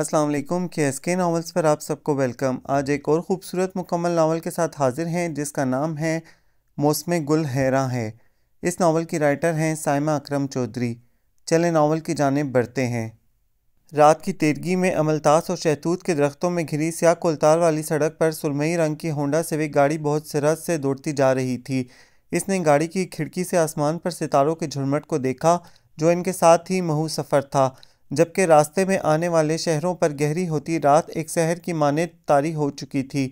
अस्सलाम वालेकुम के एस के नावल्स पर आप सबको वेलकम आज एक और ख़ूबसूरत मुकम्मल नावल के साथ हाजिर हैं जिसका नाम है मौसम गुल हैरा है इस नावल की राइटर हैं साइमा अकरम चौधरी चले नावल की जानब बढ़ते हैं रात की तेरगी में अमलतास और शहतूत के दरख्तों में घिरी स्या कोलतार वाली सड़क पर सुरमई रंग की होंडा से एक गाड़ी बहुत सरहद से दौड़ती जा रही थी इसने गाड़ी की खिड़की से आसमान पर सितारों के झुरमट को देखा जो इनके साथ ही महू सफ़र था जबकि रास्ते में आने वाले शहरों पर गहरी होती रात एक शहर की माने तारी हो चुकी थी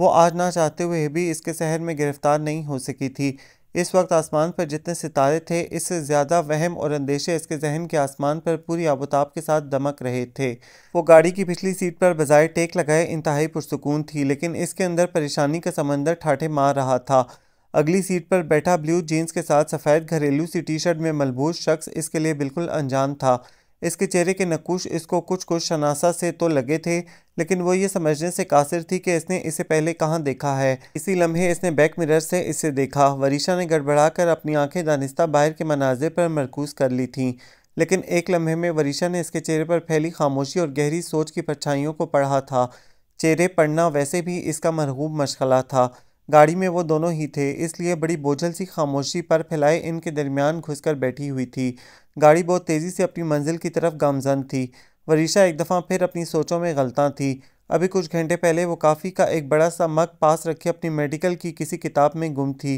वो आज ना चाहते हुए भी इसके शहर में गिरफ्तार नहीं हो सकी थी इस वक्त आसमान पर जितने सितारे थे इससे ज़्यादा वहम और अंदेशे इसके जहन के आसमान पर पूरी आबोताब के साथ दमक रहे थे वो गाड़ी की पिछली सीट पर बजाय टेक लगाए इंतहाई पुरसकून थी लेकिन इसके अंदर परेशानी का समंदर ठाठे मार रहा था अगली सीट पर बैठा ब्लू जीन्स के साथ सफ़ेद घरेलू सी टी शर्ट में मलबूज शख्स इसके लिए बिल्कुल अनजान था इसके चेहरे के नकूश इसको कुछ कुछ शनासा से तो लगे थे लेकिन वो ये समझने से कासिर थी कि इसने इसे पहले कहाँ देखा है इसी लम्हे इसने बैक मिरर से इसे देखा वरीशा ने गड़बड़ाकर अपनी आंखें दानिस्ता बाहर के मनाजे पर मरकूज कर ली थीं लेकिन एक लम्हे में वरीशा ने इसके चेहरे पर फैली खामोशी और गहरी सोच की परछाइयों को पढ़ा था चेहरे पढ़ना वैसे भी इसका मरहूब मशगला था गाड़ी में वो दोनों ही थे इसलिए बड़ी बोझल सी खामोशी पर फैलाए इनके दरमियान घुसकर बैठी हुई थी गाड़ी बहुत तेज़ी से अपनी मंजिल की तरफ गामजन थी वरीशा एक दफ़ा फिर अपनी सोचों में गलता थी अभी कुछ घंटे पहले वो काफ़ी का एक बड़ा सा मग पास रखे अपनी मेडिकल की किसी किताब में गुम थी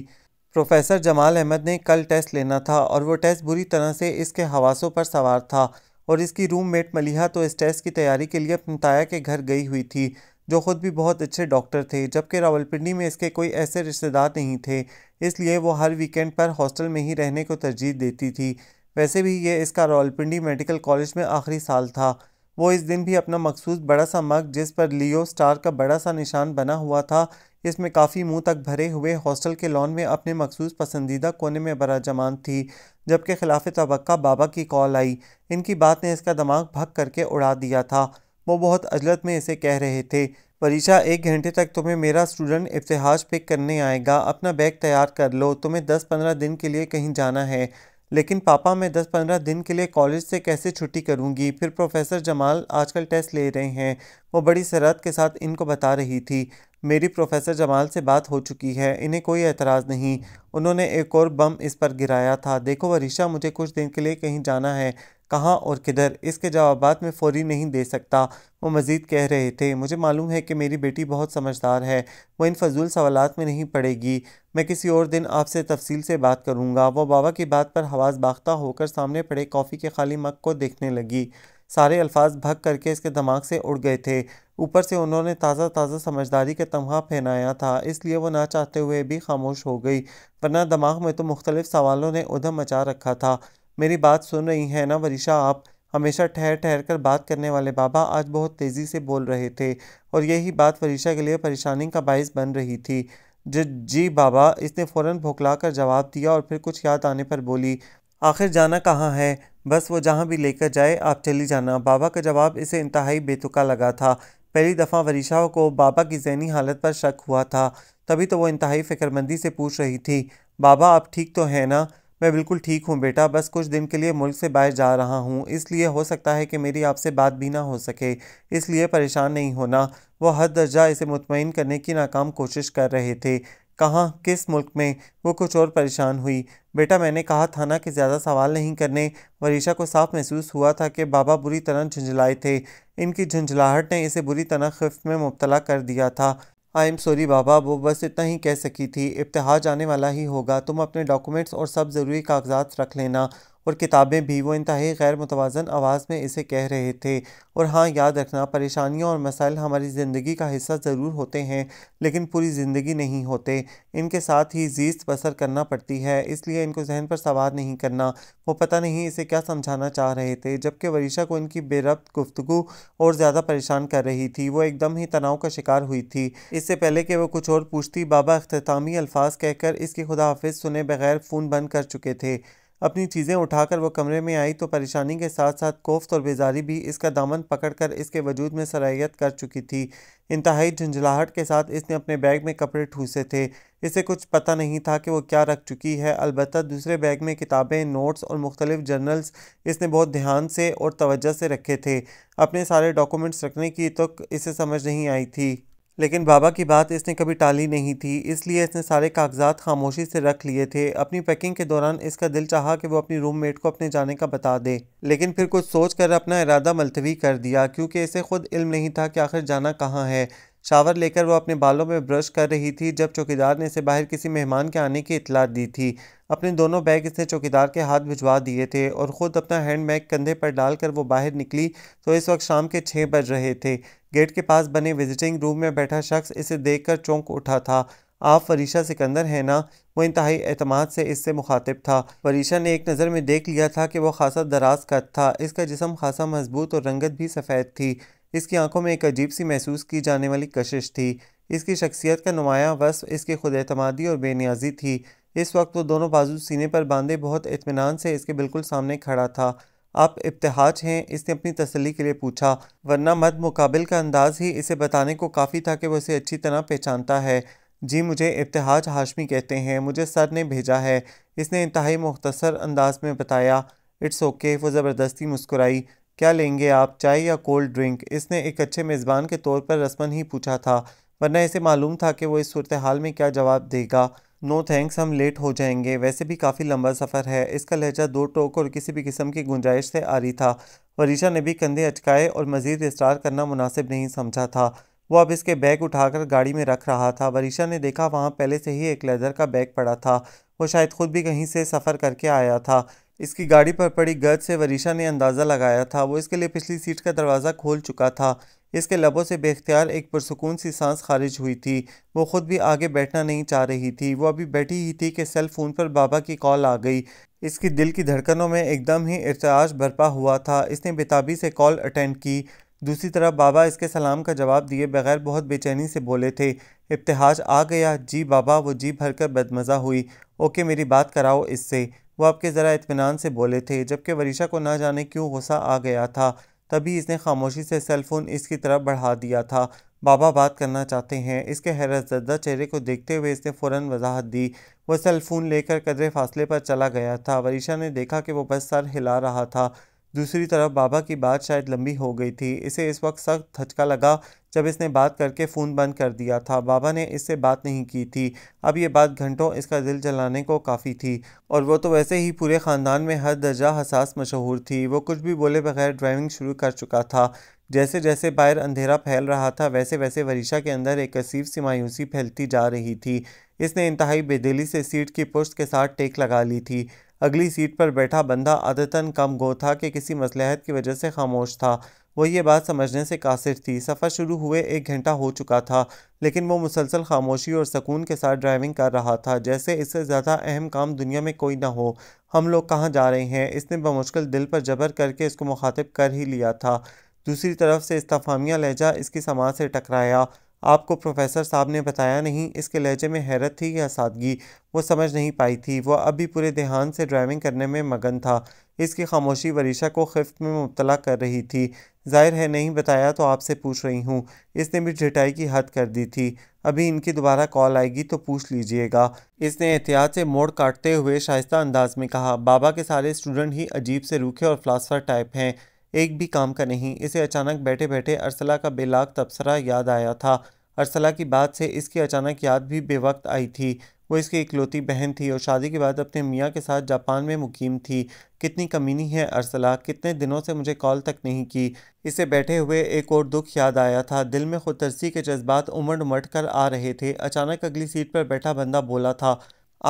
प्रोफेसर जमाल अहमद ने कल टेस्ट लेना था और वो टेस्ट बुरी तरह से इसके हवासों पर सवार था और इसकी रूममेट मलिहा तो इस टेस्ट की तैयारी के लिए अपनी ताया के घर गई हुई थी जो ख़ुद भी बहुत अच्छे डॉक्टर थे जबकि रावलपिंडी में इसके कोई ऐसे रिश्तेदार नहीं थे इसलिए वो हर वीकेंड पर हॉस्टल में ही रहने को तरजीह देती थी वैसे भी ये इसका रावलपिंडी मेडिकल कॉलेज में आखिरी साल था वो इस दिन भी अपना मखसूस बड़ा सा मग जिस पर लियो स्टार का बड़ा सा निशान बना हुआ था इसमें काफ़ी मुंह तक भरे हुए हॉस्टल के लॉन में अपने मखसूस पसंदीदा कोने में बरा जमान थी जबकि खिलाफ तबक्का बाबा की कॉल आई इनकी बात ने इसका दिमाग भग करके उड़ा दिया था वो बहुत अजलत में इसे कह रहे थे परीक्षा एक घंटे तक तुम्हें मेरा स्टूडेंट इफ्तहाज पिक करने आएगा अपना बैग तैयार कर लो तुम्हें दस पंद्रह दिन के लिए कहीं जाना है लेकिन पापा मैं दस पंद्रह दिन के लिए कॉलेज से कैसे छुट्टी करूंगी फिर प्रोफेसर जमाल आजकल टेस्ट ले रहे हैं वो बड़ी सरहद के साथ इनको बता रही थी मेरी प्रोफेसर जमाल से बात हो चुकी है इन्हें कोई एतराज़ नहीं उन्होंने एक और बम इस पर गिराया था देखो वरीशा मुझे कुछ दिन के लिए कहीं जाना है कहाँ और किधर इसके जवाब में फ़ौरी नहीं दे सकता वो मज़ीद कह रहे थे मुझे मालूम है कि मेरी बेटी बहुत समझदार है वो इन फजूल सवालत में नहीं पड़ेगी मैं किसी और दिन आपसे तफसील से बात करूँगा वो बाबा की बात पर हवास बाख्ता होकर सामने पड़े कॉफ़ी के खाली मक को देखने लगी सारे अल्फाज भग करके इसके दिमाग से उड़ गए थे ऊपर से उन्होंने ताज़ा ताज़ा समझदारी के तमहा पहनाया था इसलिए वो ना चाहते हुए भी खामोश हो गई वरना दिमाग में तो मुख्तलिफ़ सवालों ने उधम मचा रखा था मेरी बात सुन रही हैं ना वरीशा आप हमेशा ठहर ठहर कर बात करने वाले बाबा आज बहुत तेज़ी से बोल रहे थे और यही बात वरीशा के लिए परेशानी का बायस बन रही थी जी बाबा इसने फ़ौरन भोकला कर जवाब दिया और फिर कुछ याद आने पर बोली आखिर जाना कहाँ है बस वो जहाँ भी लेकर जाए आप चली जाना बाबा का जवाब इसे इंतहाई बेतुका लगा था पहली दफ़ा वरीशा को बाबा की जहनी हालत पर शक हुआ था तभी तो वो इंतहाई फ़िक्रमंदी से पूछ रही थी बाबा आप ठीक तो हैं ना मैं बिल्कुल ठीक हूँ बेटा बस कुछ दिन के लिए मुल्क से बाहर जा रहा हूँ इसलिए हो सकता है कि मेरी आपसे बात भी ना हो सके इसलिए परेशान नहीं होना वो हद दर्जा इसे मुतमिन करने की नाकाम कोशिश कर रहे थे कहाँ किस मुल्क में वो कुछ और परेशान हुई बेटा मैंने कहा था ना कि ज़्यादा सवाल नहीं करने वरीशा को साफ महसूस हुआ था कि बाबा बुरी तरह झुंझलाए थे इनकी झुंझलाहट ने इसे बुरी तरह खिफ में मुबतला कर दिया था आई एम सॉरी बाबा वो बस इतना ही कह सकी थी इब्तहाज आने वाला ही होगा तुम अपने डॉक्यूमेंट्स और सब ज़रूरी कागजात रख लेना और किताबें भी वो इंतहाई गैर मुतवाजन आवाज़ में इसे कह रहे थे और हाँ याद रखना परेशानियाँ और मसाइल हमारी ज़िंदगी का हिस्सा ज़रूर होते हैं लेकिन पूरी ज़िंदगी नहीं होते इनके साथ ही जीत बसर करना पड़ती है इसलिए इनको जहन पर सवार नहीं करना वो पता नहीं इसे क्या समझाना चाह रहे थे जबकि वरीशा को इनकी बेरब्त गुफ्तु और ज़्यादा परेशान कर रही थी वो एकदम ही तनाव का शिकार हुई थी इससे पहले कि वो कुछ और पूछती बाबा अख्तामी अल्फाज कहकर इसकी खुदा सुने बगैर फ़ोन बंद कर चुके थे अपनी चीज़ें उठाकर वह कमरे में आई तो परेशानी के साथ साथ कोफ्त और बेजारी भी इसका दामन पकड़कर इसके वजूद में सराहियत कर चुकी थी इंतहाई झंझलाहट के साथ इसने अपने बैग में कपड़े ठूसे थे इसे कुछ पता नहीं था कि वो क्या रख चुकी है अलबत् दूसरे बैग में किताबें नोट्स और मुख्तलिफ जर्नल्स इसने बहुत ध्यान से और तवज्जो से रखे थे अपने सारे डॉक्यूमेंट्स रखने की तो इसे समझ नहीं आई थी लेकिन बाबा की बात इसने कभी टाली नहीं थी इसलिए इसने सारे कागजात खामोशी से रख लिए थे अपनी पैकिंग के दौरान इसका दिल चाहा कि वो अपनी रूममेट को अपने जाने का बता दे लेकिन फिर कुछ सोच कर अपना इरादा मलतवी कर दिया क्योंकि इसे खुद इल्म नहीं था कि आखिर जाना कहाँ है शावर लेकर वो अपने बालों में ब्रश कर रही थी जब चौकीदार ने इसे बाहर किसी मेहमान के आने की इतला दी थी अपने दोनों बैग इसने चौकीदार के हाथ भिजवा दिए थे और ख़ुद अपना हैंड बैग कंधे पर डालकर वो बाहर निकली तो इस वक्त शाम के छः बज रहे थे गेट के पास बने विजिटिंग रूम में बैठा शख्स इसे देख चौंक उठा था आप फरीशा सिकंदर हैं ना वो इंतहाई अतमाद से इससे मुखातिब था फरीशा ने एक नज़र में देख लिया था कि वह खासा दराज कद था इसका जिसम खासा मजबूत और रंगत भी सफ़ेद थी इसकी आंखों में एक अजीब सी महसूस की जाने वाली कशिश थी इसकी शख्सियत का नुमाया वस्फ इसकी खुद एतमादी और बेनियाजी थी इस वक्त वो दोनों बाजू सीने पर बांधे बहुत इतमान से इसके बिल्कुल सामने खड़ा था आप इब्तहाज हैं इसने अपनी तसली के लिए पूछा वरना मद मुकाबिल का अंदाज़ ही इसे बताने को काफ़ी था कि वो इसे अच्छी तरह पहचानता है जी मुझे इब्तहाज हाशमी कहते हैं मुझे सर ने भेजा है इसने इंतहाई मुख्तसर अंदाज में बताया इट्स ओके वो ज़बरदस्ती मुस्कुराई क्या लेंगे आप चाय या कोल्ड ड्रिंक इसने एक अच्छे मेज़बान के तौर पर रस्मन ही पूछा था वरना इसे मालूम था कि वो इस सूरत हाल में क्या जवाब देगा नो थैंक्स हम लेट हो जाएंगे वैसे भी काफ़ी लंबा सफ़र है इसका लहजा दो टोक और किसी भी किस्म की गुंजाइश से आ रही था वरीशा ने भी कंधे अचकाए और मज़ीद इसरार करना मुनासिब नहीं समझा था वो अब इसके बैग उठाकर गाड़ी में रख रहा था वरीशा ने देखा वहाँ पहले से ही एक लेदर का बैग पड़ा था वो शायद खुद भी कहीं से सफ़र करके आया था इसकी गाड़ी पर पड़ी गर्द से वरीशा ने अंदाज़ा लगाया था वो इसके लिए पिछली सीट का दरवाज़ा खोल चुका था इसके लबों से बेख्तियार एक पुरसकून सी सांस खारिज हुई थी वो खुद भी आगे बैठना नहीं चाह रही थी वो अभी बैठी ही थी कि सेल फ़ोन पर बाबा की कॉल आ गई इसकी दिल की धड़कनों में एकदम ही इर्तराज भरपा हुआ था इसने बेताबी से कॉल अटेंड की दूसरी तरफ बाबा इसके सलाम का जवाब दिए बगैर बहुत बेचैनी से बोले थे इब्तहाज आ गया जी बाबा वो जी भरकर बदमज़ा हुई ओके मेरी बात कराओ इससे वो आपके ज़रा इतमान से बोले थे जबकि वरीशा को ना जाने क्यों गुस्सा आ गया था तभी इसने खामोशी से सेलफोन इसकी तरफ बढ़ा दिया था बाबा बात करना चाहते हैं इसके हैरत जदा चेहरे को देखते हुए इसने फ़ौर वजाहत दी वह सेलफोन लेकर कदरे फासले पर चला गया था वरीशा ने देखा कि वो बस सर हिला रहा था दूसरी तरफ बाबा की बात शायद लंबी हो गई थी इसे इस वक्त सख्त धचका लगा जब इसने बात करके फ़ोन बंद कर दिया था बाबा ने इससे बात नहीं की थी अब ये बात घंटों इसका दिल जलाने को काफ़ी थी और वो तो वैसे ही पूरे ख़ानदान में हर दर्जा हसास मशहूर थी वो कुछ भी बोले बगैर ड्राइविंग शुरू कर चुका था जैसे जैसे बाहर अंधेरा फैल रहा था वैसे वैसे वरीशा के अंदर एक असीब सी मायूसी फैलती जा रही थी इसने इंतहाई बेदिली से सीट की पुश्त के साथ टेक लगा ली थी अगली सीट पर बैठा बंदा आदतन कम गो था कि किसी मसलहत की वजह से खामोश था वो ये बात समझने से कासिर थी सफ़र शुरू हुए एक घंटा हो चुका था लेकिन वो मुसलसल खामोशी और सकून के साथ ड्राइविंग कर रहा था जैसे इससे ज़्यादा अहम काम दुनिया में कोई ना हो हम लोग कहाँ जा रहे हैं इसने बमुश्किल दिल पर जबर करके इसको मुखातिब कर ही लिया था दूसरी तरफ से इस्तफामिया लहजा इसकी समाज से टकराया आपको प्रोफेसर साहब ने बताया नहीं इसके लहजे में हैरत थी या सादगी वो समझ नहीं पाई थी वह अभी पूरे ध्यान से ड्राइविंग करने में मगन था इसकी खामोशी वरीशा को खिफ्त में मुबतला कर रही थी जाहिर है नहीं बताया तो आपसे पूछ रही हूँ इसने भी ढिटाई की हद कर दी थी अभी इनकी दोबारा कॉल आएगी तो पूछ लीजिएगा इसने एहतियात से मोड़ काटते हुए शाइस्त अंदाज में कहा बाबा के सारे स्टूडेंट ही अजीब से रूखे और फ्लासफर टाइप हैं एक भी काम का नहीं इसे अचानक बैठे बैठे अरसला का बेलाक तबसरा याद आया था अरसला की बात से इसकी अचानक याद भी बेवक्त आई थी वो इसकी इकलौती बहन थी और शादी के बाद अपने मियाँ के साथ जापान में मुकीम थी कितनी कमीनी है अरसला कितने दिनों से मुझे कॉल तक नहीं की इसे बैठे हुए एक और दुख याद आया था दिल में खुद तरसी के जज्बात उमड़ उमड़ कर आ रहे थे अचानक अगली सीट पर बैठा बंदा बोला था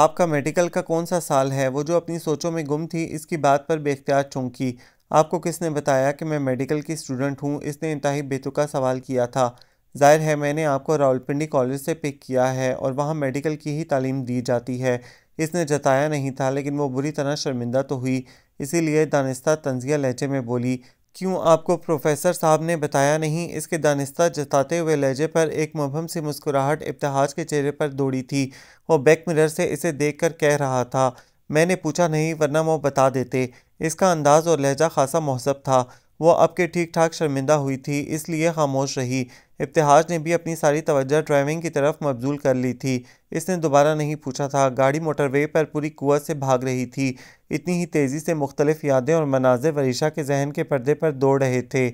आपका मेडिकल का कौन सा साल है वो जो अपनी सोचों में गुम थी इसकी बात पर बेख्तियार चौंकी आपको किसने बताया कि मैं मेडिकल की स्टूडेंट हूँ इसने इंतहा बेतुका सवाल किया था ज़ाहिर है मैंने आपको रावलपिंडी कॉलेज से पिक किया है और वहाँ मेडिकल की ही तालीम दी जाती है इसने जताया नहीं था लेकिन वो बुरी तरह शर्मिंदा तो हुई इसीलिए दानिस्ता तंजिया लहजे में बोली क्यों आपको प्रोफेसर साहब ने बताया नहीं इसके दानिस्ता जताते हुए लहजे पर एक मुबहम सी मुस्कुराहट इब्तहाज के चेहरे पर दौड़ी थी वो बैक मिरर से इसे देख कर कह रहा था मैंने पूछा नहीं वरना वो बता देते इसका अंदाज़ और लहजा खासा महसब था वो अब के ठीक ठाक शर्मिंदा हुई थी इसलिए खामोश रही इब्तहाज ने भी अपनी सारी तवज्जो ड्राइविंग की तरफ मबजूल कर ली थी इसने दोबारा नहीं पूछा था गाड़ी मोटरवे पर पूरी कुत से भाग रही थी इतनी ही तेज़ी से मुख्तलिफ यादें और मनाजिर वरीशा के जहन के पर्दे पर दौड़ रहे थे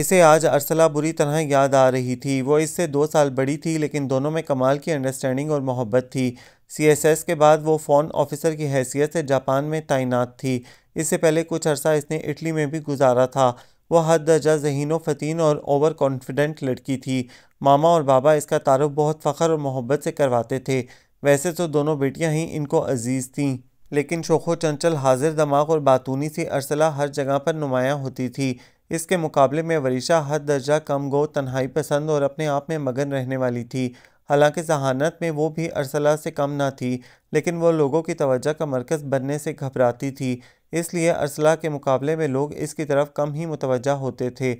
इसे आज अरसला बुरी तरह याद आ रही थी वो इससे दो साल बड़ी थी लेकिन दोनों में कमाल की अंडरस्टैंडिंग और मोहब्बत थी सीएसएस के बाद वो फ़ोन ऑफिसर की हैसियत से जापान में तैनात थी इससे पहले कुछ अरसा इसने इटली में भी गुजारा था वह हद दर्जा जहीनो फतीन और ओवर कॉन्फिडेंट लड़की थी मामा और बाबा इसका तारुफ बहुत फ़ख्र और मोहब्बत से करवाते थे वैसे तो दोनों बेटियां ही इनको अजीज़ थीं लेकिन शोखो चंचल हाजिर दमाग और बातूनी सी अरसला हर जगह पर नुमायाँ होती थी इसके मुकाबले में वरीशा हद दर्जा कम गो तन्हाई पसंद और अपने आप में मगन रहने वाली थी हालांकि जहानत में वो भी अरसला से कम ना थी लेकिन वो लोगों की तवज्जो का मरकज़ बनने से घबराती थी इसलिए अरसला के मुकाबले में लोग इसकी तरफ कम ही मुतवजा होते थे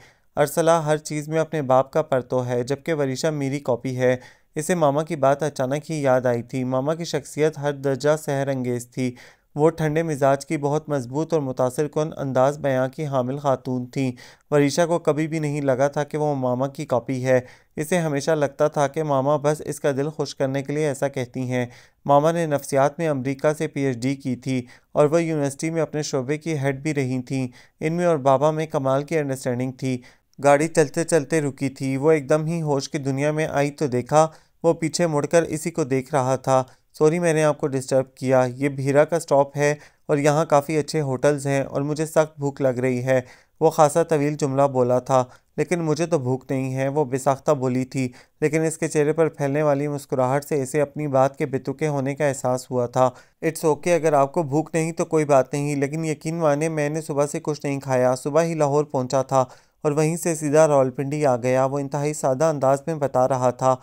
अरसला हर चीज़ में अपने बाप का परतो है जबकि वरीशा मेरी कॉपी है इसे मामा की बात अचानक ही याद आई थी मामा की शख्सियत हर दर्जा सहरंगेज थी वो ठंडे मिजाज की बहुत मजबूत और मुतासर कन अंदाज बयाँ की हामिल खातून थीं वरीशा को कभी भी नहीं लगा था कि वो मामा की कॉपी है इसे हमेशा लगता था कि मामा बस इसका दिल खुश करने के लिए ऐसा कहती हैं मामा ने नफ्सियात में अमेरिका से पीएचडी की थी और वह यूनिवर्सिटी में अपने शोबे की हेड भी रही थी इनमें और बाबा में कमाल की अंडरस्टैंडिंग थी गाड़ी चलते चलते रुकी थी वो एकदम ही होश की दुनिया में आई तो देखा वो पीछे मुड़कर इसी को देख रहा था सॉरी मैंने आपको डिस्टर्ब किया ये भीरा का स्टॉप है और यहाँ काफ़ी अच्छे होटल्स हैं और मुझे सख्त भूख लग रही है वो खासा तवील जुमला बोला था लेकिन मुझे तो भूख नहीं है वो बेसाख्ता बोली थी लेकिन इसके चेहरे पर फैलने वाली मुस्कुराहट से इसे अपनी बात के बेतुके होने का एहसास हुआ था इट्स ओके okay, अगर आपको भूख नहीं तो कोई बात नहीं लेकिन यकीन माने मैंने सुबह से कुछ नहीं खाया सुबह ही लाहौर पहुँचा था और वहीं से सीधा रावलपिंडी आ गया वो इंतहाई सादा अंदाज में बता रहा था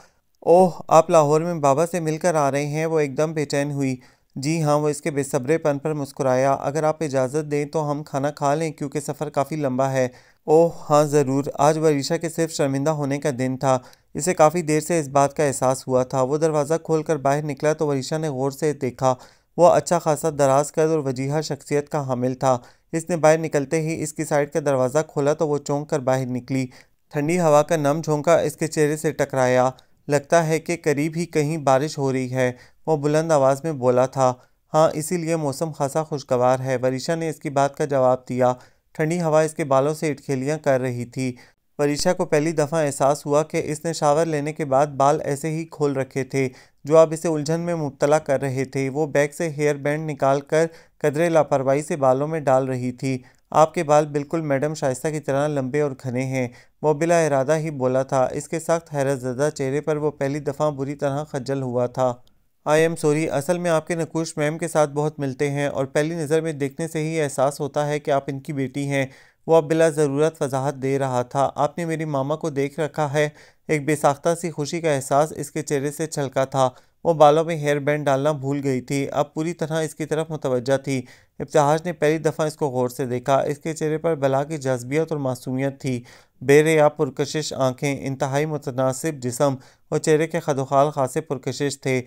ओह आप लाहौर में बाबा से मिलकर आ रहे हैं वो एकदम बेचैन हुई जी हाँ वो इसके बेसब्रेपन पर मुस्कुराया अगर आप इजाज़त दें तो हम खाना खा लें क्योंकि सफ़र काफ़ी लंबा है ओह हाँ ज़रूर आज वरीशा के सिर्फ शर्मिंदा होने का दिन था इसे काफ़ी देर से इस बात का एहसास हुआ था वो दरवाज़ा खोलकर बाहर निकला तो वरीशा ने गौर से देखा वह अच्छा खासा दराज कर और वजीहा शख्सियत का हामिल था इसने बाहर निकलते ही इसकी साइड का दरवाज़ा खोला तो वो चौंक कर बाहर निकली ठंडी हवा का नम झोंका इसके चेहरे से टकराया लगता है कि करीब ही कहीं बारिश हो रही है वो बुलंद आवाज़ में बोला था हाँ इसीलिए मौसम खासा खुशगवार है वरीशा ने इसकी बात का जवाब दिया ठंडी हवा इसके बालों से इटखेलियाँ कर रही थी वरीशा को पहली दफ़ा एहसास हुआ कि इसने शावर लेने के बाद बाल ऐसे ही खोल रखे थे जो अब इसे उलझन में मुबतला कर रहे थे वो बैग से हेयर बैंड निकाल कर कदरे लापरवाही से बालों में डाल रही थी आपके बाल बिल्कुल मैडम शाइस्ता की तरह लंबे और घने हैं वो बिला इरादा ही बोला था इसके सख्त हैरतजदा चेहरे पर वो पहली दफ़ा बुरी तरह खज्जल हुआ था आई एम सॉरी असल में आपके नकुश मैम के साथ बहुत मिलते हैं और पहली नज़र में देखने से ही एहसास होता है कि आप इनकी बेटी हैं वो अब बिला ज़रूरत वजाहत दे रहा था आपने मेरी मामा को देख रखा है एक बेसाख्ता सी खुशी का एहसास इसके चेहरे से छलका था वो बालों में हेयर बैंड डालना भूल गई थी अब पूरी तरह इसकी तरफ मुतवजह थी इब्तहाज ने पहली दफ़ा इसको गौर से देखा इसके चेहरे पर बला की जज्बियत और मासूमियत थी या पुरकशिश आँखें इंतहाई मुतनासिब जिसम और चेहरे के खदोखाल खासे पुरकशिश थे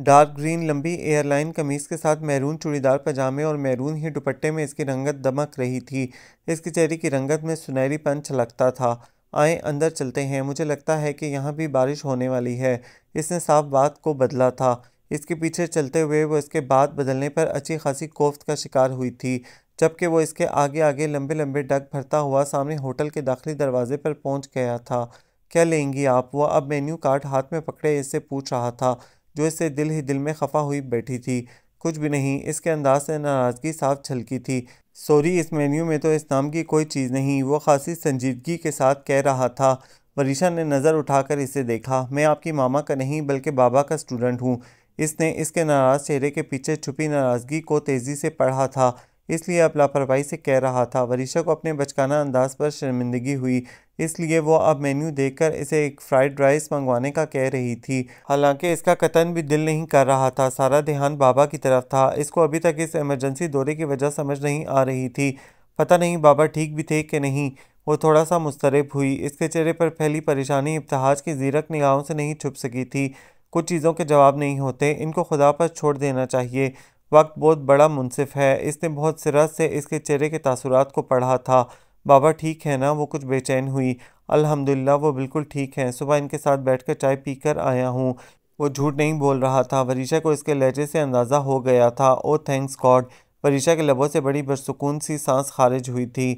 डार्क ग्रीन लंबी एयरलाइन कमीज़ के साथ मैरून चूड़ीदार पजामे और मैरून ही दुपट्टे में इसकी रंगत दमक रही थी इसके चेहरे की रंगत में सुनहरीपन छलकता था आए अंदर चलते हैं मुझे लगता है कि यहाँ भी बारिश होने वाली है इसने साफ बात को बदला था इसके पीछे चलते हुए वो इसके बाद बदलने पर अच्छी खासी कोफ्त का शिकार हुई थी जबकि वो इसके आगे आगे लंबे लंबे डग भरता हुआ सामने होटल के दाखिली दरवाजे पर पहुंच गया था क्या लेंगी आप वह अब मेन्यू कार्ड हाथ में पकड़े इससे पूछ रहा था जो इससे दिल ही दिल में खफा हुई बैठी थी कुछ भी नहीं इसके अंदाज से नाराज़गी साफ छलकी थी सॉरी इस मेन्यू में तो इस नाम की कोई चीज़ नहीं वो खासी संजीदगी के साथ कह रहा था वरीशा ने नज़र उठाकर इसे देखा मैं आपकी मामा का नहीं बल्कि बाबा का स्टूडेंट हूँ इसने इसके नाराज़ चेहरे के पीछे छुपी नाराज़गी को तेज़ी से पढ़ा था इसलिए अब लापरवाही से कह रहा था वरीशा को अपने बचकाना अंदाज पर शर्मिंदगी हुई इसलिए वो अब मेन्यू देखकर इसे एक फ्राइड राइस मंगवाने का कह रही थी हालांकि इसका कतन भी दिल नहीं कर रहा था सारा ध्यान बाबा की तरफ था इसको अभी तक इस इमरजेंसी दौरे की वजह समझ नहीं आ रही थी पता नहीं बाबा ठीक भी थे कि नहीं वो थोड़ा सा मुस्तरब हुई इसके चेहरे पर फैली परेशानी इब्तहाज की जीरक निगाहों से नहीं छुप सकी थी कुछ चीज़ों के जवाब नहीं होते इनको खुदा पर छोड़ देना चाहिए वक्त बहुत बड़ा मुनसिफ है इसने बहुत सिरत से इसके चेहरे के तासुरात को पढ़ा था बाबा ठीक है ना वो कुछ बेचैन हुई अल्हम्दुलिल्लाह वो बिल्कुल ठीक हैं सुबह इनके साथ बैठकर चाय पीकर आया हूँ वो झूठ नहीं बोल रहा था वरीशा को इसके लहजे से अंदाज़ा हो गया था ओ थैंक्स गॉड वरीशा के लबों से बड़ी बरसकून सी सांस खारिज हुई थी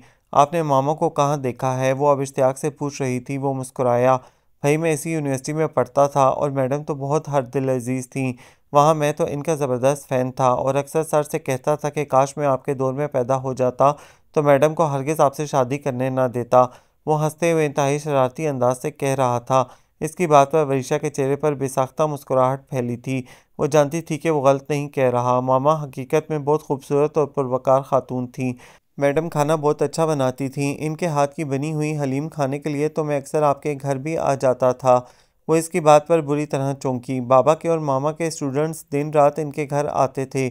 आपने मामा को कहाँ देखा है वो अब इश्तियाक से पूछ रही थी वो मुस्कुराया भाई मैं इसी यूनिवर्सिटी में पढ़ता था और मैडम तो बहुत हर दिल अजीज़ थी वहाँ मैं तो इनका ज़बरदस्त फ़ैन था और अक्सर सर से कहता था कि काश मैं आपके दौर में पैदा हो जाता तो मैडम को हरगिज़ आपसे शादी करने ना देता वो हंसते हुए इंतहाई शरारती अंदाज से कह रहा था इसकी बात पर वरीशा के चेहरे पर बेसाख्ता मुस्कुराहट फैली थी वो जानती थी कि वो गलत नहीं कह रहा मामा हकीकत में बहुत खूबसूरत और पुरवकार खातून थी मैडम खाना बहुत अच्छा बनाती थी इनके हाथ की बनी हुई हलीम खाने के लिए तो मैं अक्सर आपके घर भी आ जाता था वो इसकी बात पर बुरी तरह चौंकी बाबा के और मामा के स्टूडेंट्स दिन रात इनके घर आते थे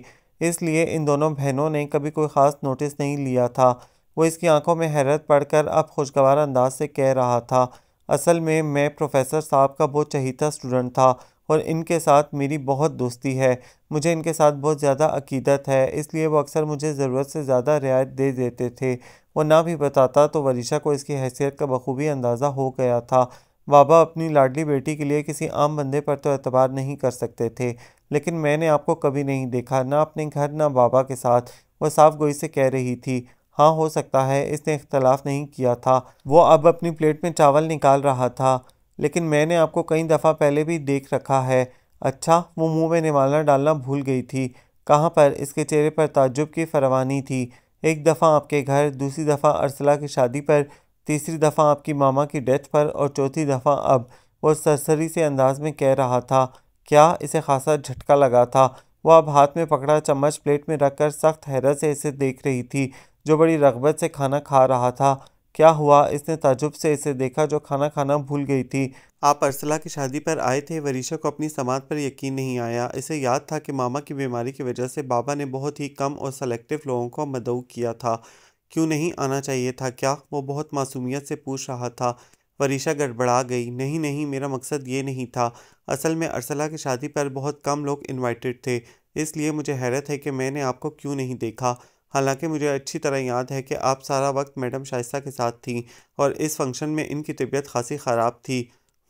इसलिए इन दोनों बहनों ने कभी कोई ख़ास नोटिस नहीं लिया था वो इसकी आंखों में हैरत पढ़कर अब खुशगवार अंदाज से कह रहा था असल में मैं प्रोफेसर साहब का बहुत चहीता स्टूडेंट था और इनके साथ मेरी बहुत दोस्ती है मुझे इनके साथ बहुत ज़्यादा अकीदत है इसलिए वो अक्सर मुझे ज़रूरत से ज़्यादा रियायत दे देते थे वो ना भी बताता तो वरीशा को इसकी हैसियत का बखूबी अंदाज़ा हो गया था बाबा अपनी लाडली बेटी के लिए किसी आम बंदे पर तो एतबार नहीं कर सकते थे लेकिन मैंने आपको कभी नहीं देखा ना अपने घर ना बाबा के साथ वह साफ गोई से कह रही थी हाँ हो सकता है इसने इख्तलाफ नहीं किया था वो अब अपनी प्लेट में चावल निकाल रहा था लेकिन मैंने आपको कई दफ़ा पहले भी देख रखा है अच्छा वो मुंह में निवालना डालना भूल गई थी कहाँ पर इसके चेहरे पर ताजुब की फरवानी थी एक दफ़ा आपके घर दूसरी दफ़ा अरसला की शादी पर तीसरी दफ़ा आपकी मामा की डेथ पर और चौथी दफ़ा अब वो सरसरी से अंदाज में कह रहा था क्या इसे खासा झटका लगा था वह अब हाथ में पकड़ा चम्मच प्लेट में रखकर सख्त हैरत से इसे देख रही थी जो बड़ी रगबत से खाना खा रहा था क्या हुआ इसने ताजुब से इसे देखा जो खाना खाना भूल गई थी आप अरसला की शादी पर आए थे वरीशा को अपनी समात पर यकीन नहीं आया इसे याद था कि मामा की बीमारी की वजह से बाबा ने बहुत ही कम और सेलेक्टिव लोगों को मदऊ किया था क्यों नहीं आना चाहिए था क्या वो बहुत मासूमियत से पूछ रहा था वरीशा गड़बड़ा गई नहीं नहीं मेरा मकसद ये नहीं था असल में अरसला की शादी पर बहुत कम लोग इनवाइटेड थे इसलिए मुझे हैरत है कि मैंने आपको क्यों नहीं देखा हालांकि मुझे अच्छी तरह याद है कि आप सारा वक्त मैडम शाइस्ता के साथ थीं और इस फंक्शन में इनकी तबीयत खासी ख़राब थी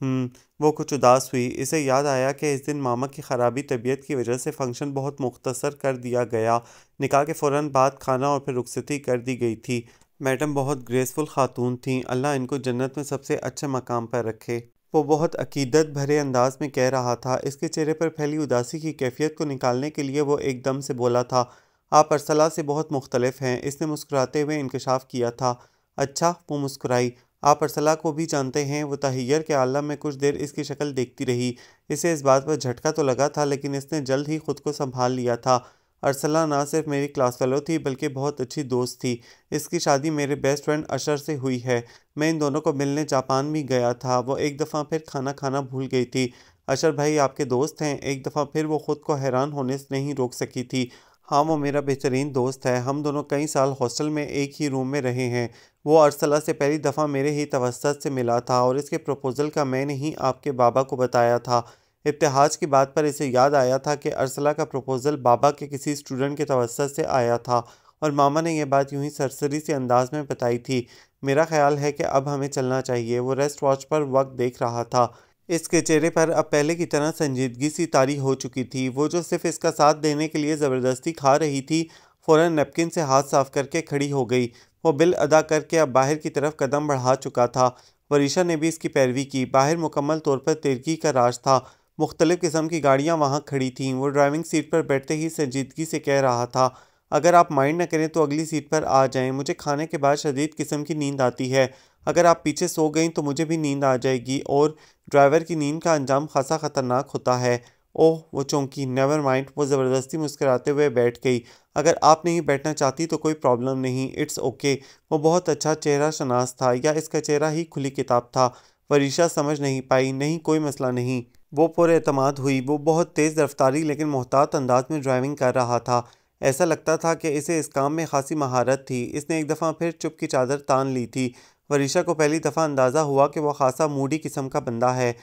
हम्म, वो कुछ उदास हुई इसे याद आया कि इस दिन मामा की ख़राबी तबीयत की वजह से फ़ंक्शन बहुत मुख्तसर कर दिया गया निकाह के फ़ौर बाद खाना और फिर रुखसती कर दी गई थी मैडम बहुत ग्रेसफुल खातून थीं अल्लाह इनको जन्नत में सबसे अच्छे मकाम पर रखे वो बहुत अकीदत भरे अंदाज में कह रहा था इसके चेहरे पर फैली उदासी की कैफियत को निकालने के लिए वो एकदम से बोला था आप अरसला से बहुत मुख्तलफ हैं इसने मुस्कुराते हुए इंकशाफ किया था अच्छा वो मुस्कुराई आप अरसला को भी जानते हैं वो तहैयर के आलम में कुछ देर इसकी शक्ल देखती रही इसे इस बात पर झटका तो लगा था लेकिन इसने जल्द ही खुद को संभाल लिया था अरसला ना सिर्फ मेरी क्लास फेलो थी बल्कि बहुत अच्छी दोस्त थी इसकी शादी मेरे बेस्ट फ्रेंड अशर से हुई है मैं इन दोनों को मिलने जापान भी गया था वो एक दफ़ा फिर खाना खाना भूल गई थी अशर भाई आपके दोस्त हैं एक दफ़ा फिर वो ख़ुद को हैरान होने से नहीं रोक सकी थी हाँ वो मेरा बेहतरीन दोस्त है हम दोनों कई साल हॉस्टल में एक ही रूम में रहे हैं वो अरसला से पहली दफ़ा मेरे ही तवस्त से मिला था और इसके प्रपोज़ल का मैंने ही आपके बाबा को बताया था इतिहाज की बात पर इसे याद आया था कि अरसला का प्रपोज़ल बाबा के किसी स्टूडेंट के तवसत से आया था और मामा ने यह बात यूं ही सरसरी से अंदाज में बताई थी मेरा ख्याल है कि अब हमें चलना चाहिए वो रेस्ट वॉच पर वक्त देख रहा था इसके चेहरे पर अब पहले की तरह संजीदगी सी तारी हो चुकी थी वो जो सिर्फ इसका साथ देने के लिए ज़बरदस्ती खा रही थी फ़ौर नैपकिन से हाथ साफ करके खड़ी हो गई वो बिल अदा करके अब बाहर की तरफ कदम बढ़ा चुका था वरीशा ने भी इसकी पैरवी की बाहर मुकम्मल तौर पर तिरकी का राज था मुख्तलिफ़ किस्म की गाड़ियाँ वहाँ खड़ी थीं वो ड्राइविंग सीट पर बैठते ही संजीदगी से कह रहा था अगर आप माइंड ना करें तो अगली सीट पर आ जाएं मुझे खाने के बाद शदीद किस्म की नींद आती है अगर आप पीछे सो गई तो मुझे भी नींद आ जाएगी और ड्राइवर की नींद का अंजाम खासा ख़तरनाक होता है ओह वो चौंकी नेवर माइंड वो ज़बरदस्ती मुस्कराते हुए बैठ गई अगर आप नहीं बैठना चाहती तो कोई प्रॉब्लम नहीं इट्स ओके वो बहुत अच्छा चेहरा शनास था या इसका चेहरा ही खुली किताब था वरीशा समझ नहीं पाई नहीं कोई मसला नहीं वो पुरमाद हुई वो बहुत तेज़ रफ्तारी लेकिन मोहतात अंदाज में ड्राइविंग कर रहा था ऐसा लगता था कि इसे इस काम में खासी महारत थी इसने एक दफ़ा फिर चुप की चादर तान ली थी वरीशा को पहली दफ़ा अंदाज़ा हुआ कि वह खासा मूडी किस्म का बंदा है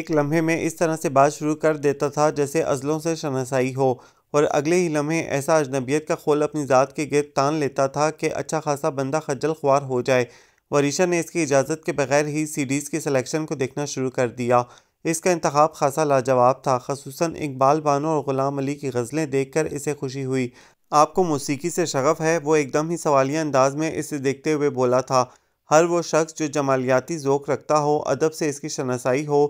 एक लम्हे में इस तरह से बात शुरू कर देता था जैसे अज़लों से शनासाई हो और अगले ही लम्हे ऐसा अजनबियत का खोल अपनी ज़ात के गिर तान लेता था कि अच्छा खासा बंदा खज्जल ख्वार हो जाए वरीशा ने इसकी इजाज़त के बगैर ही सीडीज़ की सिलेक्शन को देखना शुरू कर दिया इसका इंतखब खासा लाजवाब था खसूस इकबाल बानो और ग़ुलाम अली की गज़लें देख कर इसे खुशी हुई आपको मौसीकी से शगफ़ है वो एकदम ही सवालिया अंदाज में इसे देखते हुए बोला था हर वो शख्स जो जमालियाती जोक रखता हो अदब से इसकी शनासाई हो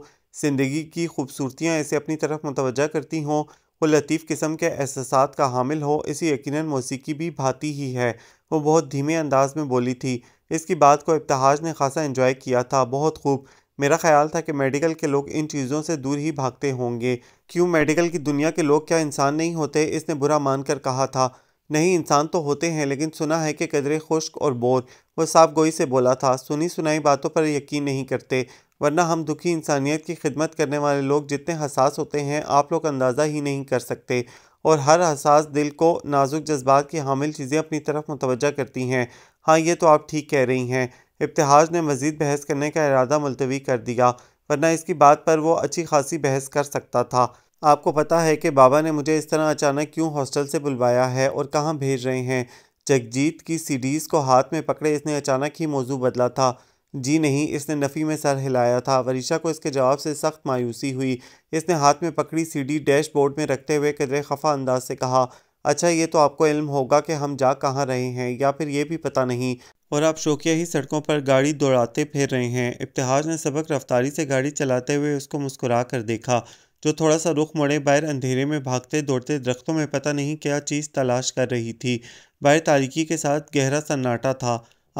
ज़िंदगी की खूबसूरतियाँ इसे अपनी तरफ मुतवजह करती हों वो लतीफ़ किस्म के एहसास का हामिल हो इसी यकीन मौसीकी भी भाती ही है वो बहुत धीमे अंदाज में बोली थी इसकी बात को इब्तहाज ने खासा इंजॉय किया था बहुत खूब मेरा ख्याल था कि मेडिकल के लोग इन चीज़ों से दूर ही भागते होंगे क्यों मेडिकल की दुनिया के लोग क्या इंसान नहीं होते इसने बुरा मान कर कहा था नहीं इंसान तो होते हैं लेकिन सुना है कि कदरे खुश्क और बोर वह साफ गोई से बोला था सुनी सुनाई बातों पर यकीन नहीं करते वरना हम दुखी इंसानियत की खिदमत करने वाले लोग जितने हसास होते हैं आप लोग अंदाज़ा ही नहीं कर सकते और हर हसास दिल को नाजुक जज्बात की हामिल चीज़ें अपनी तरफ मुतवजा करती हैं हाँ ये तो आप ठीक कह रही हैं इब्तहाज ने मज़ीद बहस करने का इरादा मुलतवी कर दिया वरना इसकी बात पर वो अच्छी खासी बहस कर सकता था आपको पता है कि बाबा ने मुझे इस तरह अचानक क्यों हॉस्टल से बुलवाया है और कहाँ भेज रहे हैं जगजीत की सीडीज़ को हाथ में पकड़े इसने अचानक ही मौजू बदला था जी नहीं इसने नफ़ी में सर हिलाया था वरीशा को इसके जवाब से सख्त मायूसी हुई इसने हाथ में पकड़ी सीडी डैशबोर्ड में रखते हुए कदरे खफा अंदाज से कहा अच्छा ये तो आपको इल्म होगा कि हम जा कहाँ रहे हैं या फिर ये भी पता नहीं और आप शोकिया ही सड़कों पर गाड़ी दौड़ाते फिर रहे हैं इब्तहाज ने सबक रफ्तारी से गाड़ी चलाते हुए उसको मुस्कुरा कर देखा जो थोड़ा सा रुख मोड़े बाहर अंधेरे में भागते दौड़ते दरख्तों में पता नहीं क्या चीज़ तलाश कर रही थी बाहर तारीकी के साथ गहरा सन्नाटा था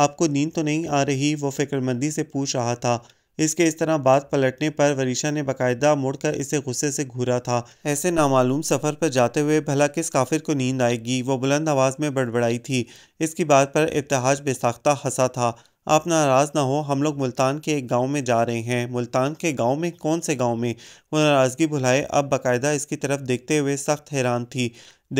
आपको नींद तो नहीं आ रही वो फिक्रमंदी से पूछ रहा था इसके इस तरह बात पलटने पर वरीशा ने बाकायदा मुड़कर इसे गुस्से से घूरा था ऐसे नामालूम सफ़र पर जाते हुए भला किस काफिर को नींद आएगी वो बुलंद आवाज़ में बड़बड़ाई थी इसकी बात पर इतहाज बेसाख्ता हंसा था आप नाराज़ ना हो हम लोग मुल्तान के एक गांव में जा रहे हैं मुल्तान के गांव में कौन से गांव में वो नाराज़गी भुलाए अब बाकायदा इसकी तरफ देखते हुए सख्त हैरान थी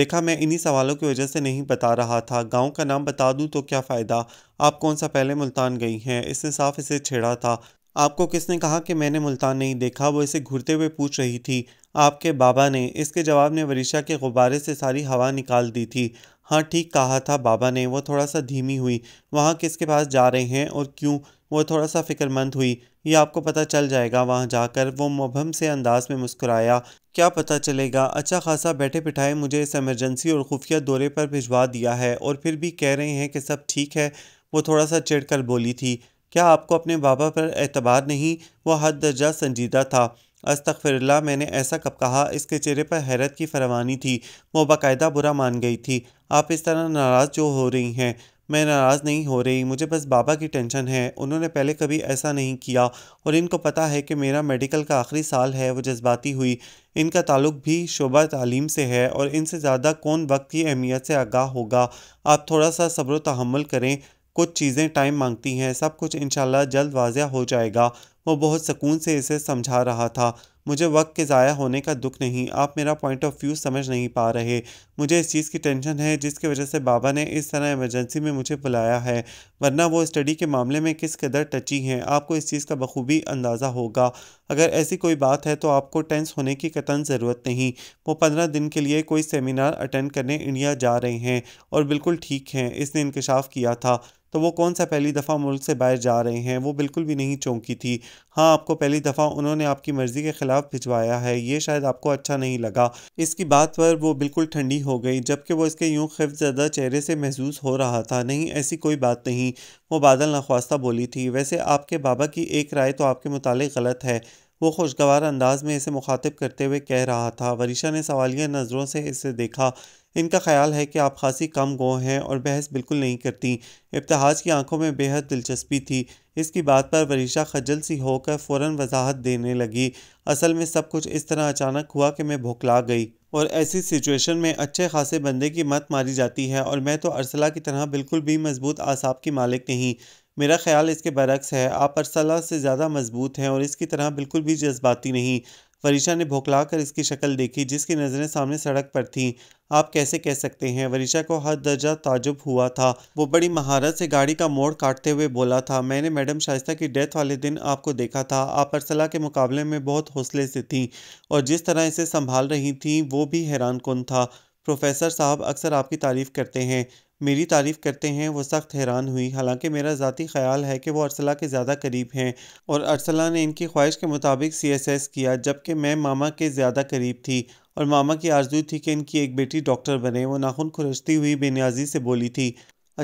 देखा मैं इन्हीं सवालों की वजह से नहीं बता रहा था गांव का नाम बता दूं तो क्या फ़ायदा आप कौन सा पहले मुल्तान गई हैं इसने साफ इसे छेड़ा था आपको किसने कहा कि मैंने मुल्तान नहीं देखा वो इसे घूरते हुए पूछ रही थी आपके बाबा ने इसके जवाब ने वरीशा के गुब्बारे से सारी हवा निकाल दी थी हाँ ठीक कहा था बाबा ने वो थोड़ा सा धीमी हुई वहाँ किसके पास जा रहे हैं और क्यों वो थोड़ा सा फिक्रमंद हुई ये आपको पता चल जाएगा वहाँ जाकर वो मुबहम से अंदाज में मुस्कुराया क्या पता चलेगा अच्छा खासा बैठे बिठाए मुझे इस एमरजेंसी और खुफिया दौरे पर भिजवा दिया है और फिर भी कह रहे हैं कि सब ठीक है वो थोड़ा सा चिढ़ कर बोली थी क्या आपको अपने बाबा पर एतबार नहीं वह हद दर्जा संजीदा था अस्तफरल्ला मैंने ऐसा कब कहा इसके चेहरे पर हैरत की फरवानी थी वो बाकायदा बुरा मान गई थी आप इस तरह नाराज़ जो हो रही हैं मैं नाराज़ नहीं हो रही मुझे बस बाबा की टेंशन है उन्होंने पहले कभी ऐसा नहीं किया और इनको पता है कि मेरा मेडिकल का आखिरी साल है वो जज्बाती हुई इनका ताल्लुक भी शोबा तालीम से है और इनसे ज़्यादा कौन वक्त की अहमियत से आगाह होगा आप थोड़ा सा सब्र तहमल करें कुछ चीज़ें टाइम मांगती हैं सब कुछ इन जल्द वाजह हो जाएगा वो बहुत सुकून से इसे समझा रहा था मुझे वक्त के ज़ाया होने का दुख नहीं आप मेरा पॉइंट ऑफ व्यू समझ नहीं पा रहे मुझे इस चीज़ की टेंशन है जिसकी वजह से बाबा ने इस तरह इमरजेंसी में मुझे बुलाया है वरना वो स्टडी के मामले में किस कदर टची हैं आपको इस चीज़ का बखूबी अंदाज़ा होगा अगर ऐसी कोई बात है तो आपको टेंस होने की कतन ज़रूरत नहीं वो पंद्रह दिन के लिए कोई सेमिनार अटेंड करने इंडिया जा रहे हैं और बिल्कुल ठीक हैं इसने इंकशाफ किया था तो वो कौन सा पहली दफ़ा मुल्क से बाहर जा रहे हैं वो बिल्कुल भी नहीं चौंकी थी हाँ आपको पहली दफ़ा उन्होंने आपकी मर्ज़ी के ख़िलाफ़ भिजवाया है ये शायद आपको अच्छा नहीं लगा इसकी बात पर वो बिल्कुल ठंडी हो गई जबकि वो इसके यूँ ज्यादा चेहरे से महसूस हो रहा था नहीं ऐसी कोई बात नहीं वो बादल नख्वास्ता बोली थी वैसे आपके बाबा की एक राय तो आपके मुतालिक गलत है वो खुशगवार अंदाज में इसे मुखातिब करते हुए कह रहा था वरीशा ने सवालिया नज़रों से इसे देखा इनका ख्याल है कि आप खासी कम गो हैं और बहस बिल्कुल नहीं करती इब्तहाज की आंखों में बेहद दिलचस्पी थी इसकी बात पर वरीशा खजल सी होकर फ़ौर वजाहत देने लगी असल में सब कुछ इस तरह अचानक हुआ कि मैं भुखला गई और ऐसी सिचुएशन में अच्छे खासे बंदे की मत मारी जाती है और मैं तो अरसला की तरह बिल्कुल भी मजबूत आसाब की मालिक नहीं मेरा ख्याल इसके बरक्स है आप अरसला से ज़्यादा मजबूत हैं और इसकी तरह बिल्कुल भी जज्बाती नहीं वरीशा ने कर इसकी शक्ल देखी जिसकी नज़रें सामने सड़क पर थीं आप कैसे कह सकते हैं वरीशा को हर दर्जा ताजुब हुआ था वो बड़ी महारत से गाड़ी का मोड़ काटते हुए बोला था मैंने मैडम शाइस्ता की डेथ वाले दिन आपको देखा था आप अरसला के मुकाबले में बहुत हौसले से थीं और जिस तरह इसे संभाल रही थी वो भी हैरान कन था प्रोफेसर साहब अक्सर आपकी तारीफ़ करते हैं मेरी तारीफ़ करते हैं वो सख्त हैरान हुई हालांकि मेरा ज़ाती ख्याल है कि वो अरसला के ज़्यादा करीब हैं और अरसला ने इनकी ख्वाहिश के मुताबिक सी एस एस किया जबकि मैं मामा के ज़्यादा करीब थी और मामा की आरजू थी कि इनकी एक बेटी डॉक्टर बने वो नाखून खुरजती हुई बेनियाजी से बोली थी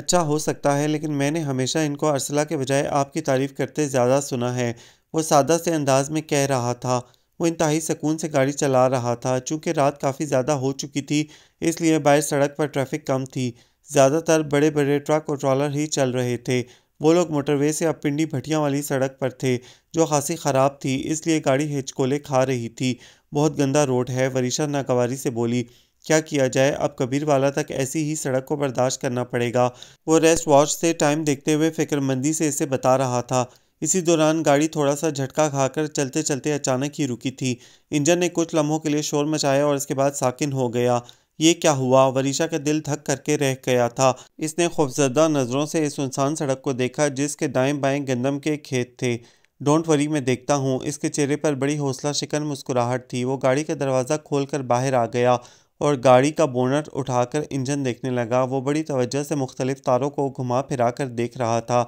अच्छा हो सकता है लेकिन मैंने हमेशा इनको अरसला के बजाय आपकी तारीफ़ करते ज़्यादा सुना है वो सादा से अंदाज में कह रहा था वो इंतहाई सकून से गाड़ी चला रहा था चूँकि रात काफ़ी ज़्यादा हो चुकी थी इसलिए बाहर सड़क पर ट्रैफिक कम थी ज़्यादातर बड़े बड़े ट्रक और ट्रॉलर ही चल रहे थे वो लोग मोटरवे से अब पिंडी भटिया वाली सड़क पर थे जो खासी ख़राब थी इसलिए गाड़ी हिचकोले खा रही थी बहुत गंदा रोड है वरीशा नागवारी से बोली क्या किया जाए अब कबीरवाला तक ऐसी ही सड़क को बर्दाश्त करना पड़ेगा वो रेस्ट वॉच से टाइम देखते हुए फिक्रमंदी से इसे बता रहा था इसी दौरान गाड़ी थोड़ा सा झटका खाकर चलते चलते अचानक ही रुकी थी इंजन ने कुछ लम्हों के लिए शोर मचाया और इसके बाद साकिन हो गया ये क्या हुआ वरीशा का दिल थक करके रह गया था इसने खौफजदा नज़रों से इस सुनसान सड़क को देखा जिसके दाएं बाएं गंदम के खेत थे डोंट वरी मैं देखता हूँ इसके चेहरे पर बड़ी हौसला शिकन मुस्कुराहट थी वो गाड़ी का दरवाज़ा खोलकर बाहर आ गया और गाड़ी का बोनट उठाकर इंजन देखने लगा वो बड़ी तवज्जह से मुख्तलिफ तारों को घुमा फिरा कर देख रहा था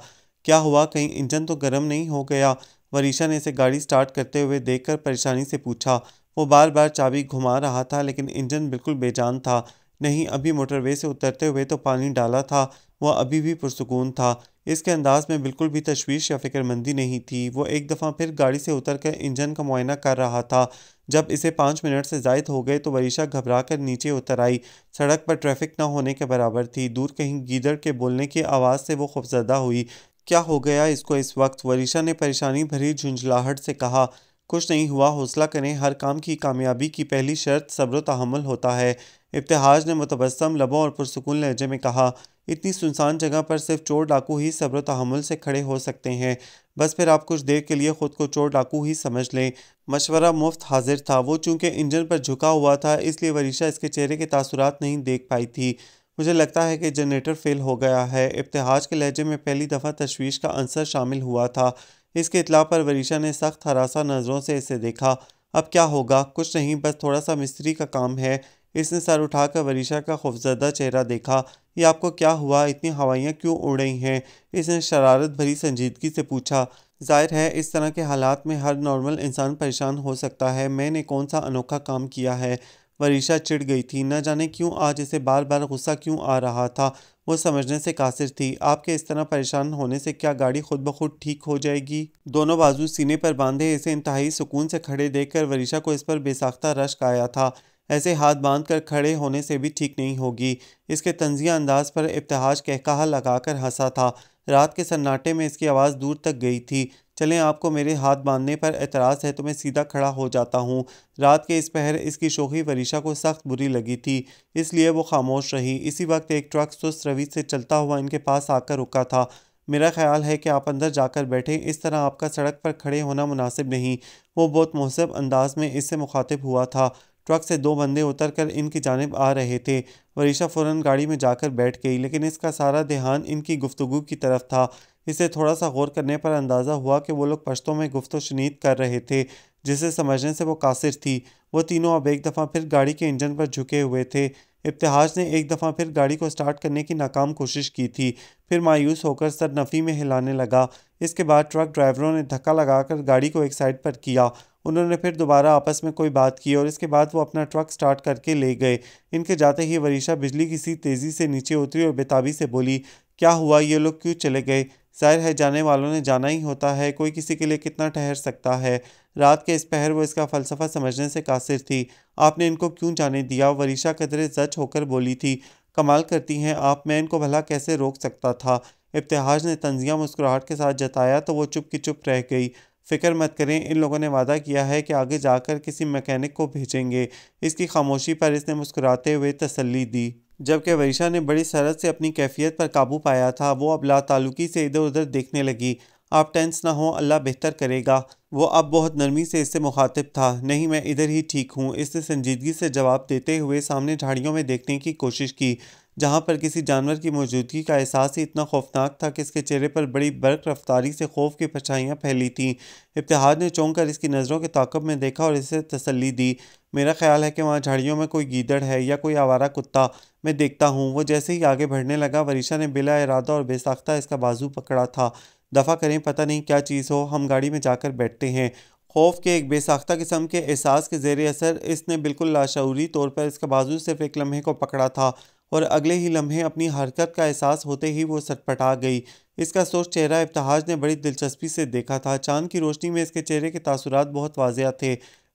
क्या हुआ कहीं इंजन तो गर्म नहीं हो गया वरीशा ने इसे गाड़ी स्टार्ट करते हुए देखकर परेशानी से पूछा वो बार बार चाबी घुमा रहा था लेकिन इंजन बिल्कुल बेजान था नहीं अभी मोटरवे से उतरते हुए तो पानी डाला था वह अभी भी पुरसकून था इसके अंदाज में बिल्कुल भी तशवीश या फिक्रमंदी नहीं थी वो एक दफ़ा फिर गाड़ी से उतर कर इंजन का मुआयना कर रहा था जब इसे पाँच मिनट से जायद हो गए तो वरीशा घबरा कर नीचे उतर आई सड़क पर ट्रैफिक ना होने के बराबर थी दूर कहीं गीदड़ के बोलने की आवाज़ से वो खुफजदा हुई क्या हो गया इसको इस वक्त वरीशा ने परेशानी भरी झुंझलाहट से कहा कुछ नहीं हुआ हौसला करें हर काम की कामयाबी की पहली शर्त सब्र तहमल होता है इब्तहाज ने मुतबसम लबों और पुरसकून लहजे में कहा इतनी सुनसान जगह पर सिर्फ चोर डाकू ही सब्र तहमल से खड़े हो सकते हैं बस फिर आप कुछ देर के लिए ख़ुद को चोर डाकू ही समझ लें मशवरा मुफ्त हाजिर था वो चूँकि इंजन पर झुका हुआ था इसलिए वरीशा इसके चेहरे के तसरत नहीं देख पाई थी मुझे लगता है कि जनरेटर फेल हो गया है इब्तहाज के लहजे में पहली दफ़ा तशवीश का आंसर शामिल हुआ था इसके इतला पर वरीशा ने सख्त हरासा नज़रों से इसे देखा अब क्या होगा कुछ नहीं बस थोड़ा सा मिस्त्री का काम है इसने सर उठाकर वरीशा का खौफजदा चेहरा देखा ये आपको क्या हुआ इतनी हवाइयाँ क्यों उड़ रही हैं इसने शरारत भरी संजीदगी से पूछा जाहिर है इस तरह के हालात में हर नॉर्मल इंसान परेशान हो सकता है मैंने कौन सा अनोखा काम किया है वरीशा चिढ़ गई थी न जाने क्यों आज इसे बार बार गुस्सा क्यों आ रहा था वो समझने से कासिर थी आपके इस तरह परेशान होने से क्या गाड़ी खुद ब खुद ठीक हो जाएगी दोनों बाजू सीने पर बांधे इसे इंतहाई सुकून से खड़े देखकर वरीशा को इस पर बेसाख्ता रश्क आया था ऐसे हाथ बांध कर खड़े होने से भी ठीक नहीं होगी इसके तंजिया अंदाज पर इब्तहाज कहकहा लगाकर हंसा था रात के सन्नाटे में इसकी आवाज़ दूर तक गई थी चलें आपको मेरे हाथ बांधने पर एतराज़ है तो मैं सीधा खड़ा हो जाता हूँ रात के इस पहर इसकी शोखी वरीशा को सख्त बुरी लगी थी इसलिए वो खामोश रही इसी वक्त एक ट्रक सुस्त रवि से चलता हुआ इनके पास आकर रुका था मेरा ख्याल है कि आप अंदर जाकर बैठें इस तरह आपका सड़क पर खड़े होना मुनासिब नहीं वो बहुत महसब अंदाज में इससे मुखातिब हुआ था ट्रक से दो बंदे उतर कर इनकी जानब आ रहे थे वरीशा फ़ौरन गाड़ी में जाकर बैठ गई लेकिन इसका सारा ध्यान इनकी गुफ्तु की तरफ था इसे थोड़ा सा गौर करने पर अंदाज़ा हुआ कि वो लोग पश्तों में गुफ्त शनीद कर रहे थे जिसे समझने से वो कासिर थी वो तीनों अब एक दफ़ा फिर गाड़ी के इंजन पर झुके हुए थे इब्तहाज ने एक दफ़ा फिर गाड़ी को स्टार्ट करने की नाकाम कोशिश की थी फिर मायूस होकर सर नफ़ी में हिलाने लगा इसके बाद ट्रक ड्राइवरों ने धक्का लगाकर गाड़ी को एक साइड पर किया उन्होंने फिर दोबारा आपस में कोई बात की और इसके बाद वो अपना ट्रक स्टार्ट करके ले गए इनके जाते ही वरीशा बिजली की सी तेज़ी से नीचे उतरी और बेताबी से बोली क्या हुआ ये लोग क्यों चले गए जाहिर है जाने वालों ने जाना ही होता है कोई किसी के लिए कितना ठहर सकता है रात के इस पहर वो इसका फलसफा समझने से कासिर थी आपने इनको क्यों जाने दिया वरीशा कदरे जच होकर बोली थी कमाल करती हैं आप मैं इनको भला कैसे रोक सकता था इब्तहाज ने तंजिया मुस्कुराहट के साथ जताया तो वो चुप की चुप रह गई फिक्र मत करें इन लोगों ने वादा किया है कि आगे जाकर किसी मैकेनिक को भेजेंगे इसकी खामोशी पर इसने मुस्कुराते हुए तसल्ली दी जबकि वरीशा ने बड़ी सरहद से अपनी कैफियत पर काबू पाया था वो अब लातालुकी से इधर उधर देखने लगी आप टेंस ना हो अल्लाह बेहतर करेगा वो अब बहुत नरमी से इससे मुखातिब था नहीं मैं इधर ही ठीक हूँ इसने संजीदगी से जवाब देते हुए सामने झाड़ियों में देखने की कोशिश की जहाँ पर किसी जानवर की मौजूदगी का एहसास ही इतना खौफनाक था कि इसके चेहरे पर बड़ी बर्क रफ्तारी से खौफ की परछाइयाँ फैली थीं इतिहाद ने चौंक कर इसकी नज़रों के ताकब में देखा और इसे तसली दी मेरा ख्याल है कि वहाँ झाड़ियों में कोई गीदड़ है या कोई आवारा कुत्ता मैं देखता हूँ वो जैसे ही आगे बढ़ने लगा वरीशा ने बिला इरादा और बेसाख्ता इसका बाजू पकड़ा था दफ़ा करें पता नहीं क्या चीज़ हो हम गाड़ी में जाकर बैठते हैं खौफ के एक बेसाख्ता किस्म के एहसास के जेर असर इसने बिल्कुल लाशूरी तौर पर इसका बाजू सिर्फ एक लम्हे को पकड़ा था और अगले ही लम्हे अपनी हरकत का एहसास होते ही वो सटपटा गई इसका सोच चेहरा इफ्तहाज ने बड़ी दिलचस्पी से देखा था चांद की रोशनी में इसके चेहरे के तासुरात बहुत वाजिया थे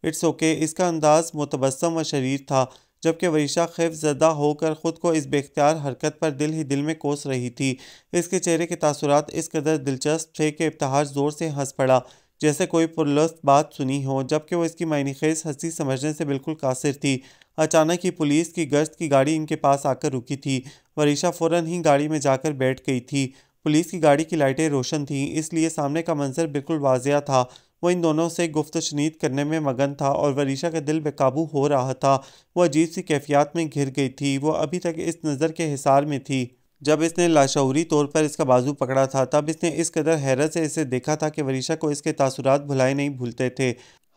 इट्स ओके इसका अंदाज मुतबसम व शरीर था जबकि वरीशा खैफ ज़दा होकर ख़ुद को इस बेख्तियार हरकत पर दिल ही दिल में कोस रही थी इसके चेहरे के तासुरात इस कदर दिलचस्प थे कि इफ्तहाज ज़ोर से हंस पड़ा जैसे कोई पुरलस्त बात सुनी हो जबकि वो इसकी मायने खेज हंसी समझने से बिल्कुल कासिर थी अचानक ही पुलिस की गश्त की गाड़ी इनके पास आकर रुकी थी वरीशा फ़ौरन ही गाड़ी में जाकर बैठ गई थी पुलिस की गाड़ी की लाइटें रोशन थीं इसलिए सामने का मंजर बिल्कुल वाजिया था वो इन दोनों से गुफ्त शनीद करने में मगन था और वरीशा का दिल बेकाबू हो रहा था वह अजीब सी कैफियत में घिर गई थी वो अभी तक इस नज़र के हिसार में थी जब इसने लाशौरी तौर पर इसका बाजू पकड़ा था तब इसने इस कदर हैरत से इसे देखा था कि वरीशा को इसके तासुरात भुलाए नहीं भूलते थे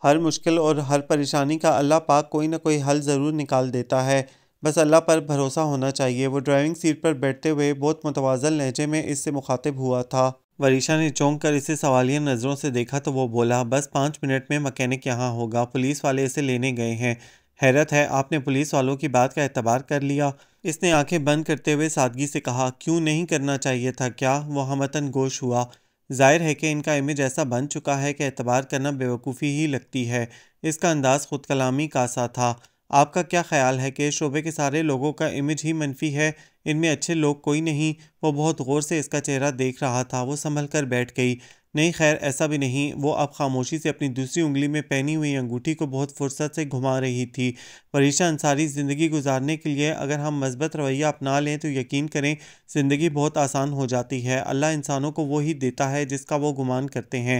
हर मुश्किल और हर परेशानी का अल्लाह पाक कोई ना कोई हल ज़रूर निकाल देता है बस अल्लाह पर भरोसा होना चाहिए वो ड्राइविंग सीट पर बैठते हुए बहुत मुतवाजन लहजे में इससे मुखातिब हुआ था वरीशा ने चौंक कर इसे सवालिया नज़रों से देखा तो वो बोला बस पाँच मिनट में मकैनिक यहाँ होगा पुलिस वाले इसे लेने गए हैं हैरत है आपने पुलिस वालों की बात का एतबार कर लिया इसने आंखें बंद करते हुए सादगी से कहा क्यों नहीं करना चाहिए था क्या वो हमतन गोश हुआ जाहिर है कि इनका इमेज ऐसा बन चुका है कि एतबार करना बेवकूफ़ी ही लगती है इसका अंदाज़ ख़ुद कलामी का सा था आपका क्या ख्याल है कि शोबे के सारे लोगों का इमेज ही मनफी है इनमें अच्छे लोग कोई नहीं वो बहुत गौर से इसका चेहरा देख रहा था वो संभल कर बैठ गई नहीं खैर ऐसा भी नहीं वो अब खामोशी से अपनी दूसरी उंगली में पहनी हुई अंगूठी को बहुत फुर्सत से घुमा रही थी परीशा अंसारी ज़िंदगी गुजारने के लिए अगर हम मस्बत रवैया अपना लें तो यकीन करें ज़िंदगी बहुत आसान हो जाती है अल्लाह इंसानों को वो ही देता है जिसका वो गुमान करते हैं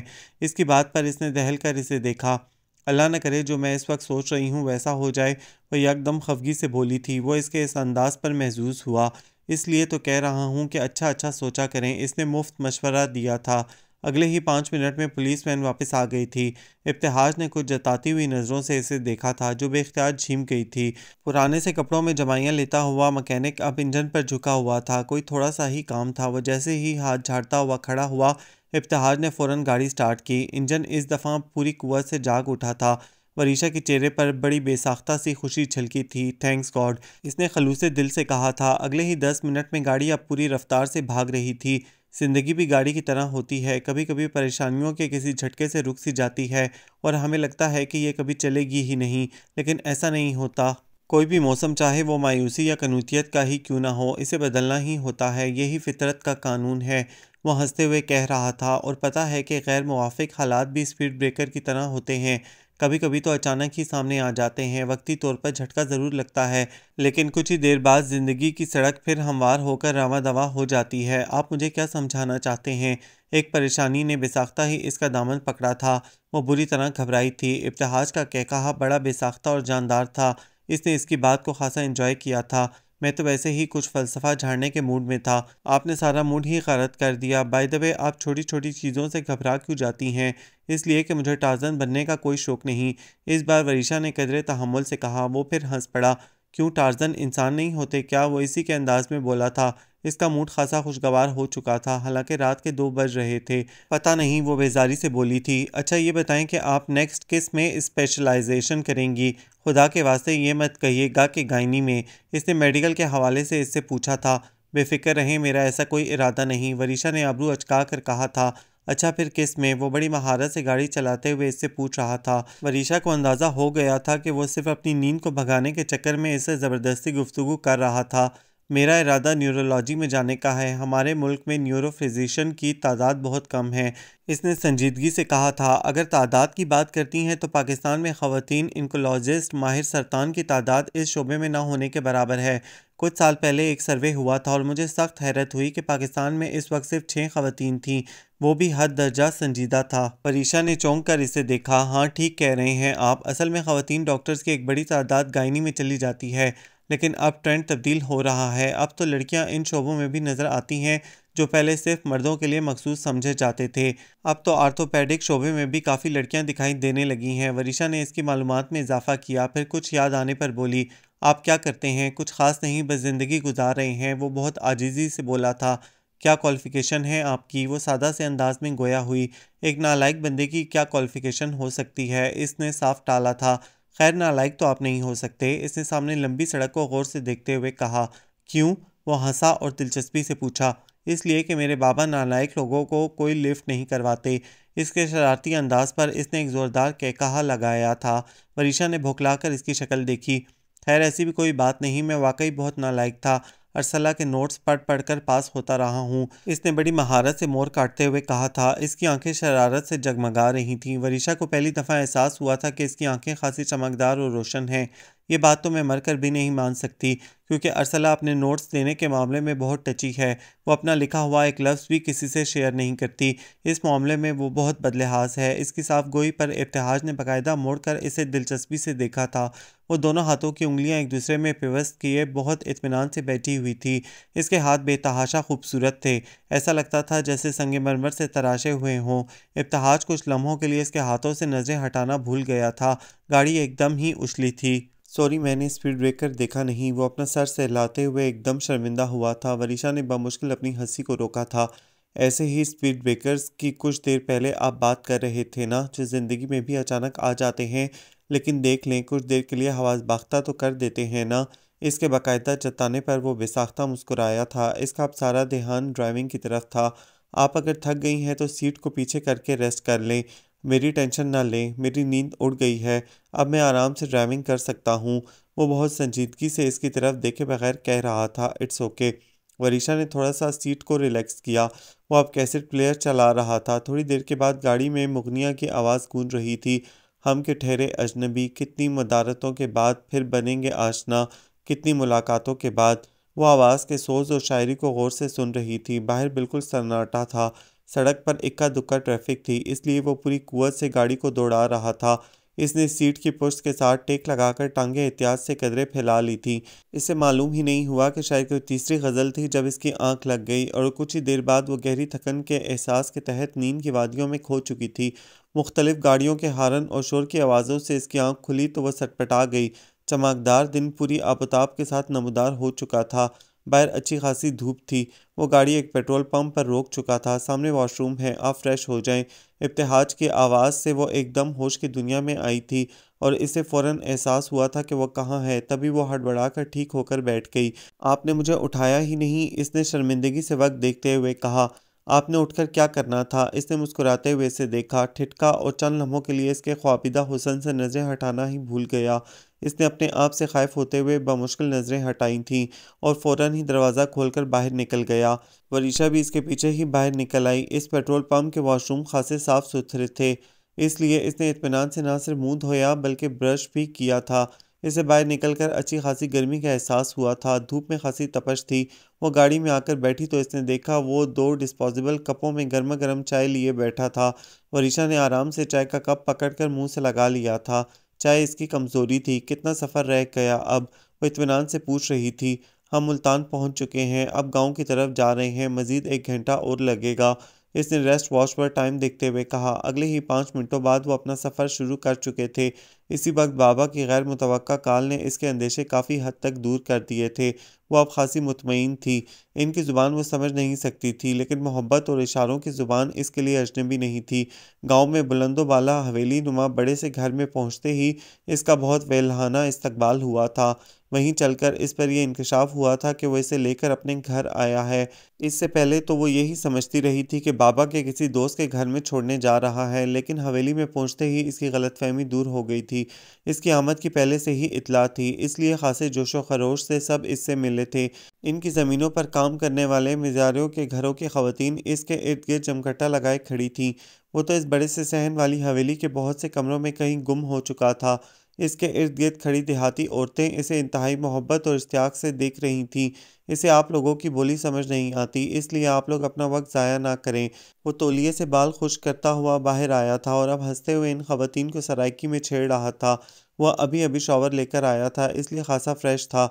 इसकी बात पर इसने दहल कर इसे देखा अल्लाह न करे जो मैं इस वक्त सोच रही हूँ वैसा हो जाए वह यकदम खफगी से बोली थी वो इसके इस अंदाज पर महजूज हुआ इसलिए तो कह रहा हूँ कि अच्छा अच्छा सोचा करें इसने मुफ्त मशवरा दिया था अगले ही पाँच मिनट में पुलिस वैन वापस आ गई थी इब्तहाज ने कुछ जताती हुई नज़रों से इसे देखा था जो बेख्तियार झीम गई थी पुराने से कपड़ों में जमाइयाँ लेता हुआ मकैनिक अब इंजन पर झुका हुआ था कोई थोड़ा सा ही काम था वह जैसे ही हाथ झाड़ता हुआ खड़ा हुआ इब्तहाज ने फ़ौरन गाड़ी स्टार्ट की इंजन इस दफ़ा पूरी कुत से जाग उठा था वरीशा के चेहरे पर बड़ी बेसाख्ता सी खुशी छलकी थी थैंक्स गॉड इसने खलूस दिल से कहा था अगले ही दस मिनट में गाड़ी अब पूरी रफ्तार से भाग रही थी ज़िंदगी भी गाड़ी की तरह होती है कभी कभी परेशानियों के किसी झटके से रुक सी जाती है और हमें लगता है कि ये कभी चलेगी ही नहीं लेकिन ऐसा नहीं होता कोई भी मौसम चाहे वो मायूसी या कनूतियत का ही क्यों ना हो इसे बदलना ही होता है यही फितरत का कानून है वह हंसते हुए कह रहा था और पता है कि गैर मुआफ़ हालात भी स्पीड ब्रेकर की तरह होते हैं कभी कभी तो अचानक ही सामने आ जाते हैं वक्ती तौर पर झटका ज़रूर लगता है लेकिन कुछ ही देर बाद ज़िंदगी की सड़क फिर हमवार होकर रवा दवा हो जाती है आप मुझे क्या समझाना चाहते हैं एक परेशानी ने बेसाख्ता ही इसका दामन पकड़ा था वो बुरी तरह घबराई थी इब्तहाज का कहकहा बड़ा बेसाख्ता और जानदार था इसने इसकी बात को खासा इंजॉय किया था मैं तो वैसे ही कुछ फ़लसफ़ा झाड़ने के मूड में था आपने सारा मूड ही खारत कर दिया बाय द वे आप छोटी छोटी चीज़ों से घबरा क्यों जाती हैं इसलिए कि मुझे टाजन बनने का कोई शौक़ नहीं इस बार वरीशा ने कदरे तहमुल से कहा वो फिर हंस पड़ा क्यों टार्जन इंसान नहीं होते क्या वो इसी के अंदाज में बोला था इसका मूड खासा खुशगवार हो चुका था हालांकि रात के दो बज रहे थे पता नहीं वो बेजारी से बोली थी अच्छा ये बताएं कि आप नेक्स्ट किस में स्पेशलाइजेशन करेंगी खुदा के वास्ते ये मत कहिएगा कि गायनी में इसने मेडिकल के हवाले से इससे पूछा था बेफिक्र रहें मेरा ऐसा कोई इरादा नहीं वरीशा ने आबरू अचका कर कहा था अच्छा फिर किस में वो बड़ी महारत से गाड़ी चलाते हुए इससे पूछ रहा था वरीशा को अंदाज़ा हो गया था कि वो सिर्फ अपनी नींद को भगाने के चक्कर में इससे ज़बरदस्ती गुफ्तु कर रहा था मेरा इरादा न्यूरोलॉजी में जाने का है हमारे मुल्क में न्यूरो की तादाद बहुत कम है इसने संजीदगी से कहा था अगर तादाद की बात करती हैं तो पाकिस्तान में ख़वान इनकोलॉजिस्ट माहिर सरतान की तादाद इस शोबे में ना होने के बराबर है कुछ साल पहले एक सर्वे हुआ था और मुझे सख्त हैरत हुई कि पाकिस्तान में इस वक्त सिर्फ छः खवतन थीं वो भी हद दर्जा संजीदा था परीशा ने चौंक कर इसे देखा हाँ ठीक कह रहे हैं आप असल में ख़वान डॉक्टर्स की एक बड़ी तादाद गायनी में चली जाती है लेकिन अब ट्रेंड तब्दील हो रहा है अब तो लड़कियां इन शोबों में भी नज़र आती हैं जो पहले सिर्फ मर्दों के लिए मखसूस समझे जाते थे अब तो आर्थोपेडिक शोबे में भी काफ़ी लड़कियां दिखाई देने लगी हैं वरीशा ने इसकी मालूम में इजाफा किया फिर कुछ याद आने पर बोली आप क्या करते हैं कुछ ख़ास नहीं बस ज़िंदगी गुजार रहे हैं वो बहुत आजीजी से बोला था क्या क्वालिफ़िकेशन है आपकी वो सादा से अंदाज में गोया हुई एक नालायक बंदे की क्या क्वालिफ़िकेशन हो सकती है इसने साफ टाला था खैर नालायक तो आप नहीं हो सकते इसने सामने लंबी सड़क को गौर से देखते हुए कहा क्यों वो हंसा और दिलचस्पी से पूछा इसलिए कि मेरे बाबा नालायक लोगों को कोई लिफ्ट नहीं करवाते इसके शरारती अंदाज पर इसने एक ज़ोरदार कहकहा लगाया था वरीशा ने भुखला इसकी शक्ल देखी खैर ऐसी भी कोई बात नहीं मैं वाकई बहुत नालायक था अरसला के नोट्स पढ़ पढ़कर पास होता रहा हूँ इसने बड़ी महारत से मोर काटते हुए कहा था इसकी आंखें शरारत से जगमगा रही थीं वरीशा को पहली दफ़ा एहसास हुआ था कि इसकी आंखें खासी चमकदार और रोशन हैं ये बात तो मैं मरकर भी नहीं मान सकती क्योंकि अरसला अपने नोट्स देने के मामले में बहुत टची है वो अपना लिखा हुआ एक लफ्ज़ भी किसी से शेयर नहीं करती इस मामले में वो बहुत बदलहास है इसकी साफ गोई पर इब्तहाज ने बाकायदा मोड़कर इसे दिलचस्पी से देखा था वो दोनों हाथों की उंगलियां एक दूसरे में पेवस्त किए बहुत इतमान से बैठी हुई थी इसके हाथ बेतहाशा खूबसूरत थे ऐसा लगता था जैसे मरमर से तराशे हुए हों इब्तहाज कुछ लम्हों के लिए इसके हाथों से नज़रें हटाना भूल गया था गाड़ी एकदम ही उछली थी सॉरी मैंने स्पीड ब्रेकर देखा नहीं वो अपना सर सहलाते हुए एकदम शर्मिंदा हुआ था वरीशा ने बमुश्किल अपनी हंसी को रोका था ऐसे ही स्पीड ब्रेकर्स की कुछ देर पहले आप बात कर रहे थे ना जो ज़िंदगी में भी अचानक आ जाते हैं लेकिन देख लें कुछ देर के लिए हवास बाख्ता तो कर देते हैं ना इसके बाकायदा जताने पर वो बेसाख्ता मुस्कुराया था इसका अब सारा ध्यान ड्राइविंग की तरफ था आप अगर थक गई हैं तो सीट को पीछे करके रेस्ट कर लें मेरी टेंशन ना लें मेरी नींद उड़ गई है अब मैं आराम से ड्राइविंग कर सकता हूँ वो बहुत संजीदगी से इसकी तरफ देखे बगैर कह रहा था इट्स ओके वरीशा ने थोड़ा सा सीट को रिलैक्स किया वो अब कैसेट प्लेयर चला रहा था थोड़ी देर के बाद गाड़ी में मुगनिया की आवाज़ गूंज रही थी हम के ठहरे अजनबी कितनी मदारतों के बाद फिर बनेंगे आशना कितनी मुलाकातों के बाद वो आवाज़ के सोज और शायरी को गौर से सुन रही थी बाहर बिल्कुल सन्नाटा था सड़क पर इक्का दुक्का ट्रैफिक थी इसलिए वो पूरी कुत से गाड़ी को दौड़ा रहा था इसने सीट की पुश्त के साथ टेक लगाकर टांगे एहतियात से कदरे फैला ली थी इसे मालूम ही नहीं हुआ कि शायद कोई तीसरी गज़ल थी जब इसकी आंख लग गई और कुछ ही देर बाद वो गहरी थकन के एहसास के तहत नींद की वादियों में खो चुकी थी मुख्तलिफ गाड़ियों के हारन और शोर की आवाज़ों से इसकी आंख खुली तो वह सटपटा गई चमकदार दिन पूरी आबताब के साथ नमदार हो चुका था बाहर अच्छी खासी धूप थी वो गाड़ी एक पेट्रोल पंप पर रोक चुका था सामने वॉशरूम है आप फ्रेश हो जाएं इब्तहाज की आवाज़ से वो एकदम होश की दुनिया में आई थी और इसे फ़ौरन एहसास हुआ था कि वह कहाँ है तभी वो हड़बड़ा कर ठीक होकर बैठ गई आपने मुझे उठाया ही नहीं इसने शर्मिंदगी से वक्त देखते हुए कहा आपने उठकर क्या करना था इसने मुस्कुराते हुए इसे देखा ठिटका और चंद लम्हों के लिए इसके ख्वाबिदा हुसन से नज़रें हटाना ही भूल गया इसने अपने आप से खाइफ होते हुए बामुश्किल नज़रें हटाई थीं और फ़ौर ही दरवाज़ा खोलकर बाहर निकल गया वरीशा भी इसके पीछे ही बाहर निकल आई इस पेट्रोल पम्प के वाशरूम खासे साफ़ सुथरे थे इसलिए इसने इतमान से ना सिर्फ मुँह धोया बल्कि ब्रश भी किया था इसे बाहर निकलकर अच्छी खासी गर्मी का एहसास हुआ था धूप में खासी तपश थी वो गाड़ी में आकर बैठी तो इसने देखा वो दो डिस्पोजेबल कपों में गर्मा गर्म चाय लिए बैठा था वरीशा ने आराम से चाय का कप पकड़कर मुंह से लगा लिया था चाहे इसकी कमज़ोरी थी कितना सफ़र रह गया अब वो इतमान से पूछ रही थी हम मुल्तान पहुंच चुके हैं अब गांव की तरफ जा रहे हैं मज़ीद एक घंटा और लगेगा इसने रेस्ट वॉच पर टाइम देखते हुए कहा अगले ही पाँच मिनटों बाद वो अपना सफ़र शुरू कर चुके थे इसी वक्त बाबा की गैर मुतव कॉल ने इसके अंदेशे काफ़ी हद तक दूर कर दिए थे वो अब खासी मुतमिन थी इनकी ज़ुबान वो समझ नहीं सकती थी लेकिन मोहब्बत और इशारों की ज़ुबान इसके लिए अजनबी नहीं थी गांव में बुलंदों वाला हवेली नुमा बड़े से घर में पहुंचते ही इसका बहुत वेलहाना इस्तकबाल हुआ था वहीं चलकर इस पर यह इंकशाफ हुआ था कि वह इसे लेकर अपने घर आया है इससे पहले तो वो यही समझती रही थी कि बाबा के किसी दोस्त के घर में छोड़ने जा रहा है लेकिन हवेली में पहुंचते ही इसकी गलतफहमी दूर हो गई थी इसकी आमद की पहले से ही इतला थी इसलिए खासे जोशो खरोश से सब इससे मिल मिले थे इनकी ज़मीनों पर काम करने वाले मिजारियों के घरों की खवतान इसके इर्द गिर्द जमकटा लगाए खड़ी थीं वो तो इस बड़े से सहन वाली हवेली के बहुत से कमरों में कहीं गुम हो चुका था इसके इर्द गिर्द खड़ी देहाती औरतें इसे इंतहाई मोहब्बत और इश्तियाक से देख रही थीं इसे आप लोगों की बोली समझ नहीं आती इसलिए आप लोग अपना वक्त ज़ाया ना करें वो तोलिए से बाल खुश करता हुआ बाहर आया था और अब हंसते हुए इन खवतान को सराइकी में छेड़ रहा था वह अभी अभी शॉवर लेकर आया था इसलिए खासा फ्रेश था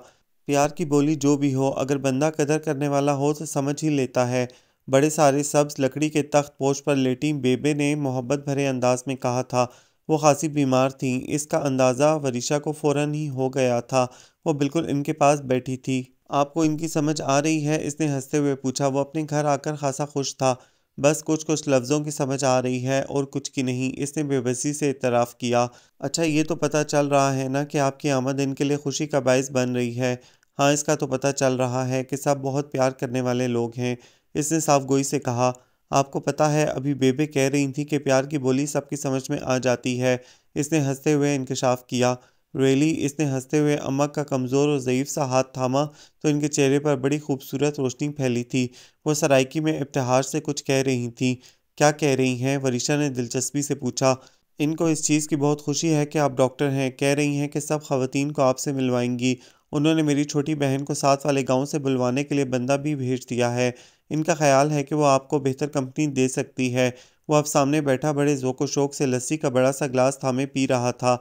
प्यार की बोली जो भी हो अगर बंदा कदर करने वाला हो तो समझ ही लेता है बड़े सारे सब्ज लकड़ी के तख्त पोश पर लेटी बेबे ने मोहब्बत भरे अंदाज में कहा था वो खासी बीमार थी इसका अंदाज़ा वरीशा को फ़ौर ही हो गया था वो बिल्कुल इनके पास बैठी थी आपको इनकी समझ आ रही है इसने हंसते हुए पूछा वो अपने घर आकर खासा खुश था बस कुछ कुछ लफ्ज़ों की समझ आ रही है और कुछ की नहीं इसने बेबसी से इतराफ़ किया अच्छा ये तो पता चल रहा है ना कि आपकी आमद इनके लिए खुशी का बायस बन रही है हाँ इसका तो पता चल रहा है कि सब बहुत प्यार करने वाले लोग हैं इसने साफ गोई से कहा आपको पता है अभी बेबे कह रही थी कि प्यार की बोली सबकी समझ में आ जाती है इसने हंसते हुए इंकशाफ किया रेली इसने हंसते हुए अम्मा का कमज़ोर और ज़यीफ़ सा हाथ थामा तो इनके चेहरे पर बड़ी खूबसूरत रोशनी फैली थी वो सराइकी में इब्तहार से कुछ कह रही थी क्या कह रही हैं वरीशा ने दिलचस्पी से पूछा इनको इस चीज़ की बहुत खुशी है कि आप डॉक्टर हैं कह रही हैं कि सब खातन को आपसे मिलवाएंगी उन्होंने मेरी छोटी बहन को साथ वाले गाँव से बुलवाने के लिए बंदा भी भेज दिया है इनका ख्याल है कि वो आपको बेहतर कंपनी दे सकती है वो अब सामने बैठा बड़े ज़ोको शोक से लस्सी का बड़ा सा गिलास थामे पी रहा था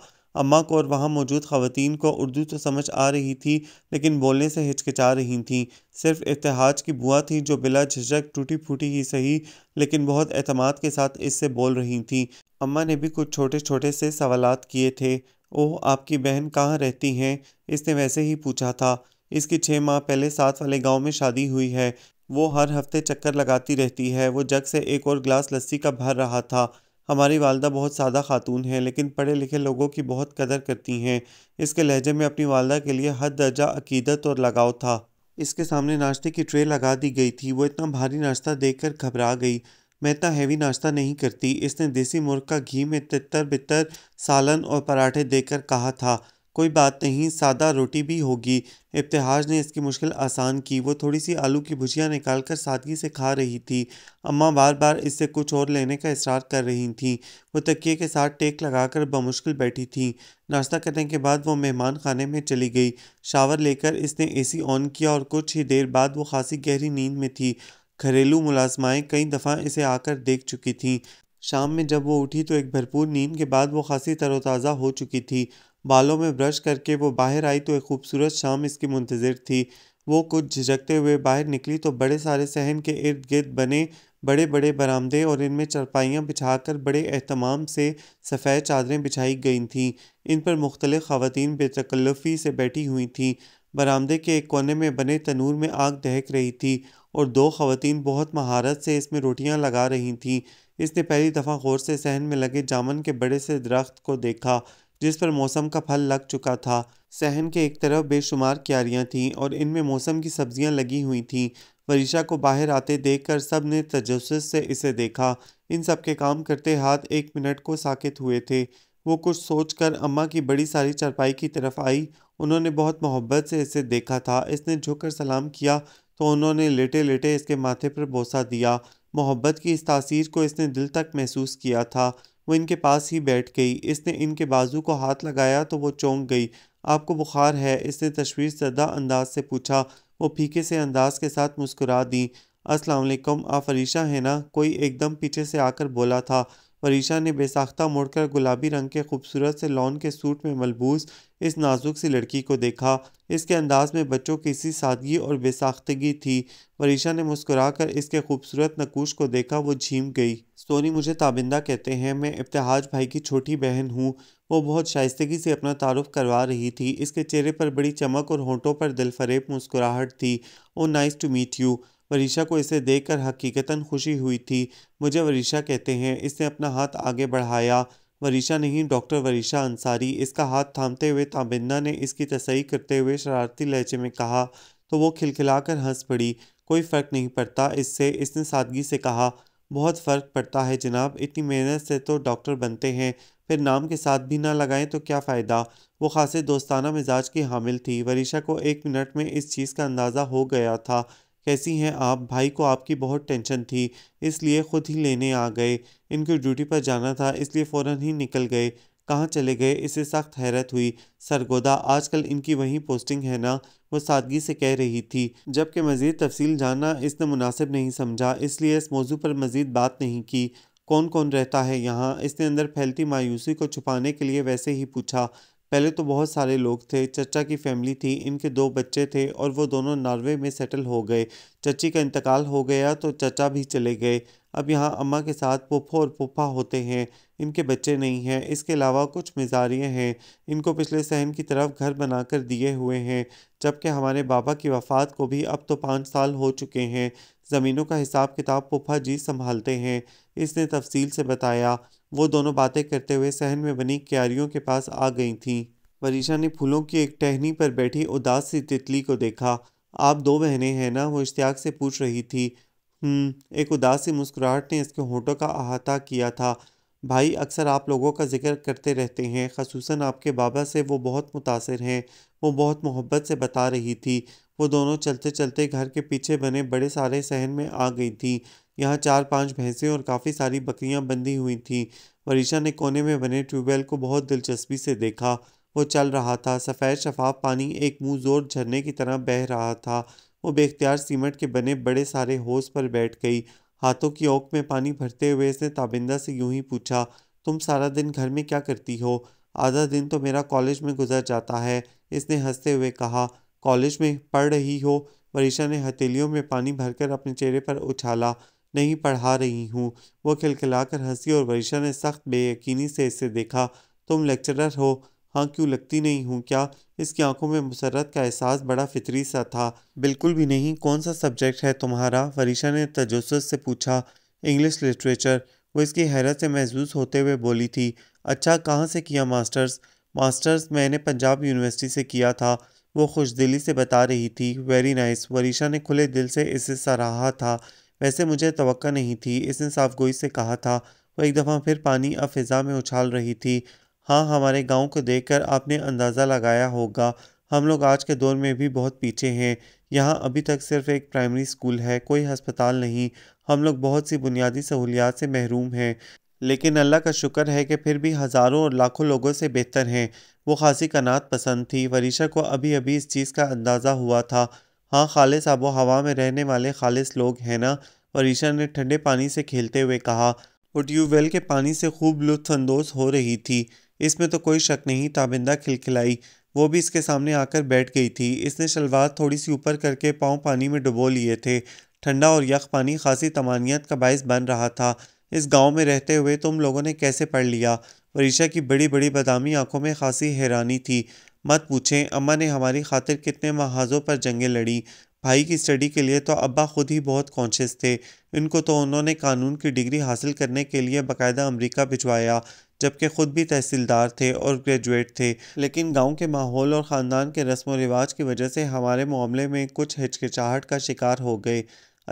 अम्मा को और वहाँ मौजूद ख़वान को उर्दू तो समझ आ रही थी लेकिन बोलने से हिचकिचा रही थीं सिर्फ इतिहाज की बुआ थी जो बिला झिझक टूटी फूटी ही सही लेकिन बहुत अहतमाद के साथ इससे बोल रही थीं अम्मा ने भी कुछ छोटे छोटे से सवालत किए थे ओह आपकी बहन कहाँ रहती हैं इसने वैसे ही पूछा था इसकी छः माह पहले साथ वाले गांव में शादी हुई है वो हर हफ्ते चक्कर लगाती रहती है वो जग से एक और गिलास लस्सी का भर रहा था हमारी वालदा बहुत सादा खातून है लेकिन पढ़े लिखे लोगों की बहुत कदर करती हैं इसके लहजे में अपनी वालदा के लिए हद दर्जा अकीदत और लगाव था इसके सामने नाश्ते की ट्रे लगा दी गई थी वो इतना भारी नाश्ता देखकर घबरा गई मैं तो हैवी नाश्ता नहीं करती इसने देसी मुर्ग का घी में तितर बितर सालन और पराठे देकर कहा था कोई बात नहीं सादा रोटी भी होगी इब्तहाज ने इसकी मुश्किल आसान की वो थोड़ी सी आलू की भुजिया निकाल कर सादगी से खा रही थी अम्मा बार बार इससे कुछ और लेने का इसरार कर रही थीं वो तकिए के साथ टेक लगाकर बमुश्किल बैठी थीं नाश्ता करने के बाद वो मेहमान खाने में चली गई शावर लेकर इसने एसी ऑन किया और कुछ ही देर बाद वो खासी गहरी नींद में थी घरेलू मुलाजमाएँ कई दफ़ा इसे आकर देख चुकी थीं शाम में जब वो उठी तो एक भरपूर नींद के बाद वो खासी तरोताज़ा हो चुकी थी बालों में ब्रश करके वो बाहर आई तो एक खूबसूरत शाम इसकी मुंतज़र थी वो कुछ झिझकते हुए बाहर निकली तो बड़े सारे सहन के इर्द गिर्द बने बड़े बड़े बरामदे और इनमें चरपाइयाँ बिछाकर बड़े अहतमाम से सफ़ेद चादरें बिछाई गई थीं इन पर मुख्तलि खातन बेतकल्लफ़ी से बैठी हुई थीं बरामदे के एक कोने में बने तनूर में आग दहक रही थी और दो खातन बहुत महारत से इसमें रोटियां लगा रही थीं इसने पहली दफ़ा गौर से सहन में लगे जामन के बड़े से दरख्त को देखा जिस पर मौसम का फल लग चुका था सहन के एक तरफ बेशुमार क्यारियाँ थीं और इनमें मौसम की सब्जियाँ लगी हुई थीं वरीशा को बाहर आते देखकर सब ने तजस से इसे देखा इन सब के काम करते हाथ एक मिनट को साकित हुए थे वो कुछ सोचकर अम्मा की बड़ी सारी चरपाई की तरफ आई उन्होंने बहुत मोहब्बत से इसे देखा था इसने कर सलाम किया तो उन्होंने लेटे लेटे इसके माथे पर बोसा दिया मोहब्बत की इस तासीर को इसने दिल तक महसूस किया था वो इनके पास ही बैठ गई इसने इनके बाजू को हाथ लगाया तो वो चौंक गई आपको बुखार है इसने तशवीर सदा अंदाज से पूछा वो फीके से अंदाज के साथ मुस्कुरा दी असलकुम आ फरीशा है ना कोई एकदम पीछे से आकर बोला था परीशा ने बेसाख्ता मुड़कर गुलाबी रंग के खूबसूरत से लॉन के सूट में मलबूस इस नाजुक सी लड़की को देखा इसके अंदाज में बच्चों की सी सादगी और बेसाख्तगी थी परीशा ने मुस्कुराकर इसके खूबसूरत नकूश को देखा वो झीम गई सोनी मुझे ताबिंदा कहते हैं मैं इब्तहाज भाई की छोटी बहन हूँ वो बहुत शाइस्तगी से अपना तारुफ करवा रही थी इसके चेहरे पर बड़ी चमक और होंठों पर दिलफरेब मुस्कुराहट थी oh nice to meet you Varisha को इसे देखकर हकीकतन खुशी हुई थी मुझे वरीशा कहते हैं इसने अपना हाथ आगे बढ़ाया वरीशा नहीं डॉक्टर वरीशा अंसारी इसका हाथ थामते हुए ताबिन्ना ने इसकी तसई करते हुए शरारती लहजे में कहा तो वो खिलखिलाकर हंस पड़ी कोई फ़र्क नहीं पड़ता इससे इसने सादगी से कहा बहुत फ़र्क पड़ता है जनाब इतनी मेहनत से तो डॉक्टर बनते हैं फिर नाम के साथ भी ना लगाएं तो क्या फ़ायदा वो खासे दोस्ताना मिजाज की हामिल थी वरीशा को एक मिनट में इस चीज़ का अंदाज़ा हो गया था कैसी हैं आप भाई को आपकी बहुत टेंशन थी इसलिए ख़ुद ही लेने आ गए इनको ड्यूटी पर जाना था इसलिए फ़ौरन ही निकल गए कहाँ चले गए इसे सख्त हैरत हुई सरगोदा आजकल इनकी वहीं पोस्टिंग है ना वो सादगी से कह रही थी जबकि मज़ीद तफसील जानना इसने मुनासिब नहीं समझा इसलिए इस मौजू पर मज़ीद बात नहीं की कौन कौन रहता है यहाँ इसने अंदर फैलती मायूसी को छुपाने के लिए वैसे ही पूछा पहले तो बहुत सारे लोग थे चचा की फैमिली थी इनके दो बच्चे थे और वो दोनों नॉर्वे में सेटल हो गए चची का इंतकाल हो गया तो चचा भी चले गए अब यहाँ अम्मा के साथ पुप्पो और पुप्पा होते हैं इनके बच्चे नहीं हैं इसके अलावा कुछ मिजारियाँ हैं इनको पिछले सहन की तरफ घर बनाकर दिए हुए हैं जबकि हमारे बाबा की वफ़ात को भी अब तो पाँच साल हो चुके हैं ज़मीनों का हिसाब किताब पुप्पा जी संभालते हैं इसने तफसील से बताया वो दोनों बातें करते हुए सहन में बनी क्यारियों के पास आ गई थीं वरीशा ने फूलों की एक टहनी पर बैठी उदास सी तितली को देखा आप दो बहनें हैं ना वो इश्तियाक से पूछ रही थी हम्म, एक उदास सी मुस्कुराहट ने इसके होंठों का अहाता किया था भाई अक्सर आप लोगों का जिक्र करते रहते हैं खसूस आपके बाबा से वो बहुत मुतासर हैं वो बहुत मोहब्बत से बता रही थी वो दोनों चलते चलते घर के पीछे बने बड़े सारे सहन में आ गई थी यहाँ चार पांच भैंसें और काफ़ी सारी बकरियाँ बंधी हुई थीं वरीशा ने कोने में बने ट्यूबवेल को बहुत दिलचस्पी से देखा वो चल रहा था सफ़ेद शफाफ पानी एक मुँह जोर झरने की तरह बह रहा था वो बेख्तियार सीमेंट के बने बड़े सारे होश पर बैठ गई हाथों की ओक में पानी भरते हुए इसने ताबिंदा से यूं ही पूछा तुम सारा दिन घर में क्या करती हो आधा दिन तो मेरा कॉलेज में गुजर जाता है इसने हंसते हुए कहा कॉलेज में पढ़ रही हो वरीशा ने हथेलियों में पानी भरकर अपने चेहरे पर उछाला नहीं पढ़ा रही हूँ वो खिलखिलाकर हंसी और वरीशा ने सख्त बेयकीनी से इसे देखा तुम लेक्चरर हो हाँ क्यों लगती नहीं हूँ क्या इसकी आंखों में मुसरत का एहसास बड़ा फितरी सा था बिल्कुल भी नहीं कौन सा सब्जेक्ट है तुम्हारा वरीशा ने तजस से पूछा इंग्लिश लिटरेचर वो इसकी हैरत से महसूस होते हुए बोली थी अच्छा कहाँ से किया मास्टर्स मास्टर्स मैंने पंजाब यूनिवर्सिटी से किया था वो खुश दिली से बता रही थी वेरी नाइस वरीशा ने खुले दिल से इसे सराहा था वैसे मुझे तो नहीं थी इसने साफ गोई से कहा था वो एक दफ़ा फिर पानी अब फिज़ा में उछाल रही थी हाँ हमारे गांव को देखकर आपने अंदाज़ा लगाया होगा हम लोग आज के दौर में भी बहुत पीछे हैं यहाँ अभी तक सिर्फ एक प्राइमरी स्कूल है कोई हस्पताल नहीं हम लोग बहुत सी बुनियादी सहूलियात से महरूम हैं लेकिन अल्लाह का शुक्र है कि फिर भी हज़ारों और लाखों लोगों से बेहतर हैं वो खासी कनात पसंद थी वरीशा को अभी अभी इस चीज़ का अंदाज़ा हुआ था हाँ खालिस आबो हवा में रहने वाले खालिस लोग हैं ना वरीशा ने ठंडे पानी से खेलते हुए कहा वो ट्यूबवेल के पानी से खूब लुत्फानंदोज हो रही थी इसमें तो कोई शक नहीं ताबिंदा खिलखिलाई वो भी इसके सामने आकर बैठ गई थी इसने शलवार थोड़ी सी ऊपर करके पाँव पानी में डुबो लिए थे ठंडा और यख पानी खासी तमानियत का बायस बन रहा था इस गांव में रहते हुए तुम लोगों ने कैसे पढ़ लिया परीक्षा की बड़ी बड़ी बदामी आंखों में खासी हैरानी थी मत पूछें अम्मा ने हमारी खातिर कितने महाजों पर जंगें लड़ी भाई की स्टडी के लिए तो अब्बा खुद ही बहुत कॉन्शियस थे इनको तो उन्होंने कानून की डिग्री हासिल करने के लिए बाकायदा अमरीका भिजवाया जबकि ख़ुद भी तहसीलदार थे और ग्रेजुएट थे लेकिन गांव के माहौल और ख़ानदान के रस्म व रिवाज की वजह से हमारे मामले में कुछ हिचकिचाहट का शिकार हो गए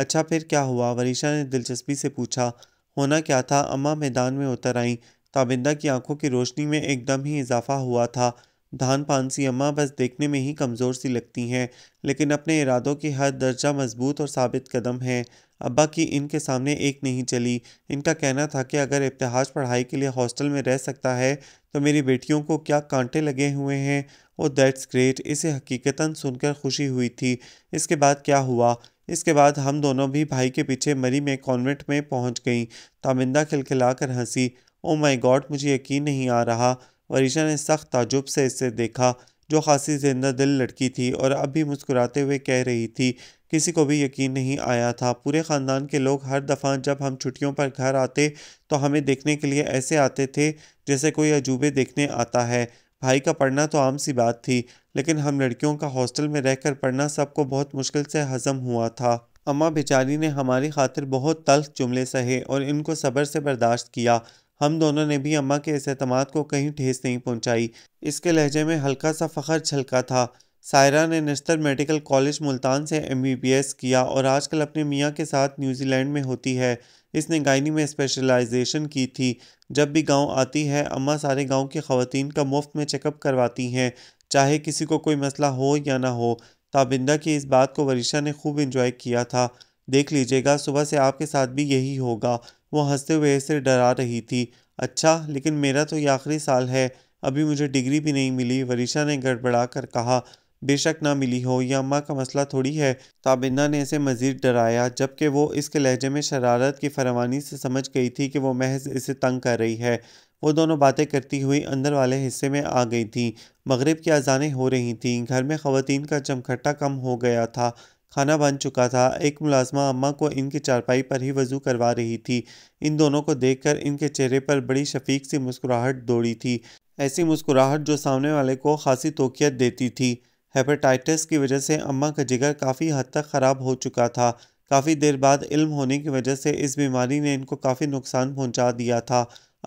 अच्छा फिर क्या हुआ वरीशा ने दिलचस्पी से पूछा होना क्या था अम्मा मैदान में उतर आईं ताबिंदा की आंखों की रोशनी में एकदम ही इजाफा हुआ था धान पान सी अम्मा बस देखने में ही कमज़ोर सी लगती हैं लेकिन अपने इरादों की हर दर्जा मजबूत और साबित कदम हैं अब्बा की इनके सामने एक नहीं चली इनका कहना था कि अगर इब्तहाज पढ़ाई के लिए हॉस्टल में रह सकता है तो मेरी बेटियों को क्या कांटे लगे हुए हैं ओ दैट्स ग्रेट इसे हकीकता सुनकर खुशी हुई थी इसके बाद क्या हुआ इसके बाद हम दोनों भी भाई के पीछे मरी में कॉन्वेंट में पहुंच गईं तामिंदा खिलखिलाकर हंसी ओ माय गॉड मुझे यकीन नहीं आ रहा वरीशा ने सख्त ताजुब से इसे देखा जो खासी जिंदा दिल लड़की थी और अब भी मुस्कुराते हुए कह रही थी किसी को भी यकीन नहीं आया था पूरे ख़ानदान के लोग हर दफ़ा जब हम छुट्टियों पर घर आते तो हमें देखने के लिए ऐसे आते थे जैसे कोई अजूबे देखने आता है भाई का पढ़ना तो आम सी बात थी लेकिन हम लड़कियों का हॉस्टल में रहकर पढ़ना सबको बहुत मुश्किल से हजम हुआ था अम्मा बेचारी ने हमारी खातिर बहुत तल्ख जुमले सहे और इनको सब्र से बर्दाश्त किया हम दोनों ने भी अम्मा के इस अहतमाद को कहीं ठेस नहीं पहुंचाई इसके लहजे में हल्का सा फ़खर छलका था सायरा ने नस्तर मेडिकल कॉलेज मुल्तान से एम किया और आजकल अपने मियाँ के साथ न्यूजीलैंड में होती है इसने गायनी में स्पेशलाइजेशन की थी जब भी गांव आती है अम्मा सारे गांव की खवतान का मुफ्त में चेकअप करवाती हैं चाहे किसी को कोई मसला हो या ना हो ताबिंदा की इस बात को वरीशा ने खूब इंजॉय किया था देख लीजिएगा सुबह से आपके साथ भी यही होगा वो हंसते हुए ऐसे डरा रही थी अच्छा लेकिन मेरा तो ये आखिरी साल है अभी मुझे डिग्री भी नहीं मिली वरीशा ने गड़बड़ा कर कहा बेशक ना मिली हो या अम्मा का मसला थोड़ी है ताबिना ने इसे मज़ीद डराया जबकि वो इसके लहजे में शरारत की फरवानी से समझ गई थी कि वो महज इसे तंग कर रही है वो दोनों बातें करती हुई अंदर वाले हिस्से में आ गई थी मगरिब की अजानें हो रही थी घर में ख़वातीन का चमखट्टा कम हो गया था खाना बन चुका था एक मुलाजमा अम्मा को इनकी चारपाई पर ही वज़ू करवा रही थी इन दोनों को देखकर इनके चेहरे पर बड़ी शफीक सी मुस्कुराहट दौड़ी थी ऐसी मुस्कुराहट जो सामने वाले को खासी तोकियत देती थी हेपेटाइटिस की वजह से अम्मा का जिगर काफ़ी हद तक ख़राब हो चुका था काफ़ी देर बाद इल्म होने की वजह से इस बीमारी ने इनको काफ़ी नुकसान पहुंचा दिया था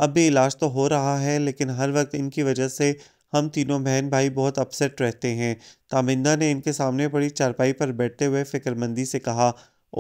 अब भी इलाज तो हो रहा है लेकिन हर वक्त इनकी वजह से हम तीनों बहन भाई बहुत अपसेट रहते हैं तामिंदा ने इनके सामने पड़ी चारपाई पर बैठते हुए फ़िक्रमंदी से कहा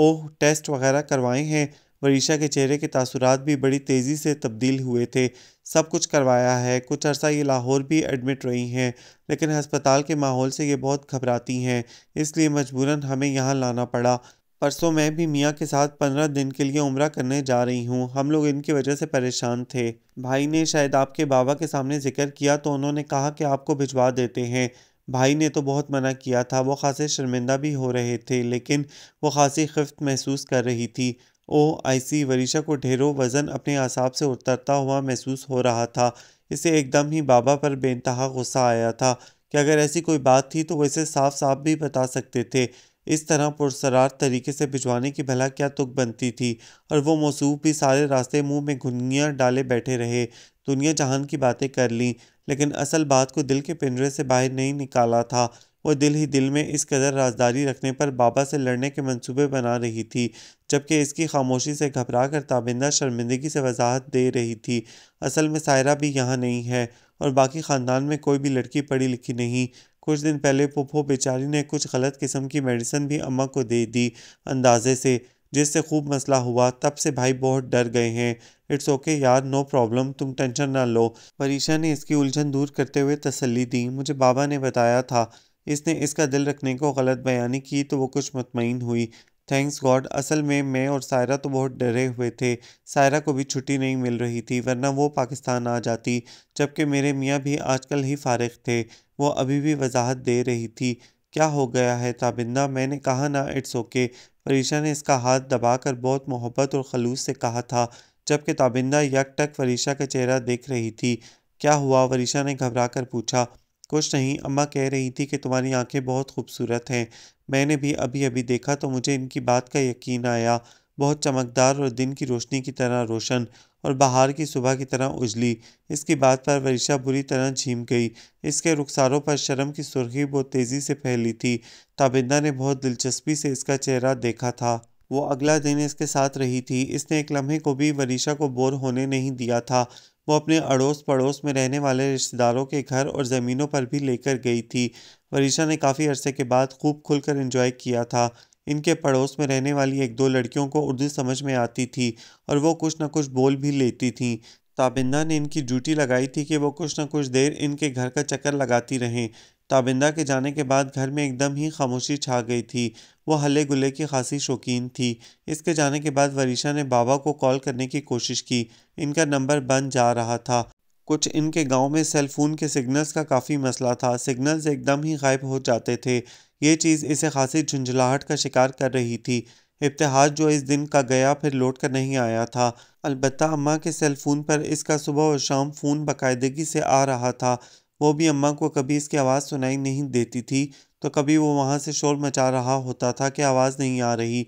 ओह टेस्ट वगैरह करवाए हैं वरीशा के चेहरे के तासुरात भी बड़ी तेज़ी से तब्दील हुए थे सब कुछ करवाया है कुछ अर्सा ये लाहौर भी एडमिट रही हैं लेकिन हस्पताल के माहौल से ये बहुत घबराती हैं इसलिए मजबूरन हमें यहाँ लाना पड़ा परसों मैं भी मियाँ के साथ पंद्रह दिन के लिए उम्र करने जा रही हूँ हम लोग इनकी वजह से परेशान थे भाई ने शायद आपके बाबा के सामने जिक्र किया तो उन्होंने कहा कि आपको भिजवा देते हैं भाई ने तो बहुत मना किया था वो खासे शर्मिंदा भी हो रहे थे लेकिन वो खासी खफ्त महसूस कर रही थी ओ आई सी वरीशा को ढेरों वज़न अपने आसाब से उतरता हुआ महसूस हो रहा था इसे एकदम ही बाबा पर बेनतहा गुस्सा आया था कि अगर ऐसी कोई बात थी तो वह इसे साफ साफ भी बता सकते थे इस तरह पुरसरार तरीके से भिजवाने की भला क्या तुक बनती थी और वो मौसू भी सारे रास्ते मुंह में घुनिया डाले बैठे रहे दुनिया जहान की बातें कर लीं लेकिन असल बात को दिल के पिंजरे से बाहर नहीं निकाला था वो दिल ही दिल में इस कदर राजदारी रखने पर बाबा से लड़ने के मंसूबे बना रही थी जबकि इसकी खामोशी से घबरा कर ताबिंदा शर्मिंदगी से वजाहत दे रही थी असल में सायरा भी यहाँ नहीं है और बाकी ख़ानदान में कोई भी लड़की पढ़ी लिखी नहीं कुछ दिन पहले पुप्पो बेचारी ने कुछ गलत किस्म की मेडिसिन भी अम्मा को दे दी अंदाजे से जिससे खूब मसला हुआ तब से भाई बहुत डर गए हैं इट्स ओके यार नो प्रॉब्लम तुम टेंशन ना लो परीशा ने इसकी उलझन दूर करते हुए तसल्ली दी मुझे बाबा ने बताया था इसने इसका दिल रखने को गलत बयानी की तो वो कुछ मतमिन हुई थैंक्स गॉड असल में मैं और सायरा तो बहुत डरे हुए थे सायरा को भी छुट्टी नहीं मिल रही थी वरना वो पाकिस्तान आ जाती जबकि मेरे मियाँ भी आजकल ही फारग थे वो अभी भी वजाहत दे रही थी क्या हो गया है ताबिंदा मैंने कहा ना इट्स ओके फरीशा ने इसका हाथ दबाकर बहुत मोहब्बत और खलूस से कहा था जबकि ताबिंदा यकटक फरीशा का चेहरा देख रही थी क्या हुआ वरीशा ने घबरा कर पूछा कुछ नहीं अम्मा कह रही थी कि तुम्हारी आंखें बहुत खूबसूरत हैं मैंने भी अभी अभी देखा तो मुझे इनकी बात का यकीन आया बहुत चमकदार और दिन की रोशनी की तरह रोशन और बाहर की सुबह की तरह उजली इसकी बात पर वरीशा बुरी तरह झीम गई इसके रुखसारों पर शर्म की सुर्खी बहुत तेज़ी से फैली थी ताबिंदा ने बहुत दिलचस्पी से इसका चेहरा देखा था वो अगला दिन इसके साथ रही थी इसने एक लम्हे को भी वरीशा को बोर होने नहीं दिया था वो अपने अड़ोस पड़ोस में रहने वाले रिश्तेदारों के घर और ज़मीनों पर भी लेकर गई थी वरीशा ने काफ़ी अरसे के बाद खूब खुलकर एंजॉय किया था इनके पड़ोस में रहने वाली एक दो लड़कियों को उर्दू समझ में आती थी और वो कुछ ना कुछ बोल भी लेती थीं ताबिंदा ने इनकी ड्यूटी लगाई थी कि वो कुछ ना कुछ देर इनके घर का चक्कर लगाती रहें ताबिंदा के जाने के बाद घर में एकदम ही खामोशी छा गई थी वो हले गुले की खासी शौकीन थी इसके जाने के बाद वरीशा ने बाबा को कॉल करने की कोशिश की इनका नंबर बन जा रहा था कुछ इनके गांव में सेलफोन के सिग्नल्स का काफ़ी मसला था सिग्नल्स एकदम ही गायब हो जाते थे ये चीज़ इसे खासी झुंझलाहट का शिकार कर रही थी इब्तहाज जो इस दिन का गया फिर लौट कर नहीं आया था अलबत् अम्मा के सेलफोन पर इसका सुबह और शाम फ़ोन बाकायदगी से आ रहा था वो भी अम्मा को कभी इसकी आवाज़ सुनाई नहीं देती थी तो कभी वो वहाँ से शोर मचा रहा होता था कि आवाज़ नहीं आ रही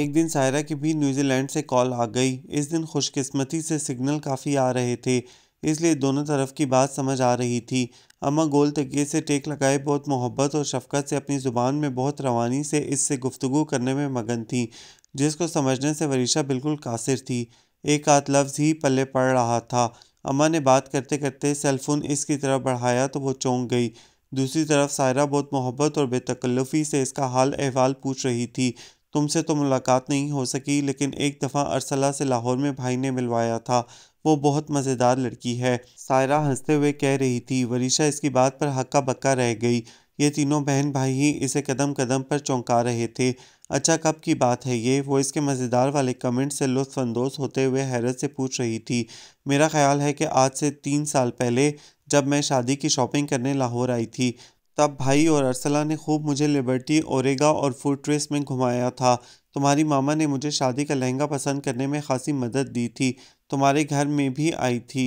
एक दिन सायरा की भी न्यूजीलैंड से कॉल आ गई इस दिन खुशकिस्मती से सिग्नल काफ़ी आ रहे थे इसलिए दोनों तरफ की बात समझ आ रही थी अम्मा गोल तकिए से टेक लगाए बहुत मोहब्बत और शफकत से अपनी ज़ुबान में बहुत रवानी से इससे गुफ्तु करने में मगन थी जिसको समझने से वरीशा बिल्कुल कासिर थी एक आध लफ्ज़ ही पल्ले पड़ रहा था अम्मा ने बात करते करते सेलफोन इसकी तरफ बढ़ाया तो वो चौंक गई दूसरी तरफ सायरा बहुत मोहब्बत और बेतकल्लफ़ी से इसका हाल अहवाल पूछ रही थी तुमसे तो मुलाकात नहीं हो सकी लेकिन एक दफ़ा अरसला से लाहौर में भाई ने मिलवाया था वो बहुत मज़ेदार लड़की है सायरा हंसते हुए कह रही थी वरीशा इसकी बात पर हक्का बक्का रह गई ये तीनों बहन भाई ही इसे कदम कदम पर चौंका रहे थे अच्छा कब की बात है ये वो इसके मज़ेदार वाले कमेंट से लुत्फानंदोज़ होते हुए हैरत से पूछ रही थी मेरा ख्याल है कि आज से तीन साल पहले जब मैं शादी की शॉपिंग करने लाहौर आई थी तब भाई और अरसला ने खूब मुझे लिबर्टी ओरेगा और फूड ट्रेस में घुमाया था तुम्हारी मामा ने मुझे शादी का लहंगा पसंद करने में खासी मदद दी थी तुम्हारे घर में भी आई थी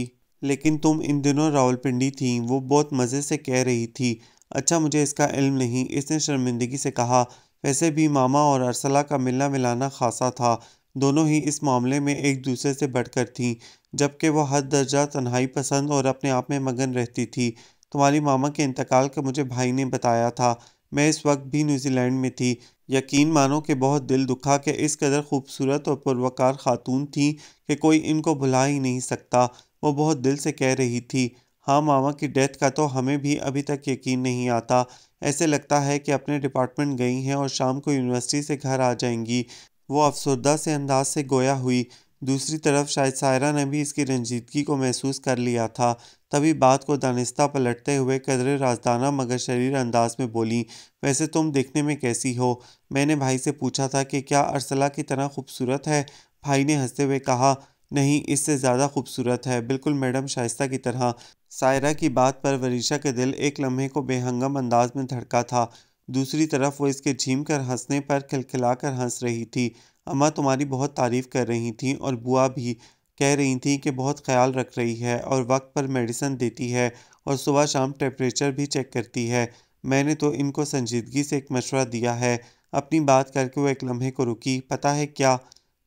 लेकिन तुम इन दिनों रावलपिंडी थी वो बहुत मज़े से कह रही थी अच्छा मुझे इसका इल्म नहीं इसने शर्मिंदगी से कहा वैसे भी मामा और अरसला का मिलना मिलाना खासा था दोनों ही इस मामले में एक दूसरे से बढ़कर थीं जबकि वह हद दर्जा तन्हाई पसंद और अपने आप में मगन रहती थी तुम्हारी मामा के इंतकाल का मुझे भाई ने बताया था मैं इस वक्त भी न्यूजीलैंड में थी यकीन मानो कि बहुत दिल दुखा कि इस कदर खूबसूरत और पुरवकार खातून थी कि कोई इनको भुला ही नहीं सकता वो बहुत दिल से कह रही थी हाँ मामा की डेथ का तो हमें भी अभी तक यकीन नहीं आता ऐसे लगता है कि अपने डिपार्टमेंट गई हैं और शाम को यूनिवर्सिटी से घर आ जाएंगी वो अफसरदा से अंदाज से गोया हुई दूसरी तरफ शायद सायरा ने भी इसकी रंजीदगी को महसूस कर लिया था तभी बात को दानिस्ता पलटते हुए कदर राजदाना मगर शरीर अंदाज में बोली वैसे तुम देखने में कैसी हो मैंने भाई से पूछा था कि क्या अरसला की तरह खूबसूरत है भाई ने हंसते हुए कहा नहीं इससे ज़्यादा खूबसूरत है बिल्कुल मैडम शाइस्ता की तरह सायरा की बात पर वरीशा के दिल एक लम्हे को बेहंगम अंदाज में धड़का था दूसरी तरफ वो इसके झीम कर हंसने पर खिलखिला कर हंस रही थी अम्मा तुम्हारी बहुत तारीफ़ कर रही थी और बुआ भी कह रही थी कि बहुत ख्याल रख रही है और वक्त पर मेडिसन देती है और सुबह शाम टेम्परेचर भी चेक करती है मैंने तो इनको संजीदगी से एक मशवरा दिया है अपनी बात करके वो एक लम्हे को रुकी पता है क्या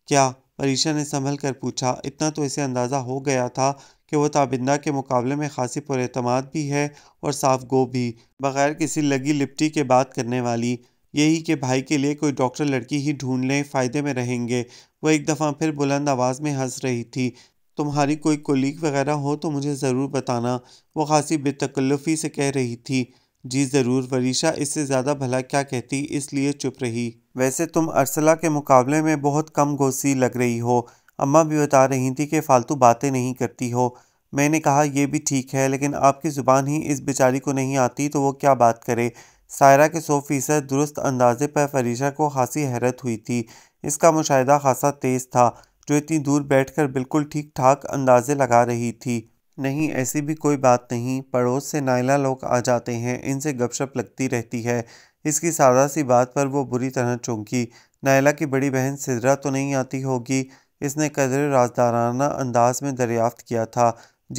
क्या मरीशा ने संभल कर पूछा इतना तो इसे अंदाज़ा हो गया था कि वह ताबिंदा के मुकाबले में खासी पुरतमाद भी है और साफ गो भी बग़ैर किसी लगी लिपटी के बात करने वाली यही कि भाई के लिए कोई डॉक्टर लड़की ही ढूंढ लें फ़ायदे में रहेंगे वह एक दफ़ा फिर बुलंद आवाज़ में हंस रही थी तुम्हारी कोई कोलीग वगैरह हो तो मुझे ज़रूर बताना वो खासी बेतकल्लफ़ी से कह रही थी जी ज़रूर वरीशा इससे ज़्यादा भला क्या कहती इसलिए चुप रही वैसे तुम अरसला के मुकाबले में बहुत कम गोसी लग रही हो अम्मा भी बता रही थी कि फ़ालतू बातें नहीं करती हो मैंने कहा यह भी ठीक है लेकिन आपकी ज़ुबान ही इस बेचारी को नहीं आती तो वो क्या बात करे सायरा के सौ फीसद दुरुस्त अंदाजे पर फरीशा को खासी हैरत हुई थी इसका मुशाह खासा तेज़ था जो इतनी दूर कर बिल्कुल ठीक ठाक अंदाजे लगा रही थी नहीं ऐसी भी कोई बात नहीं पड़ोस से नायला लोग आ जाते हैं इनसे गपशप लगती रहती है इसकी सादा सी बात पर वो बुरी तरह चौंकी नायला की बड़ी बहन सिदरा तो नहीं आती होगी इसने कदर राजदाराना अंदाज में दरियाफ्त किया था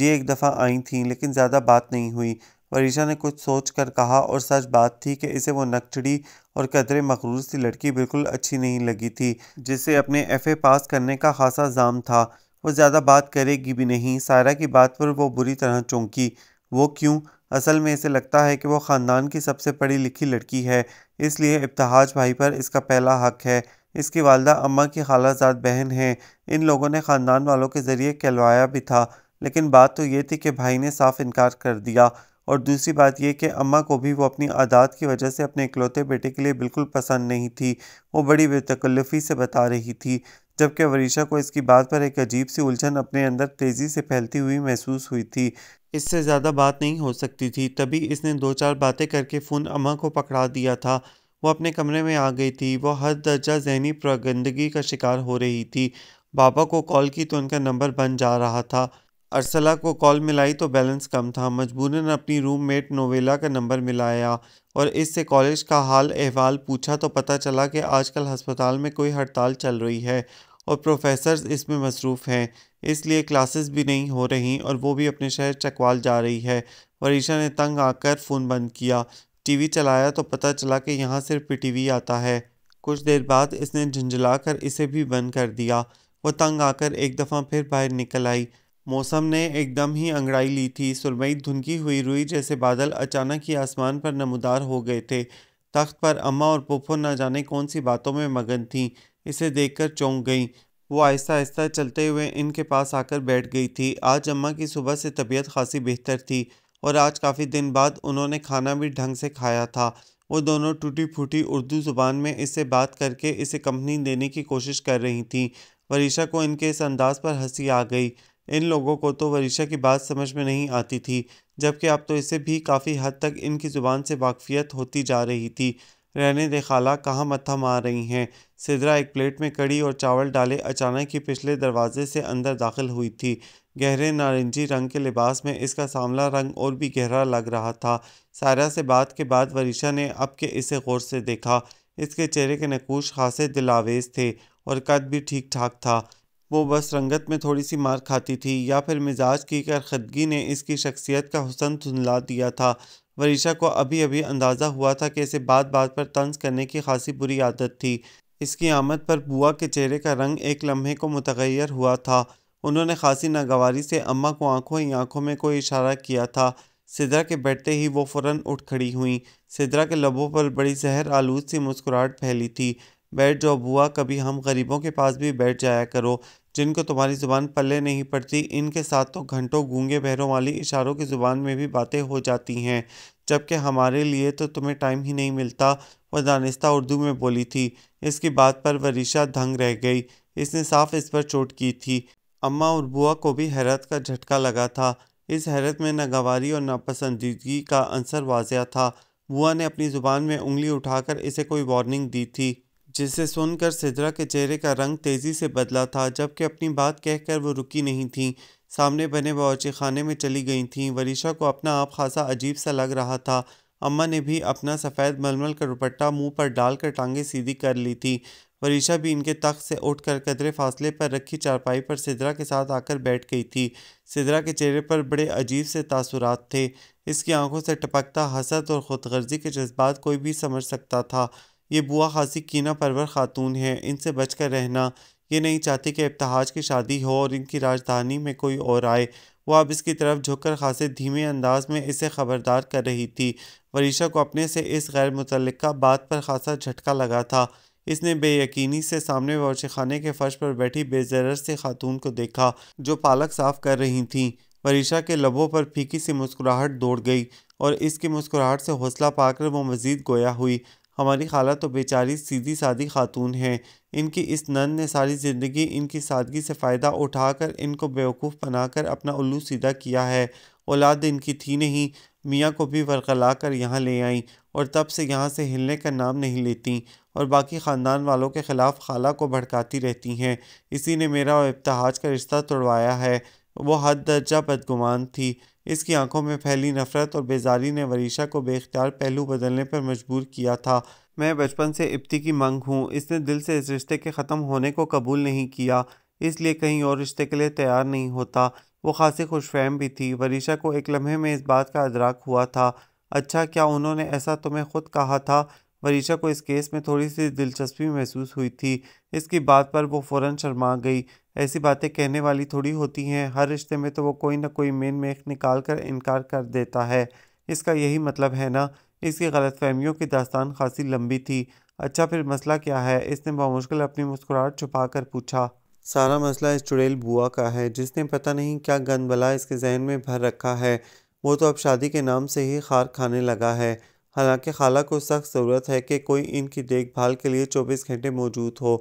जी एक दफ़ा आई थी लेकिन ज़्यादा बात नहीं हुई वरीशा ने कुछ सोच कर कहा और सच बात थी कि इसे वो नकचड़ी और कदरे मकरूज सी लड़की बिल्कुल अच्छी नहीं लगी थी जिसे अपने एफ़ ए पास करने का खासा जाम था वो ज़्यादा बात करेगी भी नहीं सायरा की बात पर वो बुरी तरह चौंकी वो क्यों असल में इसे लगता है कि वो ख़ानदान की सबसे पढ़ी लिखी लड़की है इसलिए इब्तहाज भाई पर इसका पहला हक है इसकी वालदा अम्मा की खालाजात बहन हैं इन लोगों ने ख़ानदान वालों के ज़रिए कहलवाया भी था लेकिन बात तो ये थी कि भाई ने साफ इनकार कर दिया और दूसरी बात यह कि अम्मा को भी वो अपनी आदात की वजह से अपने इकलौते बेटे के लिए बिल्कुल पसंद नहीं थी वो बड़ी बेतकल्लफ़ी से बता रही थी जबकि वरीशा को इसकी बात पर एक अजीब सी उलझन अपने अंदर तेज़ी से फैलती हुई महसूस हुई थी इससे ज़्यादा बात नहीं हो सकती थी तभी इसने दो चार बातें करके फ़ोन अमा को पकड़ा दिया था वो अपने कमरे में आ गई थी वह हर दर्जा जहनी प्रगंदगी का शिकार हो रही थी बाबा को कॉल की तो उनका नंबर बन जा रहा था अरसला को कॉल मिलाई तो बैलेंस कम था मजबूरन अपनी रूममेट नोवेला का नंबर मिलाया और इससे कॉलेज का हाल अहवाल पूछा तो पता चला कि आजकल अस्पताल में कोई हड़ताल चल रही है और प्रोफेसर्स इसमें मसरूफ़ हैं इसलिए क्लासेस भी नहीं हो रही और वो भी अपने शहर चकवाल जा रही है वरीशा ने तंग आकर फ़ोन बंद किया टीवी चलाया तो पता चला कि यहाँ सिर्फ पीटीवी आता है कुछ देर बाद इसने झुंझला कर इसे भी बंद कर दिया वो तंग आकर एक दफ़ा फिर बाहर निकल आई मौसम ने एकदम ही अंगड़ाई ली थी सुरमई धुनकी हुई रुई जैसे बादल अचानक ही आसमान पर नमदार हो गए थे तख्त पर अम्मा और पुप्पो न जाने कौन सी बातों में मगन थीं इसे देखकर चौंक गईं वो आहिस्ता आहिस्ता चलते हुए इनके पास आकर बैठ गई थी आज अम्मा की सुबह से तबीयत खासी बेहतर थी और आज काफ़ी दिन बाद उन्होंने खाना भी ढंग से खाया था वो दोनों टूटी फूटी उर्दू ज़ुबान में इससे बात करके इसे कंपनी देने की कोशिश कर रही थी वरीशा को इनके इस अंदाज पर हंसी आ गई इन लोगों को तो वरीशा की बात समझ में नहीं आती थी जबकि अब तो इसे भी काफ़ी हद तक इनकी ज़ुबान से वाकफियत होती जा रही थी रहने दे खाला कहाँ मत्था मार रही हैं सिदरा एक प्लेट में कड़ी और चावल डाले अचानक ही पिछले दरवाजे से अंदर दाखिल हुई थी गहरे नारंगी रंग के लिबास में इसका सामला रंग और भी गहरा लग रहा था सारा से बात के बाद वरीशा ने अब के इसे गौर से देखा इसके चेहरे के नकूश खासे दिलावेज थे और कद भी ठीक ठाक था वो बस रंगत में थोड़ी सी मार खाती थी या फिर मिजाज की करखदगी ने इसकी शख्सियत का हुसन धुंधला दिया था वरीशा को अभी अभी अंदाज़ा हुआ था कि इसे बात बात पर तंज करने की खासी बुरी आदत थी इसकी आमद पर बुआ के चेहरे का रंग एक लम्हे को मुतगैर हुआ था उन्होंने खासी नागवारी से अम्मा को आंखों ही आंखों में कोई इशारा किया था सिद्रा के बैठते ही वो फौरन उठ खड़ी हुई सिद्रा के लबों पर बड़ी जहर आलूद सी मुस्कुराहट फैली थी बैठ जाओ बुआ कभी हम गरीबों के पास भी बैठ जाया करो जिनको तुम्हारी ज़ुबान पल्ले नहीं पड़ती इनके साथ तो घंटों गूंगे बहरों वाली इशारों की ज़ुबान में भी बातें हो जाती हैं जबकि हमारे लिए तो तुम्हें टाइम ही नहीं मिलता वह दानिस्ता उर्दू में बोली थी इसकी बात पर वरीशा दंग रह गई इसने साफ इस पर चोट की थी अम्मा और बुआ को भी हैरत का झटका लगा था इस हैरत में नागवारी और नापसंदीदगी का अंसर वाजिया था बुआ ने अपनी ज़ुबान में उंगली उठाकर इसे कोई वार्निंग दी थी जिसे सुनकर सिद्रा के चेहरे का रंग तेज़ी से बदला था जबकि अपनी बात कहकर वो रुकी नहीं थी सामने बने बावची खाने में चली गई थीं वरीशा को अपना आप खासा अजीब सा लग रहा था अम्मा ने भी अपना सफ़ेद मलमल का दुपट्टा मुंह पर डालकर टांगे सीधी कर ली थी वरीशा भी इनके तख्त से उठकर कदरे फासले पर रखी चारपाई पर सिद्रा के साथ आकर बैठ गई थी सिद्रा के चेहरे पर बड़े अजीब से तासुरात थे इसकी आंखों से टपकता हसरत और खुदगर्जी के जज्बात कोई भी समझ सकता था ये बुआ खासी कीना परवर खातून है इनसे बचकर रहना ये नहीं चाहती कि इब्तहाज की शादी हो और इनकी राजधानी में कोई और आए वो अब इसकी तरफ झुककर खासे धीमे अंदाज में इसे ख़बरदार कर रही थी वरीशा को अपने से इस गैर मुतल बात पर खासा झटका लगा था इसने बेयकीनी से सामने खाने के फर्श पर बैठी बेजर से खातून को देखा जो पालक साफ कर रही थीं वरीशा के लबों पर फीकी सी मुस्कुराहट दौड़ गई और इसकी मुस्कुराहट से हौसला पाकर वो मज़ीद गोया हुई हमारी खाला तो बेचारी सीधी सादी खातून हैं इनकी इस नन ने सारी ज़िंदगी इनकी सादगी से फ़ायदा उठाकर इनको बेवकूफ़ बनाकर अपना उल्लू सीधा किया है औलाद इनकी थी नहीं मियाँ को भी वर्कला कर यहाँ ले आईं और तब से यहाँ से हिलने का नाम नहीं लेती और बाकी ख़ानदान वालों के ख़िलाफ़ खाला को भड़काती रहती हैं इसी ने मेरा और इब्तहाज का रिश्ता तोड़वाया है वो हद दर्जा बदगुमान थी इसकी आंखों में फैली नफरत और बेजारी ने वरीशा को बेख्तियार पहलू बदलने पर मजबूर किया था मैं बचपन से इब्ती की मंग हूँ इसने दिल से इस रिश्ते के ख़त्म होने को कबूल नहीं किया इसलिए कहीं और रिश्ते के लिए तैयार नहीं होता वो खासी खुशफहम भी थी वरीशा को एक लम्हे में इस बात का अदराक हुआ था अच्छा क्या उन्होंने ऐसा तुम्हें खुद कहा था वरीशा को इस केस में थोड़ी सी दिलचस्पी महसूस हुई थी इसकी बात पर वो फ़ौरन शर्मा गई ऐसी बातें कहने वाली थोड़ी होती हैं हर रिश्ते में तो वो कोई ना कोई मेन मेख निकाल कर इनकार कर देता है इसका यही मतलब है ना इसकी गलतफहमियों की दास्तान खासी लंबी थी अच्छा फिर मसला क्या है इसने बामुश्किल अपनी मुस्कुराहट छुपा कर पूछा सारा मसला इस चुड़ैल बुआ का है जिसने पता नहीं क्या गंद बला इसके जहन में भर रखा है वो तो अब शादी के नाम से ही खार खाने लगा है हालांकि खाला को सख्त ज़रूरत है कि कोई इनकी देखभाल के लिए चौबीस घंटे मौजूद हो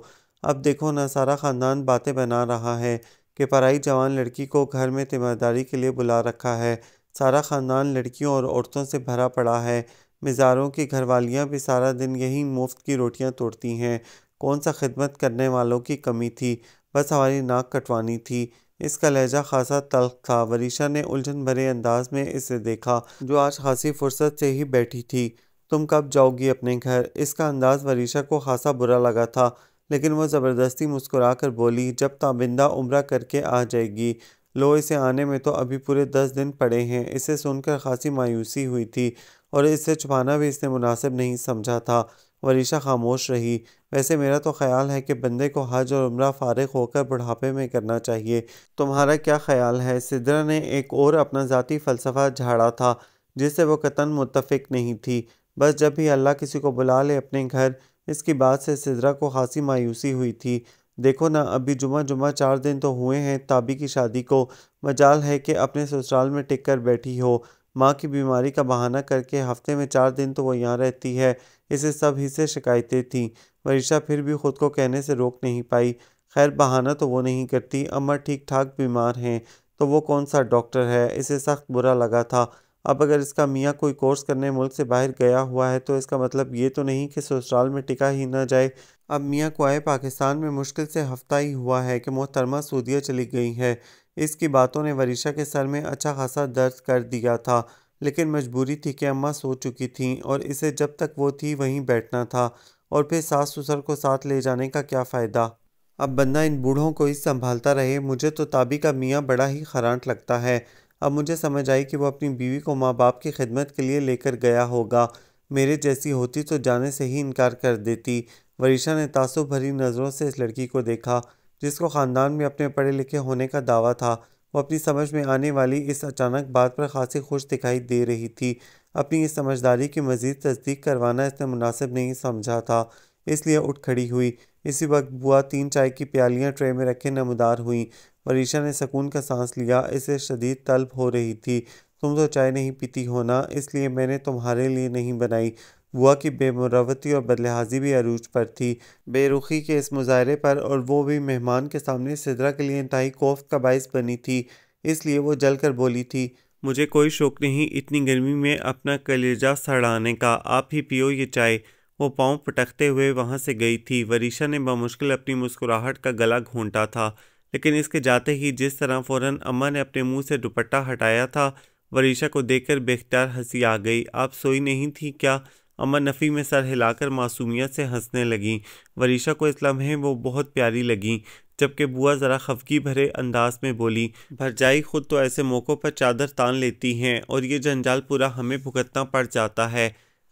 अब देखो ना सारा ख़ानदान बातें बना रहा है कि पराई जवान लड़की को घर में तिमारदारी के लिए बुला रखा है सारा ख़ानदान लड़कियों और औरतों से भरा पड़ा है मिज़ारों की घरवालियाँ भी सारा दिन यहीं मुफ्त की रोटियाँ तोड़ती हैं कौन सा खिदमत करने वालों की कमी थी बस हमारी नाक कटवानी थी इसका लहजा खासा तल्ख था वरीशा ने उलझन भरे अंदाज में इसे देखा जो आज खासी फुर्सत से ही बैठी थी तुम कब जाओगी अपने घर इसका अंदाज वरीशा को खासा बुरा लगा था लेकिन वह ज़बरदस्ती मुस्कुरा कर बोली जब ताबिंदा उम्र करके आ जाएगी लो इसे आने में तो अभी पूरे दस दिन पड़े हैं इसे सुनकर खासी मायूसी हुई थी और इसे छुपाना भी इसने मुनासिब नहीं समझा था वरीशा खामोश रही वैसे मेरा तो ख्याल है कि बंदे को हज और उम्र फारग होकर बुढ़ापे में करना चाहिए तुम्हारा क्या ख्याल है सिद्रा ने एक और अपना ज़ाती फ़लसफ़ा झाड़ा था जिससे वो कतन मुतफिक नहीं थी बस जब भी अल्लाह किसी को बुला ले अपने घर इसकी बात से सिद्रा को खासी मायूसी हुई थी देखो ना अभी जुमा जुमा चार दिन तो हुए हैं ताबी की शादी को मजाल है कि अपने ससुराल में टिक कर बैठी हो माँ की बीमारी का बहाना करके हफ्ते में चार दिन तो वो यहाँ रहती है इसे ही से शिकायतें थीं वरिषा फिर भी खुद को कहने से रोक नहीं पाई खैर बहाना तो वो नहीं करती अमर ठीक ठाक बीमार हैं तो वो कौन सा डॉक्टर है इसे सख्त बुरा लगा था अब अगर इसका मियाँ कोई कोर्स करने मुल्क से बाहर गया हुआ है तो इसका मतलब ये तो नहीं कि ससुराल में टिका ही ना जाए अब मियाँ को आए पाकिस्तान में मुश्किल से हफ्ता ही हुआ है कि मोहतरमा सूदिया चली गई है इसकी बातों ने वरीशा के सर में अच्छा खासा दर्द कर दिया था लेकिन मजबूरी थी कि अम्मा सो चुकी थीं और इसे जब तक वो थी वहीं बैठना था और फिर सास ससुर को साथ ले जाने का क्या फ़ायदा अब बंदा इन बूढ़ों को ही संभालता रहे मुझे तो ताबी का मियाँ बड़ा ही खरांट लगता है अब मुझे समझ आई कि वो अपनी बीवी को माँ बाप की खिदमत के लिए लेकर गया होगा मेरे जैसी होती तो जाने से ही इनकार कर देती वरीशा ने तासुब भरी नज़रों से इस लड़की को देखा जिसको ख़ानदान में अपने पढ़े लिखे होने का दावा था वो अपनी समझ में आने वाली इस अचानक बात पर खासी खुश दिखाई दे रही थी अपनी इस समझदारी की मज़ीद तस्दीक करवाना इसने मुनासिब नहीं समझा था इसलिए उठ खड़ी हुई इसी वक्त बुआ तीन चाय की प्यालियाँ ट्रे में रखे नमदार हुई वरीशा ने सकून का सांस लिया इसे शदीद तलब हो रही थी तुम तो चाय नहीं पीती हो ना इसलिए मैंने तुम्हारे लिए नहीं बनाई हुआ कि बेमरवती और बदलहाजी भी अरूज पर थी बेरुखी के इस मुजाहरे पर और वो भी मेहमान के सामने सिदरा के लिए इंतहाई कोफ का बायस बनी थी इसलिए वो जलकर बोली थी मुझे कोई शौक़ नहीं इतनी गर्मी में अपना कलेजा सड़ाने का आप ही पियो ये चाय वो पाँव पटकते हुए वहाँ से गई थी वरीशा ने बमुश्किल अपनी मुस्कुराहट का गला घोंटा था लेकिन इसके जाते ही जिस तरह फ़ौरन अम्मा ने अपने मुंह से दुपट्टा हटाया था वरीशा को देखकर बेख्तियार हंसी आ गई आप सोई नहीं थी क्या अम्मा नफ़ी में सर हिलाकर मासूमियत से हंसने लगीं वरीशा को इस लम्हे वो बहुत प्यारी लगीं जबकि बुआ ज़रा खफकी भरे अंदाज में बोली भरजाई खुद तो ऐसे मौक़ों पर चादर तान लेती हैं और ये जंजाल पूरा हमें भुगतना पड़ जाता है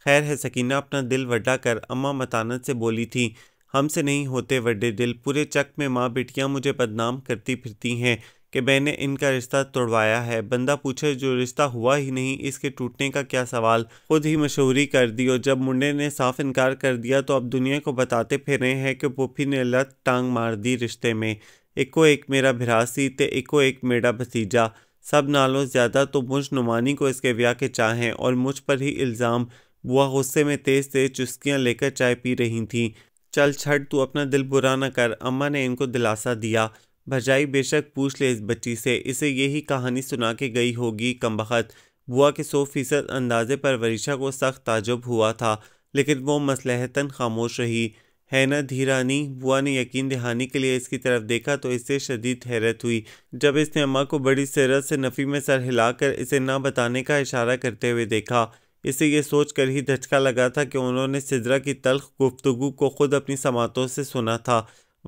खैर है सकीना अपना दिल वड्डा कर अम्मा मतानत से बोली थी हमसे नहीं होते वड्डे दिल पूरे चक में माँ बेटियाँ मुझे बदनाम करती फिरती हैं कि मैंने इनका रिश्ता तोड़वाया है बंदा पूछे जो रिश्ता हुआ ही नहीं इसके टूटने का क्या सवाल खुद ही मशहूरी कर दी और जब मुंडे ने साफ इनकार कर दिया तो अब दुनिया को बताते फिर रहे हैं कि पोफी ने लत टांग मार दी रिश्ते में इको एक मेरा भिरासी तो इको एक मेरा भतीजा सब नालों ज़्यादा तो मुझ नुमानी को इसके ब्याह के चाहें और मुझ पर ही इल्ज़ाम बुआ गुस्से में तेज़ तेज़ चुस्कियाँ लेकर चाय पी रही थी चल छठ तू अपना दिल बुरा ना कर अम्मा ने इनको दिलासा दिया भजाई बेशक पूछ ले इस बच्ची से इसे यही कहानी सुना के गई होगी कमबख्त बुआ के सौ फीसद अंदाजे पर वरीशा को सख्त ताजुब हुआ था लेकिन वो मसलहतन खामोश रही है ना धीरानी बुआ ने यकीन दहानी के लिए इसकी तरफ देखा तो इससे शदीद हैरत हुई जब इसने अम्मा को बड़ी सरत से नफ़ी में सर हिलाकर इसे ना बताने का इशारा करते हुए देखा इसे ये सोच कर ही धचका लगा था कि उन्होंने सिदरा की तलख गुफ्तगु को खुद अपनी समातों से सुना था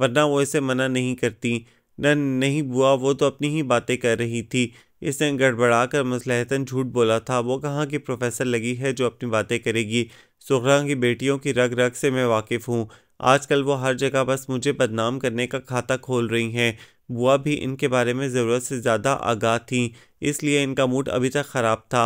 वरना वो इसे मना नहीं करती न नहीं बुआ वो तो अपनी ही बातें कर रही थी इसने गड़बड़ा कर मसलहतन झूठ बोला था वो कहाँ की प्रोफेसर लगी है जो अपनी बातें करेगी सुखरा की बेटियों की रग रग से मैं वाकिफ़ हूँ आजकल वो हर जगह बस मुझे बदनाम करने का खाता खोल रही हैं बुआ भी इनके बारे में ज़रूरत से ज़्यादा आगाह थी इसलिए इनका मूड अभी तक ख़राब था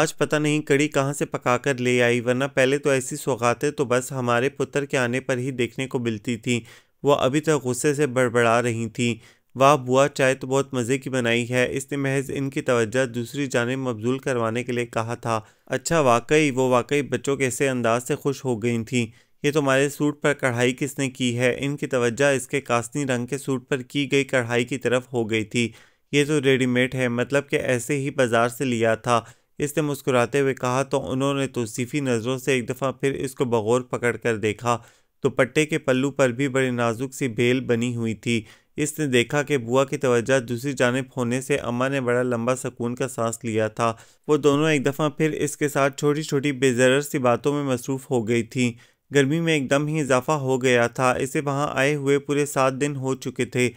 आज पता नहीं कड़ी कहाँ से पका कर ले आई वरना पहले तो ऐसी सौगातें तो बस हमारे पुत्र के आने पर ही देखने को मिलती थी वह अभी तक गुस्से से बड़बड़ा रही थी वाह बुआ चाय तो बहुत मज़े की बनाई है इसने महज इनकी तवज्जा दूसरी जानब मबजूल करवाने के लिए कहा था अच्छा वाकई वो वाकई बच्चों के ऐसे अंदाज से खुश हो गई थी ये तुम्हारे तो सूट पर कढ़ाई किसने की है इनकी तवज्जा इसके कास्नी रंग के सूट पर की गई कढ़ाई की तरफ हो गई थी ये तो रेडीमेड है मतलब कि ऐसे ही बाजार से लिया था इसने मुस्कुराते हुए कहा तो उन्होंने तोसीफ़ी नज़रों से एक दफ़ा फिर इसको बगौर पकड़ कर देखा दुपट्टे तो के पल्लू पर भी बड़ी नाजुक सी बेल बनी हुई थी इसने देखा कि बुआ की तवज्जा दूसरी जानब होने से अम्मा ने बड़ा लंबा सकून का सांस लिया था वो दोनों एक दफ़ा फिर इसके साथ छोटी छोटी बेजर सी बातों में मसरूफ़ हो गई थी गर्मी में एकदम ही इजाफा हो गया था इसे वहाँ आए हुए पूरे सात दिन हो चुके थे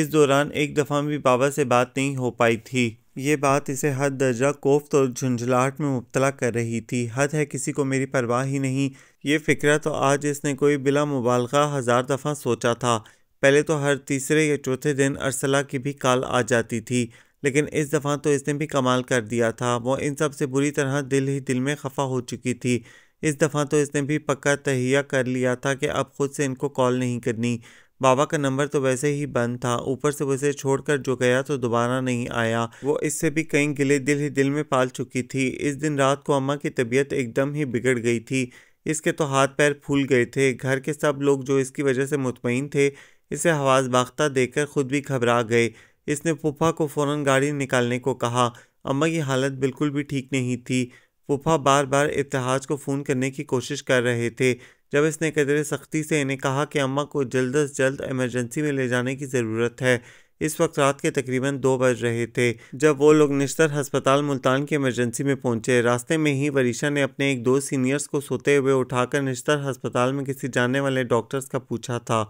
इस दौरान एक दफ़ा भी बाबा से बात नहीं हो पाई थी ये बात इसे हद दर्जा कोफ्त और झुंझलाहट में मुबतला कर रही थी हद है किसी को मेरी परवाह ही नहीं ये फ़िक्र तो आज इसने कोई बिला मुबालका हज़ार दफ़ा सोचा था पहले तो हर तीसरे या चौथे दिन अरसला की भी कॉल आ जाती थी लेकिन इस दफ़ा तो इसने भी कमाल कर दिया था वो इन सब से बुरी तरह दिल ही दिल में खफा हो चुकी थी इस दफ़ा तो इसने भी पक्का तहिया कर लिया था कि अब ख़ुद से इनको कॉल नहीं करनी बाबा का नंबर तो वैसे ही बंद था ऊपर से वैसे छोड़कर जो गया तो दोबारा नहीं आया वो इससे भी कई गिले दिल ही दिल में पाल चुकी थी इस दिन रात को अम्मा की तबीयत एकदम ही बिगड़ गई थी इसके तो हाथ पैर फूल गए थे घर के सब लोग जो इसकी वजह से मुतमिन थे इसे हवास बाख्ता देखकर खुद भी घबरा गए इसने पुफा को फ़ौरन गाड़ी निकालने को कहा अम्मा की हालत बिल्कुल भी ठीक नहीं थी पुफा बार बार इतिहाज को फ़ोन करने की कोशिश कर रहे थे जब इसने कदर सख्ती से इन्हें कहा कि अम्मा को जल्द अज जल्द एमरजेंसी में ले जाने की ज़रूरत है इस वक्त रात के तकरीबन दो बज रहे थे जब वो लोग निश्तर अस्पताल मुल्तान की इमरजेंसी में पहुंचे रास्ते में ही वरीशा ने अपने एक दो सीनियर्स को सोते हुए उठाकर निश्तर अस्पताल में किसी जाने वाले डॉक्टर्स का पूछा था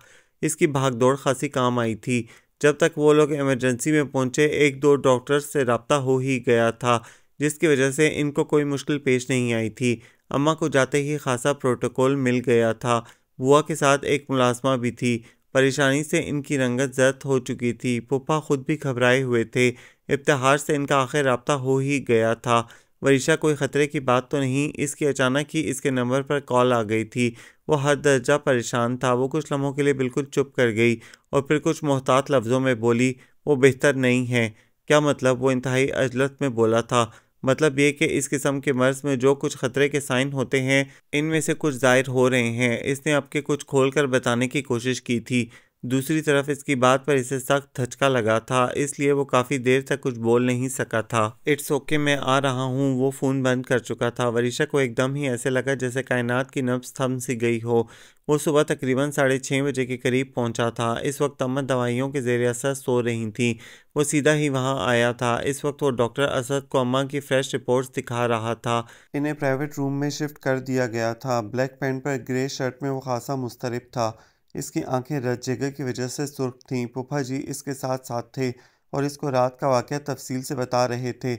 इसकी भागदौड़ खासी काम आई थी जब तक वो लोग इमरजेंसी में पहुंचे एक दो डॉक्टर्स से रबता हो ही गया था जिसकी वजह से इनको कोई मुश्किल पेश नहीं आई थी अम्मा को जाते ही खासा प्रोटोकॉल मिल गया था बुआ के साथ एक मुलाजमा भी थी परेशानी से इनकी रंगत जब्त हो चुकी थी पुप्पा खुद भी घबराए हुए थे इब्तहार से इनका आखिर रबता हो ही गया था वरीशा कोई ख़तरे की बात तो नहीं इसकी अचानक ही इसके नंबर पर कॉल आ गई थी वो हर दर्जा परेशान था वो कुछ लम्हों के लिए बिल्कुल चुप कर गई और फिर कुछ मोहतात लफ्ज़ों में बोली वो बेहतर नहीं है क्या मतलब वो इंतहाई अजलत में बोला था मतलब ये कि इस किस्म के मर्ज में जो कुछ ख़तरे के साइन होते हैं इनमें से कुछ ज़ाहिर हो रहे हैं इसने आपके कुछ खोल कर बताने की कोशिश की थी दूसरी तरफ इसकी बात पर इसे सख्त धचका लगा था इसलिए वो काफ़ी देर तक कुछ बोल नहीं सका था इट्स ओके मैं आ रहा हूँ वो फ़ोन बंद कर चुका था वरीशा को एकदम ही ऐसे लगा जैसे कायनात की नब्स थम सी गई हो वो सुबह तकरीबन साढ़े छः बजे के करीब पहुंचा था इस वक्त अम्मा दवाइयों के जेर असर सो रही थी वो सीधा ही वहाँ आया था इस वक्त वो डॉक्टर असद को अम्मा की फ्रेश रिपोर्ट्स दिखा रहा था इन्हें प्राइवेट रूम में शिफ्ट कर दिया गया था ब्लैक पैंट पर ग्रे शर्ट में वो खासा मुस्तरब था इसकी आंखें रज जगह की वजह से सुर्ख थीं पुफा जी इसके साथ साथ थे और इसको रात का वाक़ तफसील से बता रहे थे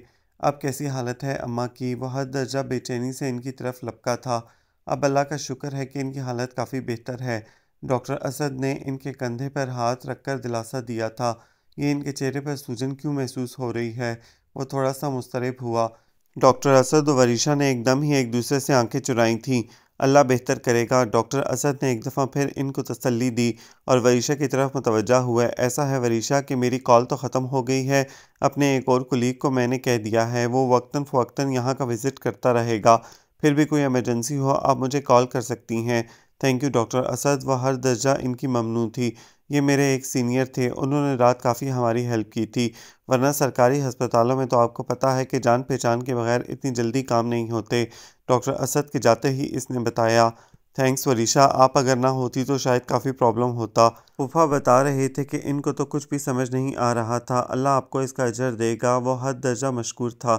अब कैसी हालत है अम्मा की वह हद दर्जा बेचैनी से इनकी तरफ लपका था अब अल्लाह का शुक्र है कि इनकी हालत काफ़ी बेहतर है डॉक्टर असद ने इनके कंधे पर हाथ रखकर दिलासा दिया था ये इनके चेहरे पर सूजन क्यों महसूस हो रही है वो थोड़ा सा मुस्तरब हुआ डॉक्टर असद और वरीशा ने एकदम ही एक दूसरे से आंखें चुराई थीं अल्लाह बेहतर करेगा डॉक्टर असद ने एक दफ़ा फिर इनको तसल्ली दी और वरीशा की तरफ मुतवजा हुआ ऐसा है वरीशा कि मेरी कॉल तो ख़त्म हो गई है अपने एक और कुलीग को मैंने कह दिया है वो वक्ता फ़वक्ता यहाँ का विज़िट करता रहेगा फिर भी कोई एमरजेंसी हो आप मुझे कॉल कर सकती हैं थैंक यू डॉक्टर असद व हर दर्जा इनकी ममनू थी ये मेरे एक सीनियर थे उन्होंने रात काफ़ी हमारी हेल्प की थी वरना सरकारी हस्पतालों में तो आपको पता है कि जान पहचान के बगैर इतनी जल्दी काम नहीं होते डॉक्टर असद के जाते ही इसने बताया थैंक्स वरीशा आप अगर ना होती तो शायद काफ़ी प्रॉब्लम होता फूफा बता रहे थे कि इनको तो कुछ भी समझ नहीं आ रहा था अल्लाह आपको इसका अजर देगा वह हद दर्जा मशहूर था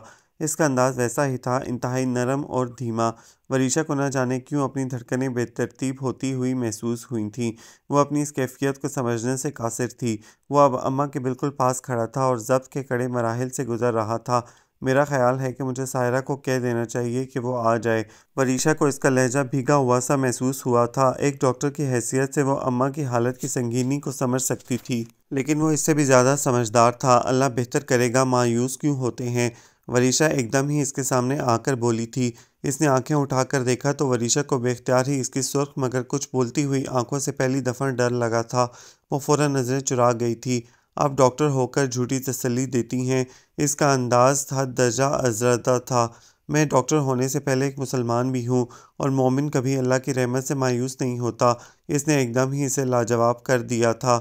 इसका अंदाज़ वैसा ही था इंतहाई नरम और धीमा वरीशा को ना जाने क्यों अपनी धड़कनें बेतरतीब होती हुई महसूस हुई थीं वह अपनी इस कैफियत को समझने से कासिर थी वो अब अम्मा के बिल्कुल पास खड़ा था और जब्त के कड़े मराहल से गुजर रहा था मेरा ख्याल है कि मुझे सायरा को कह देना चाहिए कि वो आ जाए वरीशा को इसका लहजा भीगा हुआ सा महसूस हुआ था एक डॉक्टर की हैसियत से वो अम्मा की हालत की संगीनी को समझ सकती थी लेकिन वो इससे भी ज़्यादा समझदार था अल्लाह बेहतर करेगा मायूस क्यों होते हैं वरीशा एकदम ही इसके सामने आकर बोली थी इसने आंखें उठाकर देखा तो वरीशा को बेख्तियार ही इसकी सुर्ख मगर कुछ बोलती हुई आंखों से पहली दफ़ा डर लगा था वो फ़ौर नज़रें चुरा गई थी आप डॉक्टर होकर झूठी तसल्ली देती हैं इसका अंदाज था दर्जा अजरदा था मैं डॉक्टर होने से पहले एक मुसलमान भी हूँ और मोमिन कभी अल्लाह की रहमत से मायूस नहीं होता इसने एकदम ही इसे लाजवाब कर दिया था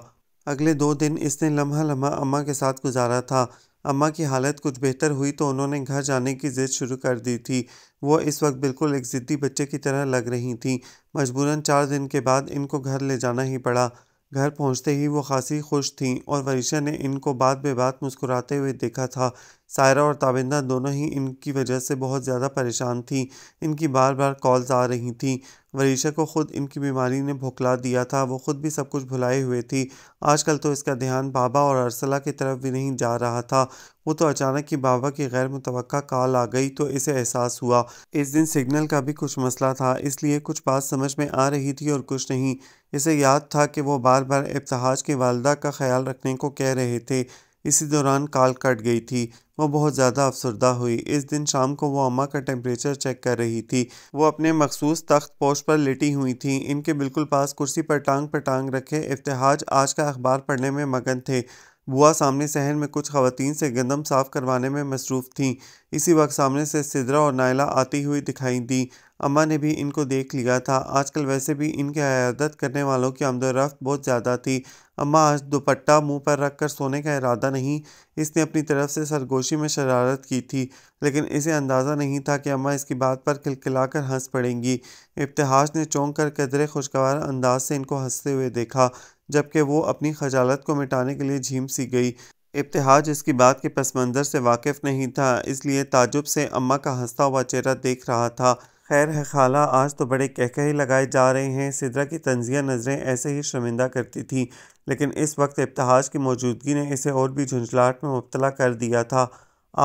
अगले दो दिन इसने लम्हा लम्हा अम्मा के साथ गुजारा था अम्मा की हालत कुछ बेहतर हुई तो उन्होंने घर जाने की ज़िद शुरू कर दी थी वो इस वक्त बिल्कुल एक ज़िद्दी बच्चे की तरह लग रही थी मजबूरन चार दिन के बाद इनको घर ले जाना ही पड़ा घर पहुंचते ही वो खासी खुश थीं और वरीशा ने इनको बात बे बात मुस्कुराते हुए देखा था सायरा और ताबिंदा दोनों ही इनकी वजह से बहुत ज़्यादा परेशान थीं इनकी बार बार कॉल्स आ रही थीं वरीशा को ख़ुद इनकी बीमारी ने भुखला दिया था वो ख़ुद भी सब कुछ भुलाए हुए थी आजकल तो इसका ध्यान बाबा और अरसला की तरफ भी नहीं जा रहा था वो तो अचानक ही बाबा की गैर मुतव कॉल आ गई तो इसे एहसास हुआ इस दिन सिग्नल का भी कुछ मसला था इसलिए कुछ बात समझ में आ रही थी और कुछ नहीं इसे याद था कि वो बार बार इब्तहाज की वालदा का ख्याल रखने को कह रहे थे इसी दौरान कॉल कट गई थी वो बहुत ज़्यादा अफसरदा हुई इस दिन शाम को वो अम्मा का टेम्परेचर चेक कर रही थी वो अपने मखसूस तख्त पोस्ट पर लेटी हुई थी इनके बिल्कुल पास कुर्सी पर टांग पर टांग रखे इफ्तहाज आज का अखबार पढ़ने में मगन थे बुआ सामने शहर में कुछ खवतन से गंदम साफ़ करवाने में मसरूफ़ थीं इसी वक्त सामने से सिदरा और नायला आती हुई दिखाई दी अम्मा ने भी इनको देख लिया था आजकल वैसे भी इनकी आयादत करने वालों की आमदोरफ्त बहुत ज़्यादा थी अम्मा आज दुपट्टा मुंह पर रखकर सोने का इरादा नहीं इसने अपनी तरफ से सरगोशी में शरारत की थी लेकिन इसे अंदाज़ा नहीं था कि अम्मा इसकी बात पर खिलखिलाकर हंस पड़ेंगी इब्तहाज ने चौंक कर कदरे खुशगवार अंदाज से इनको हंसते हुए देखा जबकि वो अपनी खजालत को मिटाने के लिए झीम सी गई इब्तहाज इसकी बात के पस मंज़र से वाकिफ़ नहीं था इसलिए ताजुब से अम्मा का हंसता हुआ चेहरा देख रहा था खैर है खाला आज तो बड़े कहके ही लगाए जा रहे हैं सिदरा की तंजिया नज़रें ऐसे ही शर्मिंदा करती थी लेकिन इस वक्त इब्तहाज की मौजूदगी ने इसे और भी झुंझलाहट में मुबतला कर दिया था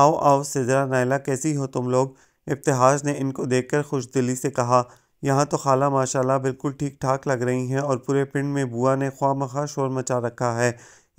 आओ आओ सिदरा नायला कैसी हो तुम लोग इब्तहाज ने इनको देखकर खुश दिली से कहा यहाँ तो खाला माशाल्लाह बिल्कुल ठीक ठाक लग रही हैं और पूरे पिंड में बुआ ने ख्वा मखा शोर मचा रखा है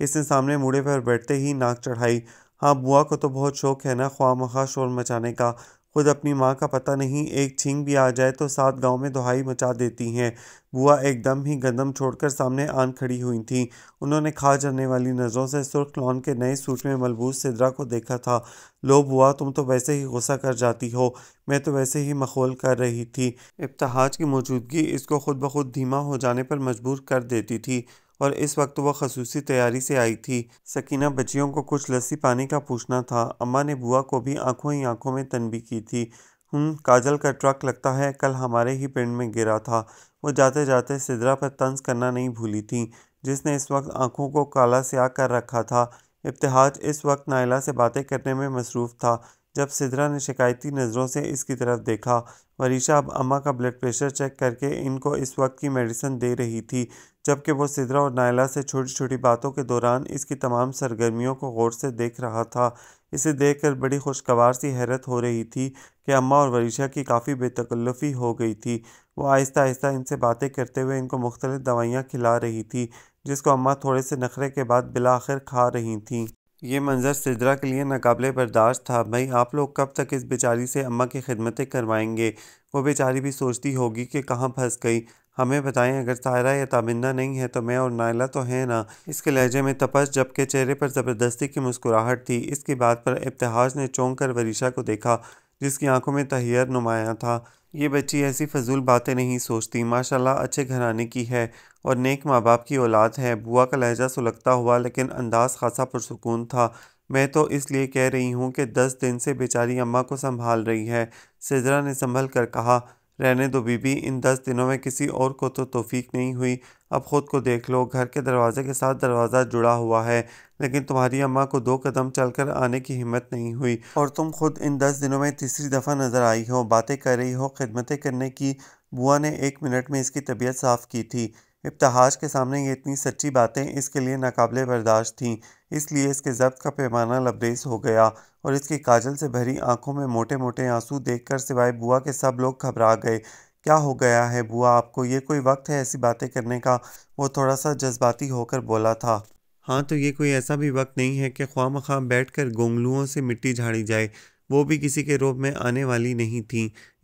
इसने सामने मुड़े पर बैठते ही नाक चढ़ाई हाँ बुआ को तो बहुत शौक है ना ख्वा मखा शोर मचाने का खुद अपनी माँ का पता नहीं एक छींग भी आ जाए तो सात गांव में दुहाई मचा देती हैं बुआ एकदम ही गंदम छोड़कर सामने आन खड़ी हुई थीं उन्होंने खा जाने वाली नज़रों से सुर्ख लॉन के नए सूट में मलबूस सिदरा को देखा था लो बुआ तुम तो वैसे ही गुस्सा कर जाती हो मैं तो वैसे ही मखोल कर रही थी इब्तहाज की मौजूदगी इसको खुद ब खुद धीमा हो जाने पर मजबूर कर देती थी और इस वक्त वह खसूसी तैयारी से आई थी सकीना बच्चियों को कुछ लस्सी पानी का पूछना था अम्मा ने बुआ को भी आंखों ही आंखों में तनबी की थी हम काजल का ट्रक लगता है कल हमारे ही पिंड में गिरा था वो जाते जाते सिदरा पर तंज करना नहीं भूली थी जिसने इस वक्त आंखों को काला स्याह कर रखा था इब्तहाज इस वक्त नायला से बातें करने में मसरूफ़ था जब सिद्रा ने शिकायती नज़रों से इसकी तरफ देखा वरीशा अब अम्मा का ब्लड प्रेशर चेक करके इनको इस वक्त की मेडिसिन दे रही थी जबकि वो सिद्रा और नायला से छोटी छोटी बातों के दौरान इसकी तमाम सरगर्मियों को गौर से देख रहा था इसे देखकर बड़ी खुशगवार सी हैरत हो रही थी कि अम्मा और वरीशा की काफ़ी बेतकल्लफ़ी हो गई थी वो आहिस्ता आहिस्ता इनसे बातें करते हुए इनको मुख्तलिफ़ दवाइयाँ खिला रही थी जिसको अम्मा थोड़े से नखरे के बाद बिलाखिर खा रही थीं ये मंज़र सिद्रा के लिए नाकबले बर्दाश्त था भाई आप लोग कब तक इस बेचारी से अम्मा की खिदमतें करवाएंगे वो बेचारी भी सोचती होगी कि कहाँ फंस गई हमें बताएं अगर सायरा या ताबिंदा नहीं है तो मैं और नायला तो है ना इसके लहजे में तपस जबकि चेहरे पर ज़बरदस्ती की मुस्कुराहट थी इसकी बात पर इब्तहाज ने चौंक कर वरीशा को देखा जिसकी आंखों में तहैर नुमाया था ये बच्ची ऐसी फजूल बातें नहीं सोचती माशाल्लाह अच्छे घराने की है और नेक माँ बाप की औलाद है बुआ का लहजा सुलगता हुआ लेकिन अंदाज खासा पुरसकून था मैं तो इसलिए कह रही हूँ कि दस दिन से बेचारी अम्मा को संभाल रही है सिजरा ने संभल कर कहा रहने दो बीबी इन दस दिनों में किसी और को तो तोफीक नहीं हुई अब ख़ुद को देख लो घर के दरवाजे के साथ दरवाज़ा जुड़ा हुआ है लेकिन तुम्हारी अम्मा को दो कदम चलकर आने की हिम्मत नहीं हुई और तुम खुद इन दस दिनों में तीसरी दफ़ा नज़र आई हो बातें कर रही हो खिदमतें करने की बुआ ने एक मिनट में इसकी तबीयत साफ़ की थी इब्तहाज के सामने ये इतनी सच्ची बातें इसके लिए नाकबले बर्दाश्त थीं इसलिए इसके जब्त का पैमाना लबरेज हो गया और इसकी काजल से भरी आंखों में मोटे मोटे आंसू देखकर सिवाय बुआ के सब लोग घबरा गए क्या हो गया है बुआ आपको ये कोई वक्त है ऐसी बातें करने का वो थोड़ा सा जज्बाती होकर बोला था हाँ तो ये कोई ऐसा भी वक्त नहीं है कि ख्वा मखा बैठ कर गोंगलुओं से मिट्टी झाड़ी जाए वो भी किसी के रूप में आने वाली नहीं थी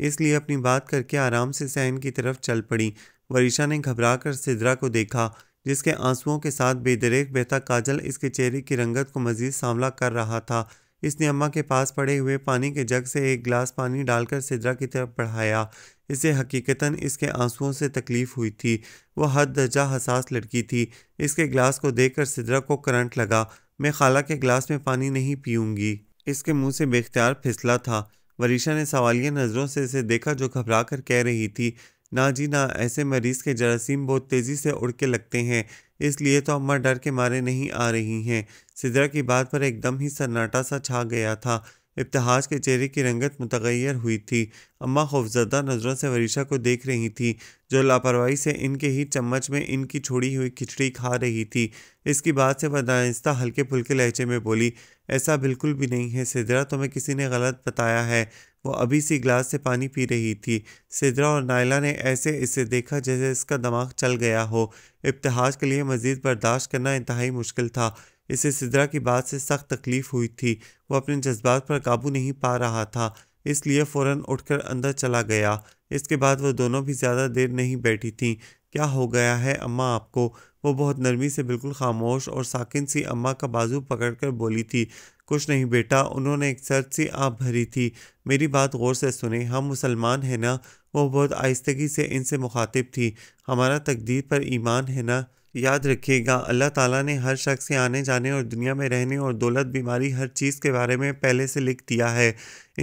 इसलिए अपनी बात करके आराम से सहन की तरफ चल पड़ी वरीशा ने घबरा कर सिदरा को देखा जिसके आंसुओं के साथ बेदरेक बेहता काजल इसके चेहरे की रंगत को मजीद सामना कर रहा था इसने अम्मा के पास पड़े हुए पानी के जग से एक गिलास पानी डालकर सिद्रा की तरफ बढ़ाया इसे हकीकतन इसके आंसुओं से तकलीफ हुई थी वह हद दर्जा हसास लड़की थी इसके गिलास को देखकर सिद्रा को करंट लगा मैं खाला के गिलास में पानी नहीं पीऊँगी इसके मुंह से बेख्तियार फिसला था वरीशा ने सवालिया नज़रों से इसे देखा जो घबरा कर कह रही थी ना जी ना ऐसे मरीज़ के जरासीम बहुत तेज़ी से उड़ के लगते हैं इसलिए तो अम्मा डर के मारे नहीं आ रही हैं सिदरा की बात पर एकदम ही सन्नाटा सा छा गया था इब्तहाज के चेहरे की रंगत मुतगैर हुई थी अम्मा खौफजदा नज़रों से वरीशा को देख रही थी जो लापरवाही से इनके ही चम्मच में इनकी छोड़ी हुई खिचड़ी खा रही थी इसकी बात से बदाइस्ता हल्के फुल्के लहजे में बोली ऐसा बिल्कुल भी नहीं है सिदरा तुम्हें किसी ने गलत बताया है वो अभी सी ग्लास से पानी पी रही थी सिद्रा और नायला ने ऐसे इसे देखा जैसे इसका दिमाग चल गया हो इब्तहाज के लिए मज़ीद बर्दाश्त करना इंतहाई मुश्किल था इसे सिद्रा की बात से सख्त तकलीफ़ हुई थी वो अपने जज्बात पर काबू नहीं पा रहा था इसलिए फ़ौर उठकर अंदर चला गया इसके बाद वो दोनों भी ज़्यादा देर नहीं बैठी थीं क्या हो गया है अम्मा आपको वो बहुत नरमी से बिल्कुल खामोश और साकिन सी अम्मा का बाजू पकड़कर बोली थी कुछ नहीं बेटा उन्होंने एक सर्द सी आप भरी थी मेरी बात गौर से सुने हम मुसलमान हैं ना वो बहुत आहिस्तगी से इनसे मुखातिब थी हमारा तकदीर पर ईमान है ना याद रखिएगा अल्लाह ताला ने हर शख्स के आने जाने और दुनिया में रहने और दौलत बीमारी हर चीज़ के बारे में पहले से लिख दिया है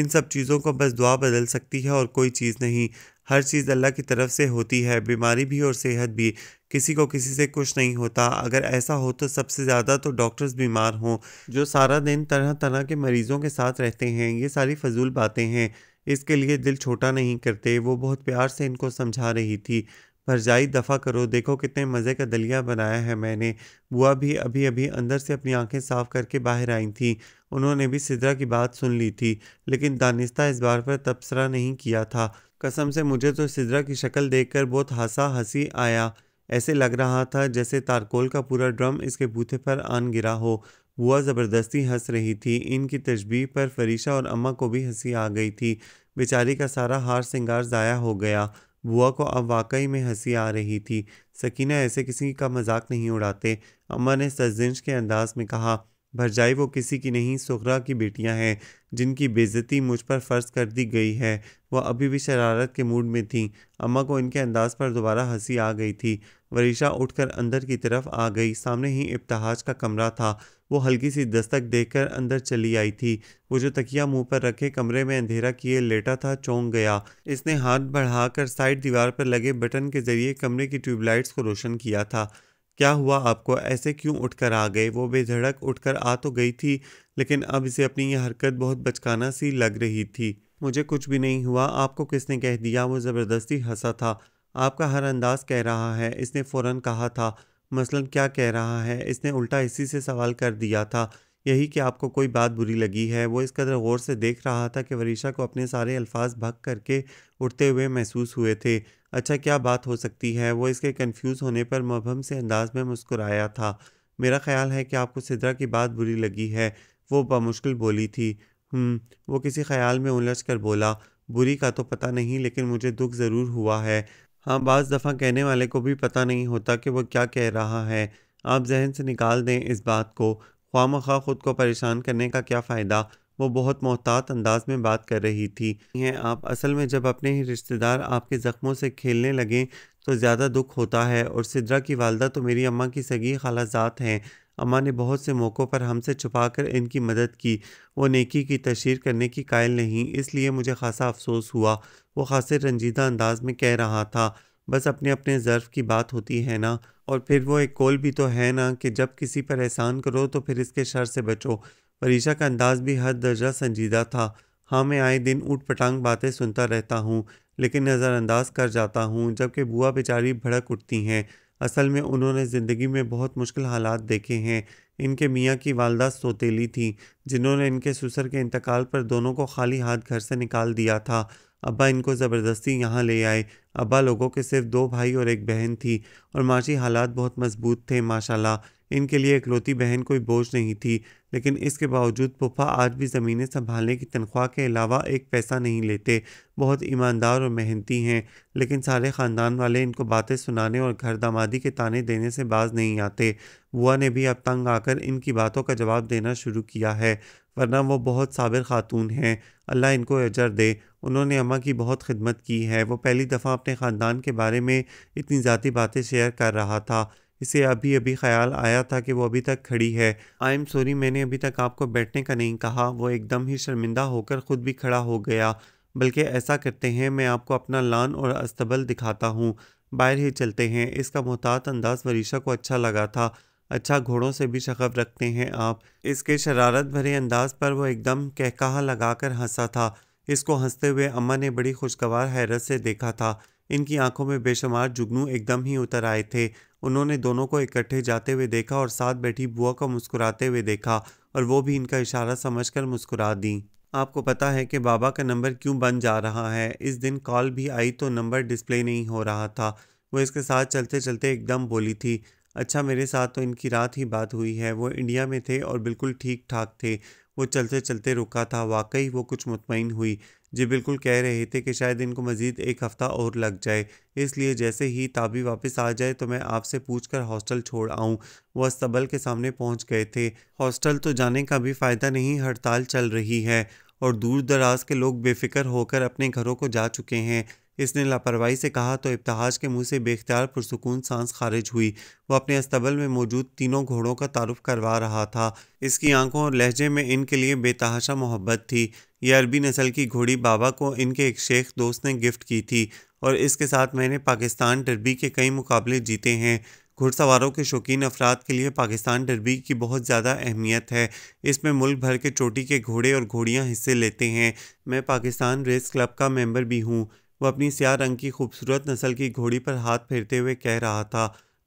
इन सब चीज़ों को बस दुआ बदल सकती है और कोई चीज़ नहीं हर चीज़ अल्लाह की तरफ से होती है बीमारी भी और सेहत भी किसी को किसी से कुछ नहीं होता अगर ऐसा हो तो सबसे ज़्यादा तो डॉक्टर्स बीमार हों जो सारा दिन तरह तरह के मरीज़ों के साथ रहते हैं ये सारी फजूल बातें हैं इसके लिए दिल छोटा नहीं करते वो बहुत प्यार से इनको समझा रही थी भरजाई दफ़ा करो देखो कितने मज़े का दलिया बनाया है मैंने बुआ भी अभी अभी अंदर से अपनी आंखें साफ करके बाहर आई थी उन्होंने भी सिद्रा की बात सुन ली थी लेकिन दानिस्ता इस बार पर तबसरा नहीं किया था कसम से मुझे तो सिद्रा की शक्ल देखकर बहुत हंसा हंसी आया ऐसे लग रहा था जैसे तारकोल का पूरा ड्रम इसके बूथे पर आन गिरा हो बुआ ज़बरदस्ती हंस रही थी इनकी तशबी पर फरीशा और अम्मा को भी हंसी आ गई थी बेचारी का सारा हार सिंगार ज़ाया हो गया बुआ को अब वाकई में हंसी आ रही थी सकीना ऐसे किसी का मजाक नहीं उड़ाते अम्मा ने सजिश के अंदाज में कहा भरजाई वो किसी की नहीं सुखरा की बेटियां हैं जिनकी बेजती मुझ पर फ़र्ज कर दी गई है वह अभी भी शरारत के मूड में थीं अम्मा को इनके अंदाज पर दोबारा हंसी आ गई थी वरीशा उठकर अंदर की तरफ आ गई सामने ही इब्तहाज का कमरा था वो हल्की सी दस्तक देकर अंदर चली आई थी वो जो तकिया मुंह पर रखे कमरे में अंधेरा किए लेटा था चौंक गया इसने हाथ बढ़ाकर साइड दीवार पर लगे बटन के जरिए कमरे की ट्यूबलाइट्स को रोशन किया था क्या हुआ आपको ऐसे क्यों उठकर आ गए वो बेधड़क उठकर आ तो गई थी लेकिन अब इसे अपनी यह हरकत बहुत बचकाना सी लग रही थी मुझे कुछ भी नहीं हुआ आपको किसने कह दिया वो ज़बरदस्ती हंसा था आपका हर अंदाज़ कह रहा है इसने फ़ौरन कहा था मसलन क्या कह रहा है इसने उल्टा इसी से सवाल कर दिया था यही कि आपको कोई बात बुरी लगी है वो इस कदर गौर से देख रहा था कि वरीशा को अपने सारे अल्फाज भग करके उठते हुए महसूस हुए थे अच्छा क्या बात हो सकती है वो इसके कंफ्यूज होने पर मबहम से अंदाज में मुस्कुराया था मेरा ख्याल है कि आपको सिद्रा की बात बुरी लगी है वो बामुश्किल बोली थी हम्म, वो किसी ख्याल में उलझ कर बोला बुरी का तो पता नहीं लेकिन मुझे दुख ज़रूर हुआ है हाँ बाज़ दफ़ा कहने वाले को भी पता नहीं होता कि वह क्या कह रहा है आप जहन से निकाल दें इस बात को ख्वाम खा खुद को परेशान करने का क्या फ़ायदा वो बहुत मोहतात अंदाज में बात कर रही थी हैं आप असल में जब अपने ही रिश्तेदार आपके ज़ख्मों से खेलने लगें तो ज़्यादा दुख होता है और सिद्रा की वालदा तो मेरी अम्मा की सगी खालाजात हैं अम्मा ने बहुत से मौक़ों पर हमसे छुपा कर इनकी मदद की वो नेकी की तशहर करने की कायल नहीं इसलिए मुझे खासा अफसोस हुआ वो खासे रंजीदा अंदाज में कह रहा था बस अपने अपने ज़र्फ़ की बात होती है ना और फिर वो एक कौल भी तो है ना कि जब किसी पर एहसान करो तो फिर इसके शर से बचो परीशा का अंदाज भी हद दर्जा संजीदा था हाँ मैं आए दिन ऊट पटांग बातें सुनता रहता हूँ लेकिन नज़रअंदाज कर जाता हूँ जबकि बुआ बेचारी भड़क उठती हैं असल में उन्होंने ज़िंदगी में बहुत मुश्किल हालात देखे हैं इनके मियाँ की वालदा सोतीली थी जिन्होंने इनके ससुर के इंतकाल पर दोनों को खाली हाथ घर से निकाल दिया था अब्बा इनको ज़बरदस्ती यहाँ ले आए अब्बा लोगों के सिर्फ दो भाई और एक बहन थी और माशी हालात बहुत मजबूत थे माशाल्लाह इनके लिए इकलौती बहन कोई बोझ नहीं थी लेकिन इसके बावजूद पुप्पा आज भी ज़मीनें संभालने की तनख्वाह के अलावा एक पैसा नहीं लेते बहुत ईमानदार और मेहनती हैं लेकिन सारे ख़ानदान वाले इनको बातें सुनाने और घर दामादी के ताने देने से बाज नहीं आते बुआ ने भी अब तंग आकर इनकी बातों का जवाब देना शुरू किया है वरना वो बहुत साबिर खातून हैं अल्लाह इनको अजर दे उन्होंने अम्मा की बहुत खिदमत की है वो पहली दफ़ा अपने ख़ानदान के बारे में इतनी ज़ाती बातें शेयर कर रहा था इसे अभी अभी ख्याल आया था कि वो अभी तक खड़ी है आई एम सॉरी मैंने अभी तक आपको बैठने का नहीं कहा वो एकदम ही शर्मिंदा होकर ख़ुद भी खड़ा हो गया बल्कि ऐसा करते हैं मैं आपको अपना लान और अस्तबल दिखाता हूँ बाहर ही चलते हैं इसका मोहतात अंदाज वरीशा को अच्छा लगा था अच्छा घोड़ों से भी शकफ़ रखते हैं आप इसके शरारत भरे अंदाज पर वो एकदम कहकहा लगाकर हंसा था इसको हंसते हुए अम्मा ने बड़ी खुशगवार हैरत से देखा था इनकी आंखों में बेशुमार जुगनू एकदम ही उतर आए थे उन्होंने दोनों को इकट्ठे जाते हुए देखा और साथ बैठी बुआ को मुस्कुराते हुए देखा और वो भी इनका इशारा समझकर मुस्कुरा दी आपको पता है कि बाबा का नंबर क्यों बन जा रहा है इस दिन कॉल भी आई तो नंबर डिस्प्ले नहीं हो रहा था वो इसके साथ चलते चलते एकदम बोली थी अच्छा मेरे साथ तो इनकी रात ही बात हुई है वो इंडिया में थे और बिल्कुल ठीक ठाक थे वो चलते चलते रुका था वाकई वो कुछ मुतमिन हुई जी बिल्कुल कह रहे थे कि शायद इनको मज़ीद एक हफ़्ता और लग जाए इसलिए जैसे ही ताबी वापस आ जाए तो मैं आपसे पूछ कर हॉस्टल छोड़ आऊँ वह अस्तबल के सामने पहुँच गए थे हॉस्टल तो जाने का भी फ़ायदा नहीं हड़ताल चल रही है और दूर दराज के लोग बेफिक्र होकर अपने घरों को जा चुके हैं इसने लापरवाही से कहा तो इब्तहाज के मुंह से बेख्तियार पुरसकून सांस खारिज हुई वो अपने अस्तबल में मौजूद तीनों घोड़ों का तारुफ करवा रहा था इसकी आंखों और लहजे में इनके लिए बेतहाशा मोहब्बत थी यह अरबी नस्ल की घोड़ी बाबा को इनके एक शेख दोस्त ने गिफ्ट की थी और इसके साथ मैंने पाकिस्तान डरबी के कई मुकाबले जीते हैं घुड़सवारों के शौकीन अफराद के लिए पाकिस्तान डरबी की बहुत ज़्यादा अहमियत है इसमें मुल्क भर के चोटी के घोड़े और घोड़ियाँ हिस्से लेते हैं मैं पाकिस्तान रेस क्लब का मेम्बर भी हूँ वह अपनी स्याह रंग की खूबसूरत नस्ल की घोड़ी पर हाथ फेरते हुए कह रहा था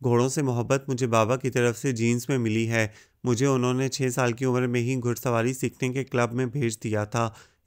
घोड़ों से मोहब्बत मुझे बाबा की तरफ से जीन्स में मिली है मुझे उन्होंने छः साल की उम्र में ही घुड़सवारी सीखने के क्लब में भेज दिया था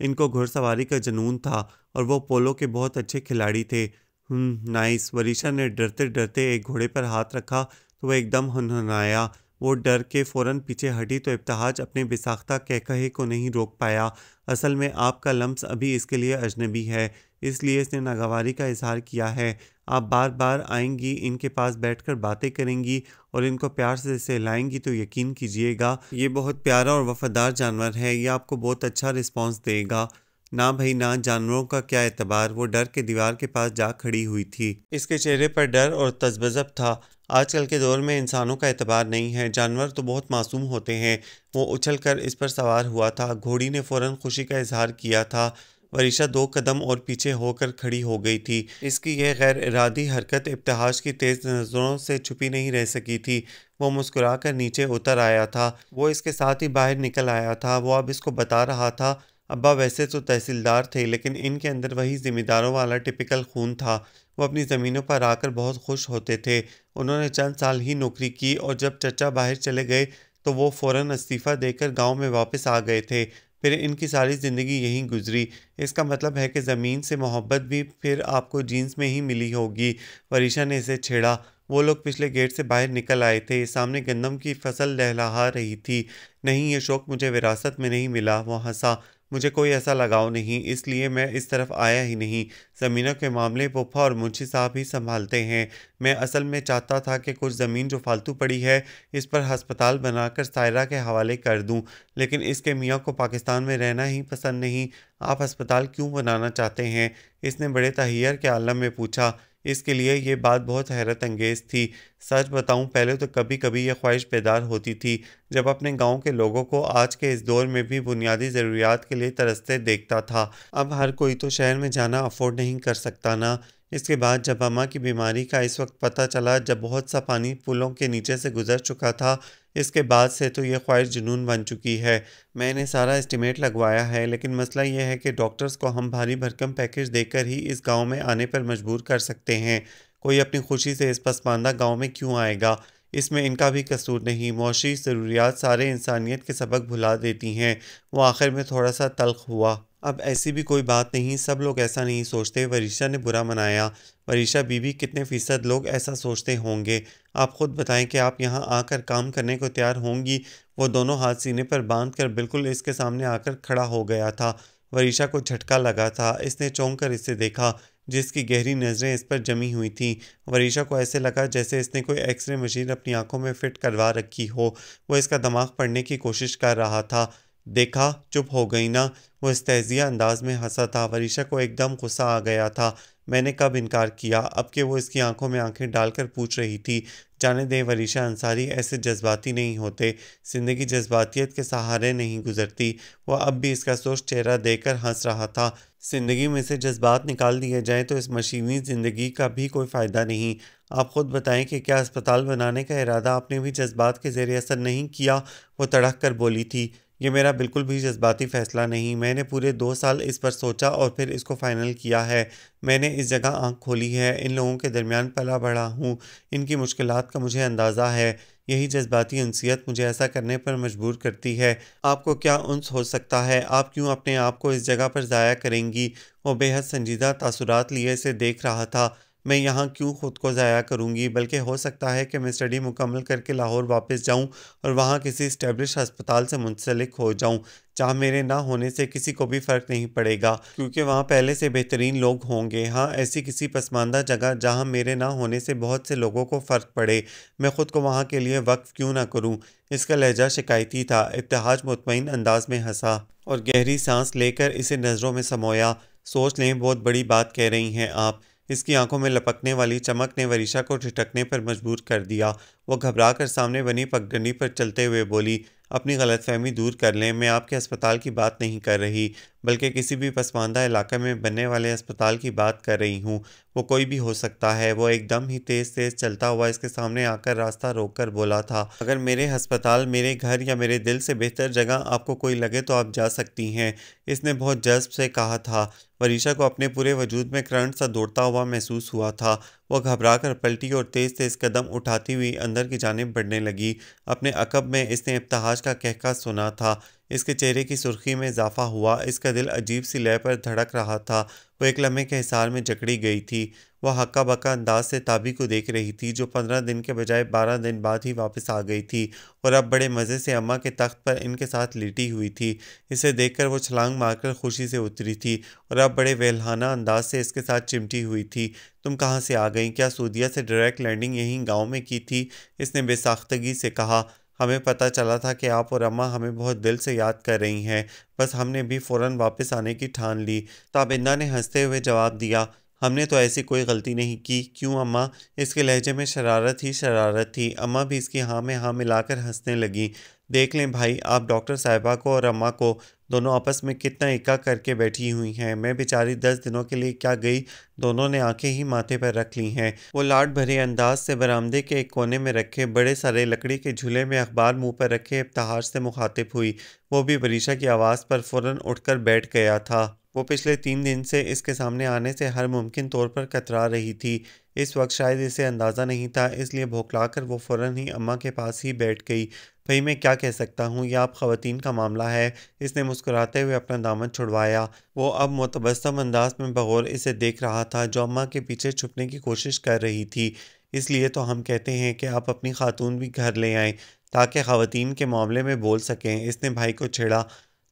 इनको घुड़सवारी का जुनून था और वो पोलो के बहुत अच्छे खिलाड़ी थे हम्म, नाइस वरीशा ने डरते डरते एक घोड़े पर हाथ रखा तो वह एकदम हनहनाया वो डर के फ़ौरन पीछे हटी तो इब्तहाज अपने बिसाख्ता कहकहे को नहीं रोक पाया असल में आपका लम्स अभी इसके लिए अजनबी है इसलिए इसने नागवारी का इजहार किया है आप बार बार आएंगी इनके पास बैठकर बातें करेंगी और इनको प्यार से सहलाएंगी तो यकीन कीजिएगा ये बहुत प्यारा और वफ़ादार जानवर है ये आपको बहुत अच्छा रिस्पॉन्स देगा ना भई ना जानवरों का क्या एतबार वो डर के दीवार के पास जा खड़ी हुई थी इसके चेहरे पर डर और तजबजब था आजकल के दौर में इंसानों का एतबार नहीं है जानवर तो बहुत मासूम होते हैं वो उछल कर इस पर सवार हुआ था घोड़ी ने फ़ौर खुशी का इजहार किया था वरीशा दो कदम और पीछे होकर खड़ी हो गई थी इसकी यह गैर इरादी हरकत इब्तहाज की तेज़ नज़रों से छुपी नहीं रह सकी थी वो मुस्कुरा कर नीचे उतर आया था वो इसके साथ ही बाहर निकल आया था वो अब इसको बता रहा था अब्बा वैसे तो तहसीलदार थे लेकिन इनके अंदर वही जिम्मेदारों वाला टिपिकल खून था वो अपनी ज़मीनों पर आकर बहुत खुश होते थे उन्होंने चंद साल ही नौकरी की और जब चचा बाहर चले गए तो वो फ़ौरन इस्तीफ़ा देकर गांव में वापस आ गए थे फिर इनकी सारी ज़िंदगी यहीं गुजरी इसका मतलब है कि ज़मीन से मोहब्बत भी फिर आपको जीन्स में ही मिली होगी वरीशा ने इसे छेड़ा वो लोग पिछले गेट से बाहर निकल आए थे सामने गंदम की फसल लहलाहा रही थी नहीं ये शौक़ मुझे विरासत में नहीं मिला वो हंसा मुझे कोई ऐसा लगाव नहीं इसलिए मैं इस तरफ आया ही नहीं ज़मीनों के मामले पोफा और मुंशी साहब ही संभालते हैं मैं असल में चाहता था कि कुछ ज़मीन जो फालतू पड़ी है इस पर हस्पताल बनाकर सायरा के हवाले कर दूं लेकिन इसके मियाँ को पाकिस्तान में रहना ही पसंद नहीं आप अस्पताल क्यों बनाना चाहते हैं इसने बड़े तहैयर के आलम में पूछा इसके लिए ये बात बहुत हैरत अंगेज़ थी सच बताऊं पहले तो कभी कभी यह ख्वाहिश बेदार होती थी जब अपने गांव के लोगों को आज के इस दौर में भी बुनियादी ज़रूरियात के लिए तरसते देखता था अब हर कोई तो शहर में जाना अफोर्ड नहीं कर सकता ना इसके बाद जब अम्मा की बीमारी का इस वक्त पता चला जब बहुत सा पानी पुलों के नीचे से गुजर चुका था इसके बाद से तो ये ख्वाहिश जुनून बन चुकी है मैंने सारा एस्टिमेट लगवाया है लेकिन मसला यह है कि डॉक्टर्स को हम भारी भरकम पैकेज देकर ही इस गांव में आने पर मजबूर कर सकते हैं कोई अपनी खुशी से इस पसमानदा गाँव में क्यों आएगा इसमें इनका भी कसूर नहीं मुशी ज़रूरियात सारे इंसानियत के सबक भुला देती हैं वो आखिर में थोड़ा सा तलख हुआ अब ऐसी भी कोई बात नहीं सब लोग ऐसा नहीं सोचते वरीषा ने बुरा मनाया वरीषा बीबी कितने फ़ीसद लोग ऐसा सोचते होंगे आप खुद बताएं कि आप यहाँ आकर काम करने को तैयार होंगी वो दोनों हाथ सीने पर बांध कर बिल्कुल इसके सामने आकर खड़ा हो गया था वरीषा को झटका लगा था इसने चौंक कर इसे देखा जिसकी गहरी नज़रें इस पर जमी हुई थीं वरीशा को ऐसे लगा जैसे इसने कोई एक्सरे मशीन अपनी आंखों में फिट करवा रखी हो वो इसका दिमाग पढ़ने की कोशिश कर रहा था देखा चुप हो गई ना वो इस तहजिया अंदाज में हंसा था वरीशा को एकदम गुस्सा आ गया था मैंने कब इनकार किया अब के वो इसकी आंखों में आंखें डालकर पूछ रही थी जाने दें वरीशा अंसारी ऐसे जज्बाती नहीं होते ज़िंदगी जज्बातीत के सहारे नहीं गुजरती वह अब भी इसका सोच चेहरा देकर हंस रहा था ज़िंदगी में से जज्बात निकाल दिए जाएं तो इस मशीनी ज़िंदगी का भी कोई फ़ायदा नहीं आप ख़ुद बताएं कि क्या अस्पताल बनाने का इरादा आपने भी जज्बात के ज़ेर असर नहीं किया वो तड़क कर बोली थी ये मेरा बिल्कुल भी जज्बाती फ़ैसला नहीं मैंने पूरे दो साल इस पर सोचा और फिर इसको फ़ाइनल किया है मैंने इस जगह आंख खोली है इन लोगों के दरमियान पला बढ़ा हूँ इनकी मुश्किल का मुझे अंदाज़ा है यही जज्बाती अनसीत मुझे ऐसा करने पर मजबूर करती है आपको क्या उनस हो सकता है आप क्यों अपने आप को इस जगह पर ज़ाया करेंगी वो बेहद संजीदा तासुरात लिए इसे देख रहा था मैं यहाँ क्यों ख़ुद को ज़ाया करूँगी बल्कि हो सकता है कि मैं स्टडी मुकम्मल करके लाहौर वापस जाऊँ और वहाँ किसी इस्टेब्लिश अस्पताल से मुंसलिक हो जाऊँ जहाँ मेरे ना होने से किसी को भी फ़र्क नहीं पड़ेगा क्योंकि वहाँ पहले से बेहतरीन लोग होंगे हाँ ऐसी किसी पसमानदा जगह जहाँ मेरे ना होने से बहुत से लोगों को फ़र्क पड़े मैं ख़ुद को वहाँ के लिए वक्फ़ क्यों ना करूँ इसका लहजा शिकायती था इतिहाज मुतमिन अंदाज में हंसा और गहरी सांस लेकर इसे नज़रों में समोया सोच लें बहुत बड़ी बात कह रही हैं आप इसकी आंखों में लपकने वाली चमक ने वरीशा को ठिठकने पर मजबूर कर दिया वो घबरा कर सामने बनी पगडंडी पर चलते हुए बोली अपनी गलतफहमी दूर कर लें मैं आपके अस्पताल की बात नहीं कर रही बल्कि किसी भी पसमानदा इलाके में बनने वाले अस्पताल की बात कर रही हूँ वो कोई भी हो सकता है वो एकदम ही तेज़ तेज़ चलता हुआ इसके सामने आकर रास्ता रोक कर बोला था अगर मेरे अस्पताल मेरे घर या मेरे दिल से बेहतर जगह आपको कोई लगे तो आप जा सकती हैं इसने बहुत जज्ब से कहा था वरीशा को अपने पूरे वजूद में करंट सा दौड़ता हुआ महसूस हुआ था वह घबराकर पलटी और तेज़ तेज़ कदम उठाती हुई अंदर की जानब बढ़ने लगी अपने अकब में इसने इब्तहाज का कहका सुना था इसके चेहरे की सुर्खी में इजाफा हुआ इसका दिल अजीब सी लय पर धड़क रहा था वो एक लम्हे के हिसार में जकड़ी गई थी वह हक्का बक्का अंदाज से ताबी को देख रही थी जो पंद्रह दिन के बजाय बारह दिन बाद ही वापस आ गई थी और अब बड़े मज़े से अम्मा के तख्त पर इनके साथ लेटी हुई थी इसे देखकर वो छलांग मारकर खुशी से उतरी थी और अब बड़े वेलहाना अंदाज से इसके साथ चिमटी हुई थी तुम कहाँ से आ गई क्या सूदिया से डायरेक्ट लैंडिंग यहीं गाँव में की थी इसने बेसाख्तगी से कहा हमें पता चला था कि आप और अम्मा हमें बहुत दिल से याद कर रही हैं बस हमने भी फ़ौरन वापस आने की ठान ली ताबिंदा ने हंसते हुए जवाब दिया हमने तो ऐसी कोई गलती नहीं की क्यों अम्मा इसके लहजे में शरारत ही शरारत थी अम्मा भी इसकी हाँ में हाँ मिलाकर हंसने लगी देख लें भाई आप डॉक्टर साहिबा को और अम्मा को दोनों आपस में कितना इक्का करके बैठी हुई हैं मैं बेचारी दस दिनों के लिए क्या गई दोनों ने आंखें ही माथे पर रख ली हैं वो लाड भरे अंदाज से बरामदे के एक कोने में रखे बड़े सारे लकड़ी के झूले में अखबार मुंह पर रखे इब्तहार से मुखातिब हुई वो भी बरीशा की आवाज़ पर फ़ौरन उठकर बैठ गया था वो पिछले तीन दिन से इसके सामने आने से हर मुमकिन तौर पर कतरा रही थी इस वक्त शायद इसे अंदाज़ा नहीं था इसलिए कर वो फ़ौर ही अम्मा के पास ही बैठ गई भाई मैं क्या कह सकता हूँ यह आप ख़वान का मामला है इसने मुस्कुराते हुए अपना दामन छुड़वाया वो अब मुतबसम अंदाज में बगौर इसे देख रहा था जो अम्मा के पीछे छुपने की कोशिश कर रही थी इसलिए तो हम कहते हैं कि आप अपनी खातून भी घर ले आएँ ताकि ख़वान के मामले में बोल सकें इसने भाई को छेड़ा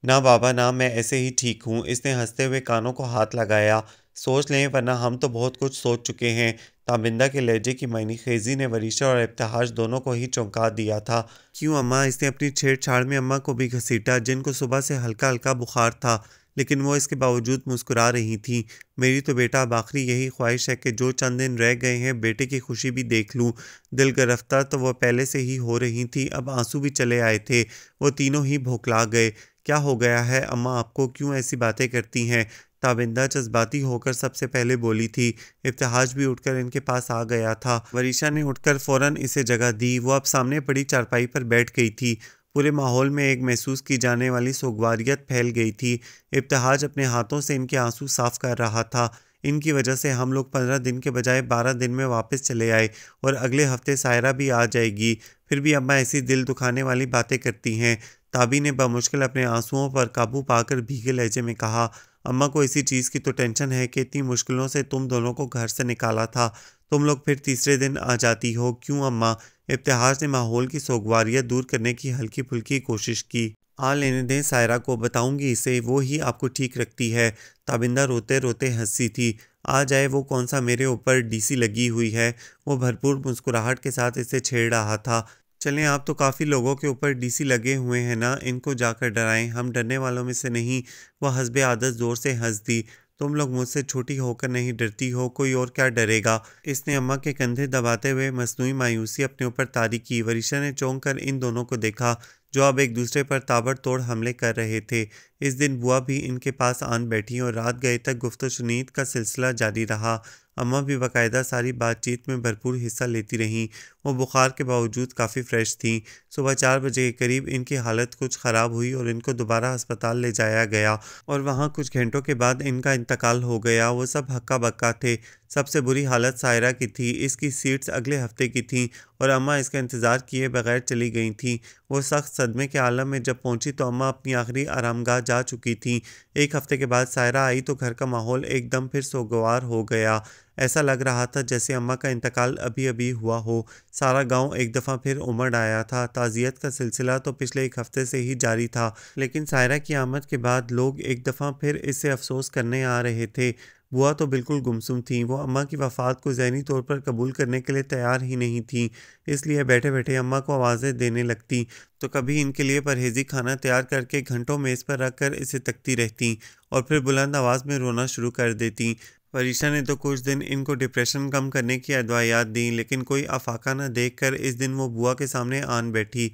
ना बाबा ना मैं ऐसे ही ठीक हूँ इसने हंसते हुए कानों को हाथ लगाया सोच लें वरना हम तो बहुत कुछ सोच चुके हैं तामिंदा के लहजे की मायनी खेजी ने वरीशा और इब्तहाज दोनों को ही चौंका दिया था क्यों अम्मा इसने अपनी छेड़छाड़ में अम्मा को भी घसीटा जिनको सुबह से हल्का हल्का बुखार था लेकिन वो इसके बावजूद मुस्कुरा रही थी मेरी तो बेटा अब आखिरी यही ख्वाहिश है कि जो चंद दिन रह गए हैं बेटे की खुशी भी देख लूँ दिल गिरफ्तार तो वह पहले से ही हो रही थी अब आंसू भी चले आए थे वो तीनों ही भोखला गए क्या हो गया है अम्मा आपको क्यों ऐसी बातें करती हैं ताबिंदा जज्बाती होकर सबसे पहले बोली थी इफ्तहाज भी उठकर इनके पास आ गया था वरीशा ने उठकर फ़ौरन इसे जगह दी वो अब सामने पड़ी चारपाई पर बैठ गई थी पूरे माहौल में एक महसूस की जाने वाली सोगवारियत फैल गई थी इफ्तहाज अपने हाथों से इनके आंसू साफ कर रहा था इनकी वजह से हम लोग पंद्रह दिन के बजाय बारह दिन में वापस चले आए और अगले हफ्ते सायरा भी आ जाएगी फिर भी अम्मा ऐसी दिल दुखाने वाली बातें करती हैं ताबी ने बामुश्किल अपने आंसुओं पर काबू पाकर भीगे लहजे में कहा अम्मा को इसी चीज़ की तो टेंशन है कि इतनी मुश्किलों से तुम दोनों को घर से निकाला था तुम लोग फिर तीसरे दिन आ जाती हो क्यों अम्मा इब्तहाज ने माहौल की सोगवारियत दूर करने की हल्की फुल्की कोशिश की आ लेने दें सायरा को बताऊंगी इसे वो ही आपको ठीक रखती है ताबिंदा रोते रोते हंसी थी आ जाए वो कौन सा मेरे ऊपर डीसी लगी हुई है वो भरपूर मुस्कुराहट के साथ इसे छेड़ रहा था चलें आप तो काफ़ी लोगों के ऊपर डीसी लगे हुए हैं ना इनको जाकर डराएं हम डरने वालों में से नहीं वह हसब आदत ज़ोर से हंस दी तुम लोग मुझसे छोटी होकर नहीं डरती हो कोई और क्या डरेगा इसने अम्मा के कंधे दबाते हुए मसनू मायूसी अपने ऊपर तारी की वरिषा ने चौंक कर इन दोनों को देखा जो अब एक दूसरे पर ताबड़तोड़ हमले कर रहे थे इस दिन बुआ भी इनके पास आन बैठी और रात गए तक गुफ्त शुनीत का सिलसिला जारी रहा अम्मा भी बाकायदा सारी बातचीत में भरपूर हिस्सा लेती रहीं वो बुखार के बावजूद काफ़ी फ्रेश थीं सुबह चार बजे के करीब इनकी हालत कुछ ख़राब हुई और इनको दोबारा अस्पताल ले जाया गया और वहाँ कुछ घंटों के बाद इनका इंतकाल हो गया वो सब हक्का बक्का थे सबसे बुरी हालत सायरा की थी इसकी सीट्स अगले हफ्ते की थीं और अम्मा इसका इंतज़ार किए बगैर चली गई थीं वो सख्त सदमे के आलम में जब पहुंची तो अम्मा अपनी आखिरी आरामगाह जा चुकी थीं एक हफ्ते के बाद सायरा आई तो घर का माहौल एकदम फिर सोगवार हो गया ऐसा लग रहा था जैसे अम्मा का इंतकाल अभी अभी हुआ हो सारा गांव एक दफ़ा फिर उमड़ आया था ताज़ियत का सिलसिला तो पिछले एक हफ्ते से ही जारी था लेकिन सायरा की आमद के बाद लोग एक दफ़ा फिर इससे अफसोस करने आ रहे थे बुआ तो बिल्कुल गुमसुम थी वो अम्मा की वफ़ात को जहनी तौर पर कबूल करने के लिए तैयार ही नहीं थी इसलिए बैठे बैठे अम्मा को आवाज़ें देने लगती तो कभी इनके लिए परहेजी खाना तैयार करके घंटों मेज़ पर रख कर इसे तकती रहती और फिर बुलंद आवाज़ में रोना शुरू कर देती परिशा ने तो कुछ दिन इनको डिप्रेशन कम करने की अदवायात दी लेकिन कोई अफाका ना देख कर इस दिन वो बुआ के सामने आन बैठी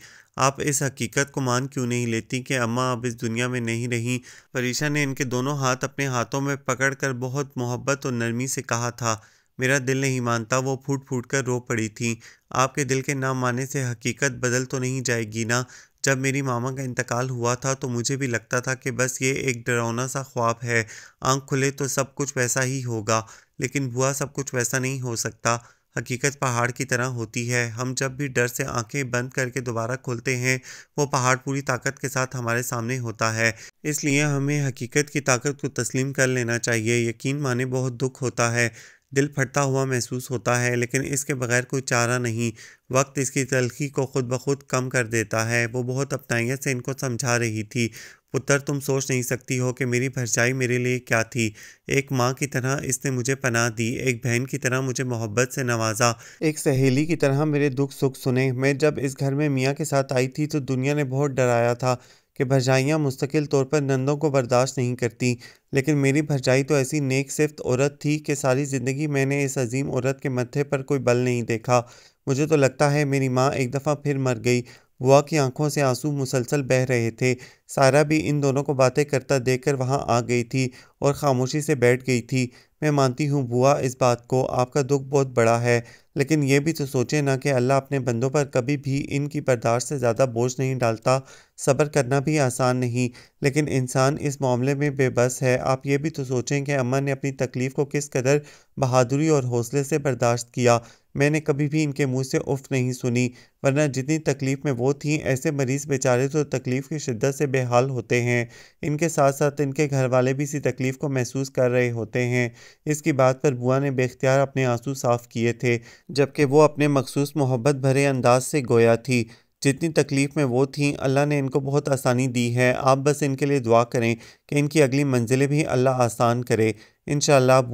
आप इस हकीकत को मान क्यों नहीं लेती कि अम्मा अब इस दुनिया में नहीं रहीं फरीशा ने इनके दोनों हाथ अपने हाथों में पकड़ कर बहुत मोहब्बत और नरमी से कहा था मेरा दिल नहीं मानता वो फूट फूट कर रो पड़ी थी आपके दिल के ना माने से हकीकत बदल तो नहीं जाएगी ना जब मेरी मामा का इंतकाल हुआ था तो मुझे भी लगता था कि बस ये एक डरावना सा ख्वाब है आंख खुले तो सब कुछ वैसा ही होगा लेकिन बुआ सब कुछ वैसा नहीं हो सकता हकीकत पहाड़ की तरह होती है हम जब भी डर से आंखें बंद करके दोबारा खोलते हैं वो पहाड़ पूरी ताकत के साथ हमारे सामने होता है इसलिए हमें हकीकत की ताकत को तस्लीम कर लेना चाहिए यकीन माने बहुत दुख होता है दिल फटता हुआ महसूस होता है लेकिन इसके बगैर कोई चारा नहीं वक्त इसकी तलखी को खुद ब खुद कम कर देता है वो बहुत अपनाइत से इनको समझा रही थी पुत्र तुम सोच नहीं सकती हो कि मेरी भरजाई मेरे लिए क्या थी एक माँ की तरह इसने मुझे पनाह दी एक बहन की तरह मुझे मोहब्बत से नवाजा एक सहेली की तरह मेरे दुख सुख सुने मैं जब इस घर में मियाँ के साथ आई थी तो दुनिया ने बहुत डराया था कि भरजाइयाँ मुस्तकिल तौर पर नंदों को बर्दाश्त नहीं करती लेकिन मेरी भरजाई तो ऐसी नेक सिफ्त औरत थी कि सारी ज़िंदगी मैंने इस अजीम औरत के मत्थे पर कोई बल नहीं देखा मुझे तो लगता है मेरी माँ एक दफ़ा फिर मर गई बुआ की आंखों से आंसू मुसलसल बह रहे थे सारा भी इन दोनों को बातें करता देखकर वहाँ आ गई थी और ख़ामोशी से बैठ गई थी मैं मानती हूँ बुआ इस बात को आपका दुख बहुत बड़ा है लेकिन ये भी तो सोचे ना कि अल्लाह अपने बंदों पर कभी भी इनकी बर्दाश्त से ज़्यादा बोझ नहीं डालता सब्र करना भी आसान नहीं लेकिन इंसान इस मामले में बेबस है आप ये भी तो सोचें कि अम्मा ने अपनी तकलीफ़ को किस कदर बहादुरी और हौसले से बर्दाश्त किया मैंने कभी भी इनके मुंह से उफ नहीं सुनी वरना जितनी तकलीफ़ में वो थी ऐसे मरीज़ बेचारे तो तकलीफ़ की शिद्दत से बेहाल होते हैं इनके साथ साथ इनके घर वाले भी इसी तकलीफ़ को महसूस कर रहे होते हैं इसकी बात पर बुआ ने बेख्तियार अपने आंसू साफ़ किए थे जबकि वो अपने मखसूस मोहब्बत भरे अंदाज से गोया थी जितनी तकलीफ़ में वो थी अल्लाह ने इनको बहुत आसानी दी है आप बस इनके लिए दुआ करें कि इनकी अगली मंजिलें भी अल्लाह आसान करे इन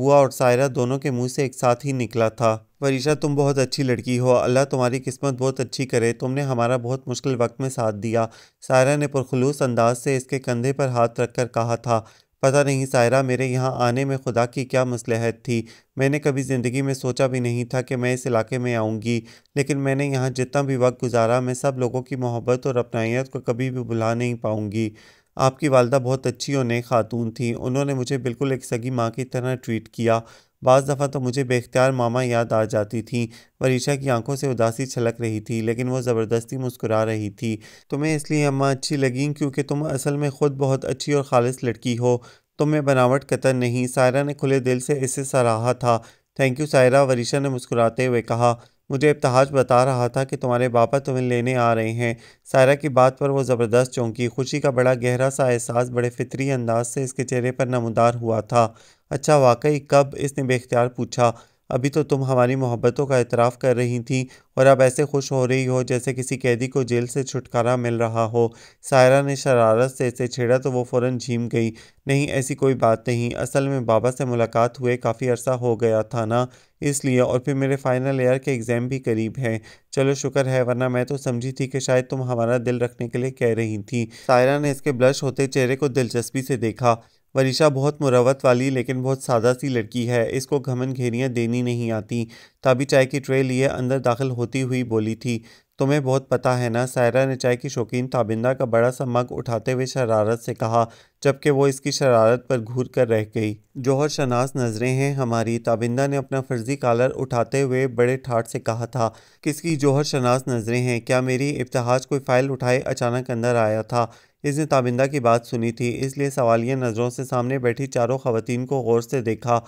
बुआ और सायरा दोनों के मुंह से एक साथ ही निकला था वरीशा तुम बहुत अच्छी लड़की हो अल्लाह तुम्हारी किस्मत बहुत अच्छी करे तुमने हमारा बहुत मुश्किल वक्त में साथ दिया सायरा ने पुरखलूस अंदाज से इसके कंधे पर हाथ रखकर कहा था पता नहीं सायरा मेरे यहाँ आने में खुदा की क्या मसलहत थी मैंने कभी ज़िंदगी में सोचा भी नहीं था कि मैं इस इलाके में आऊँगी लेकिन मैंने यहाँ जितना भी वक्त गुजारा मैं सब लोगों की मोहब्बत और अपनाइत को कभी भी भुला नहीं पाऊँगी आपकी वालदा बहुत अच्छी और नई खातून थी उन्होंने मुझे बिल्कुल एक सगी माँ की तरह ट्रीट किया बाज़ दफ़ा तो मुझे बेख्तियार मामा याद आ जाती थी वरीशा की आंखों से उदासी छलक रही थी लेकिन वो ज़बरदस्ती मुस्कुरा रही थी तुम्हें इसलिए अम्मा अच्छी लगीं क्योंकि तुम असल में ख़ुद बहुत अच्छी और खालिश लड़की हो तुम में बनावट कतर नहीं सायरा ने खुले दिल से इसे सराहा था थैंक यू सायरा वरीशा ने मुस्कुराते हुए कहा मुझे इब्तहाज बता रहा था कि तुम्हारे पापा तुम्हें लेने आ रहे हैं सायरा की बात पर वो ज़बरदस्त चौंकी खुशी का बड़ा गहरा सा एहसास बड़े फितरी अंदाज से इसके चेहरे पर नमदार हुआ था अच्छा वाकई कब इसने बेख्तियार पूछा अभी तो तुम हमारी मोहब्बतों का इतराफ़ कर रही थी और अब ऐसे खुश हो रही हो जैसे किसी कैदी को जेल से छुटकारा मिल रहा हो सायरा ने शरारत से इसे छेड़ा तो वो फ़ौरन झीम गई नहीं ऐसी कोई बात नहीं असल में बाबा से मुलाकात हुए काफ़ी अरसा हो गया था ना इसलिए और फिर मेरे फ़ाइनल ईयर के एग्ज़ाम भी करीब हैं चलो शुक्र है वरना मैं तो समझी थी कि शायद तुम हमारा दिल रखने के लिए कह रही थी सायरा ने इसके ब्लश होते चेहरे को दिलचस्पी से देखा वरीशा बहुत मुरवत वाली लेकिन बहुत सादा सी लड़की है इसको घमन घेरियाँ देनी नहीं आती ताबी चाय की ट्रे लिए अंदर दाखिल होती हुई बोली थी तुम्हें बहुत पता है ना सायरा ने चाय की शौकीन ताबिंदा का बड़ा सा मग उठाते हुए शरारत से कहा जबकि वो इसकी शरारत पर घूर कर रह गई जोहर शनास नज़रें हैं हमारी ताबिंदा ने अपना फर्जी कॉलर उठाते हुए बड़े ठाट से कहा था किसकी जोहर शनास नज़रें हैं क्या मेरी इब्तहाज कोई फ़ाइल उठाए अचानक अंदर आया था इसने ताबिंदा की बात सुनी थी इसलिए सवालिया नज़रों से सामने बैठी चारों खवतान को गौर से देखा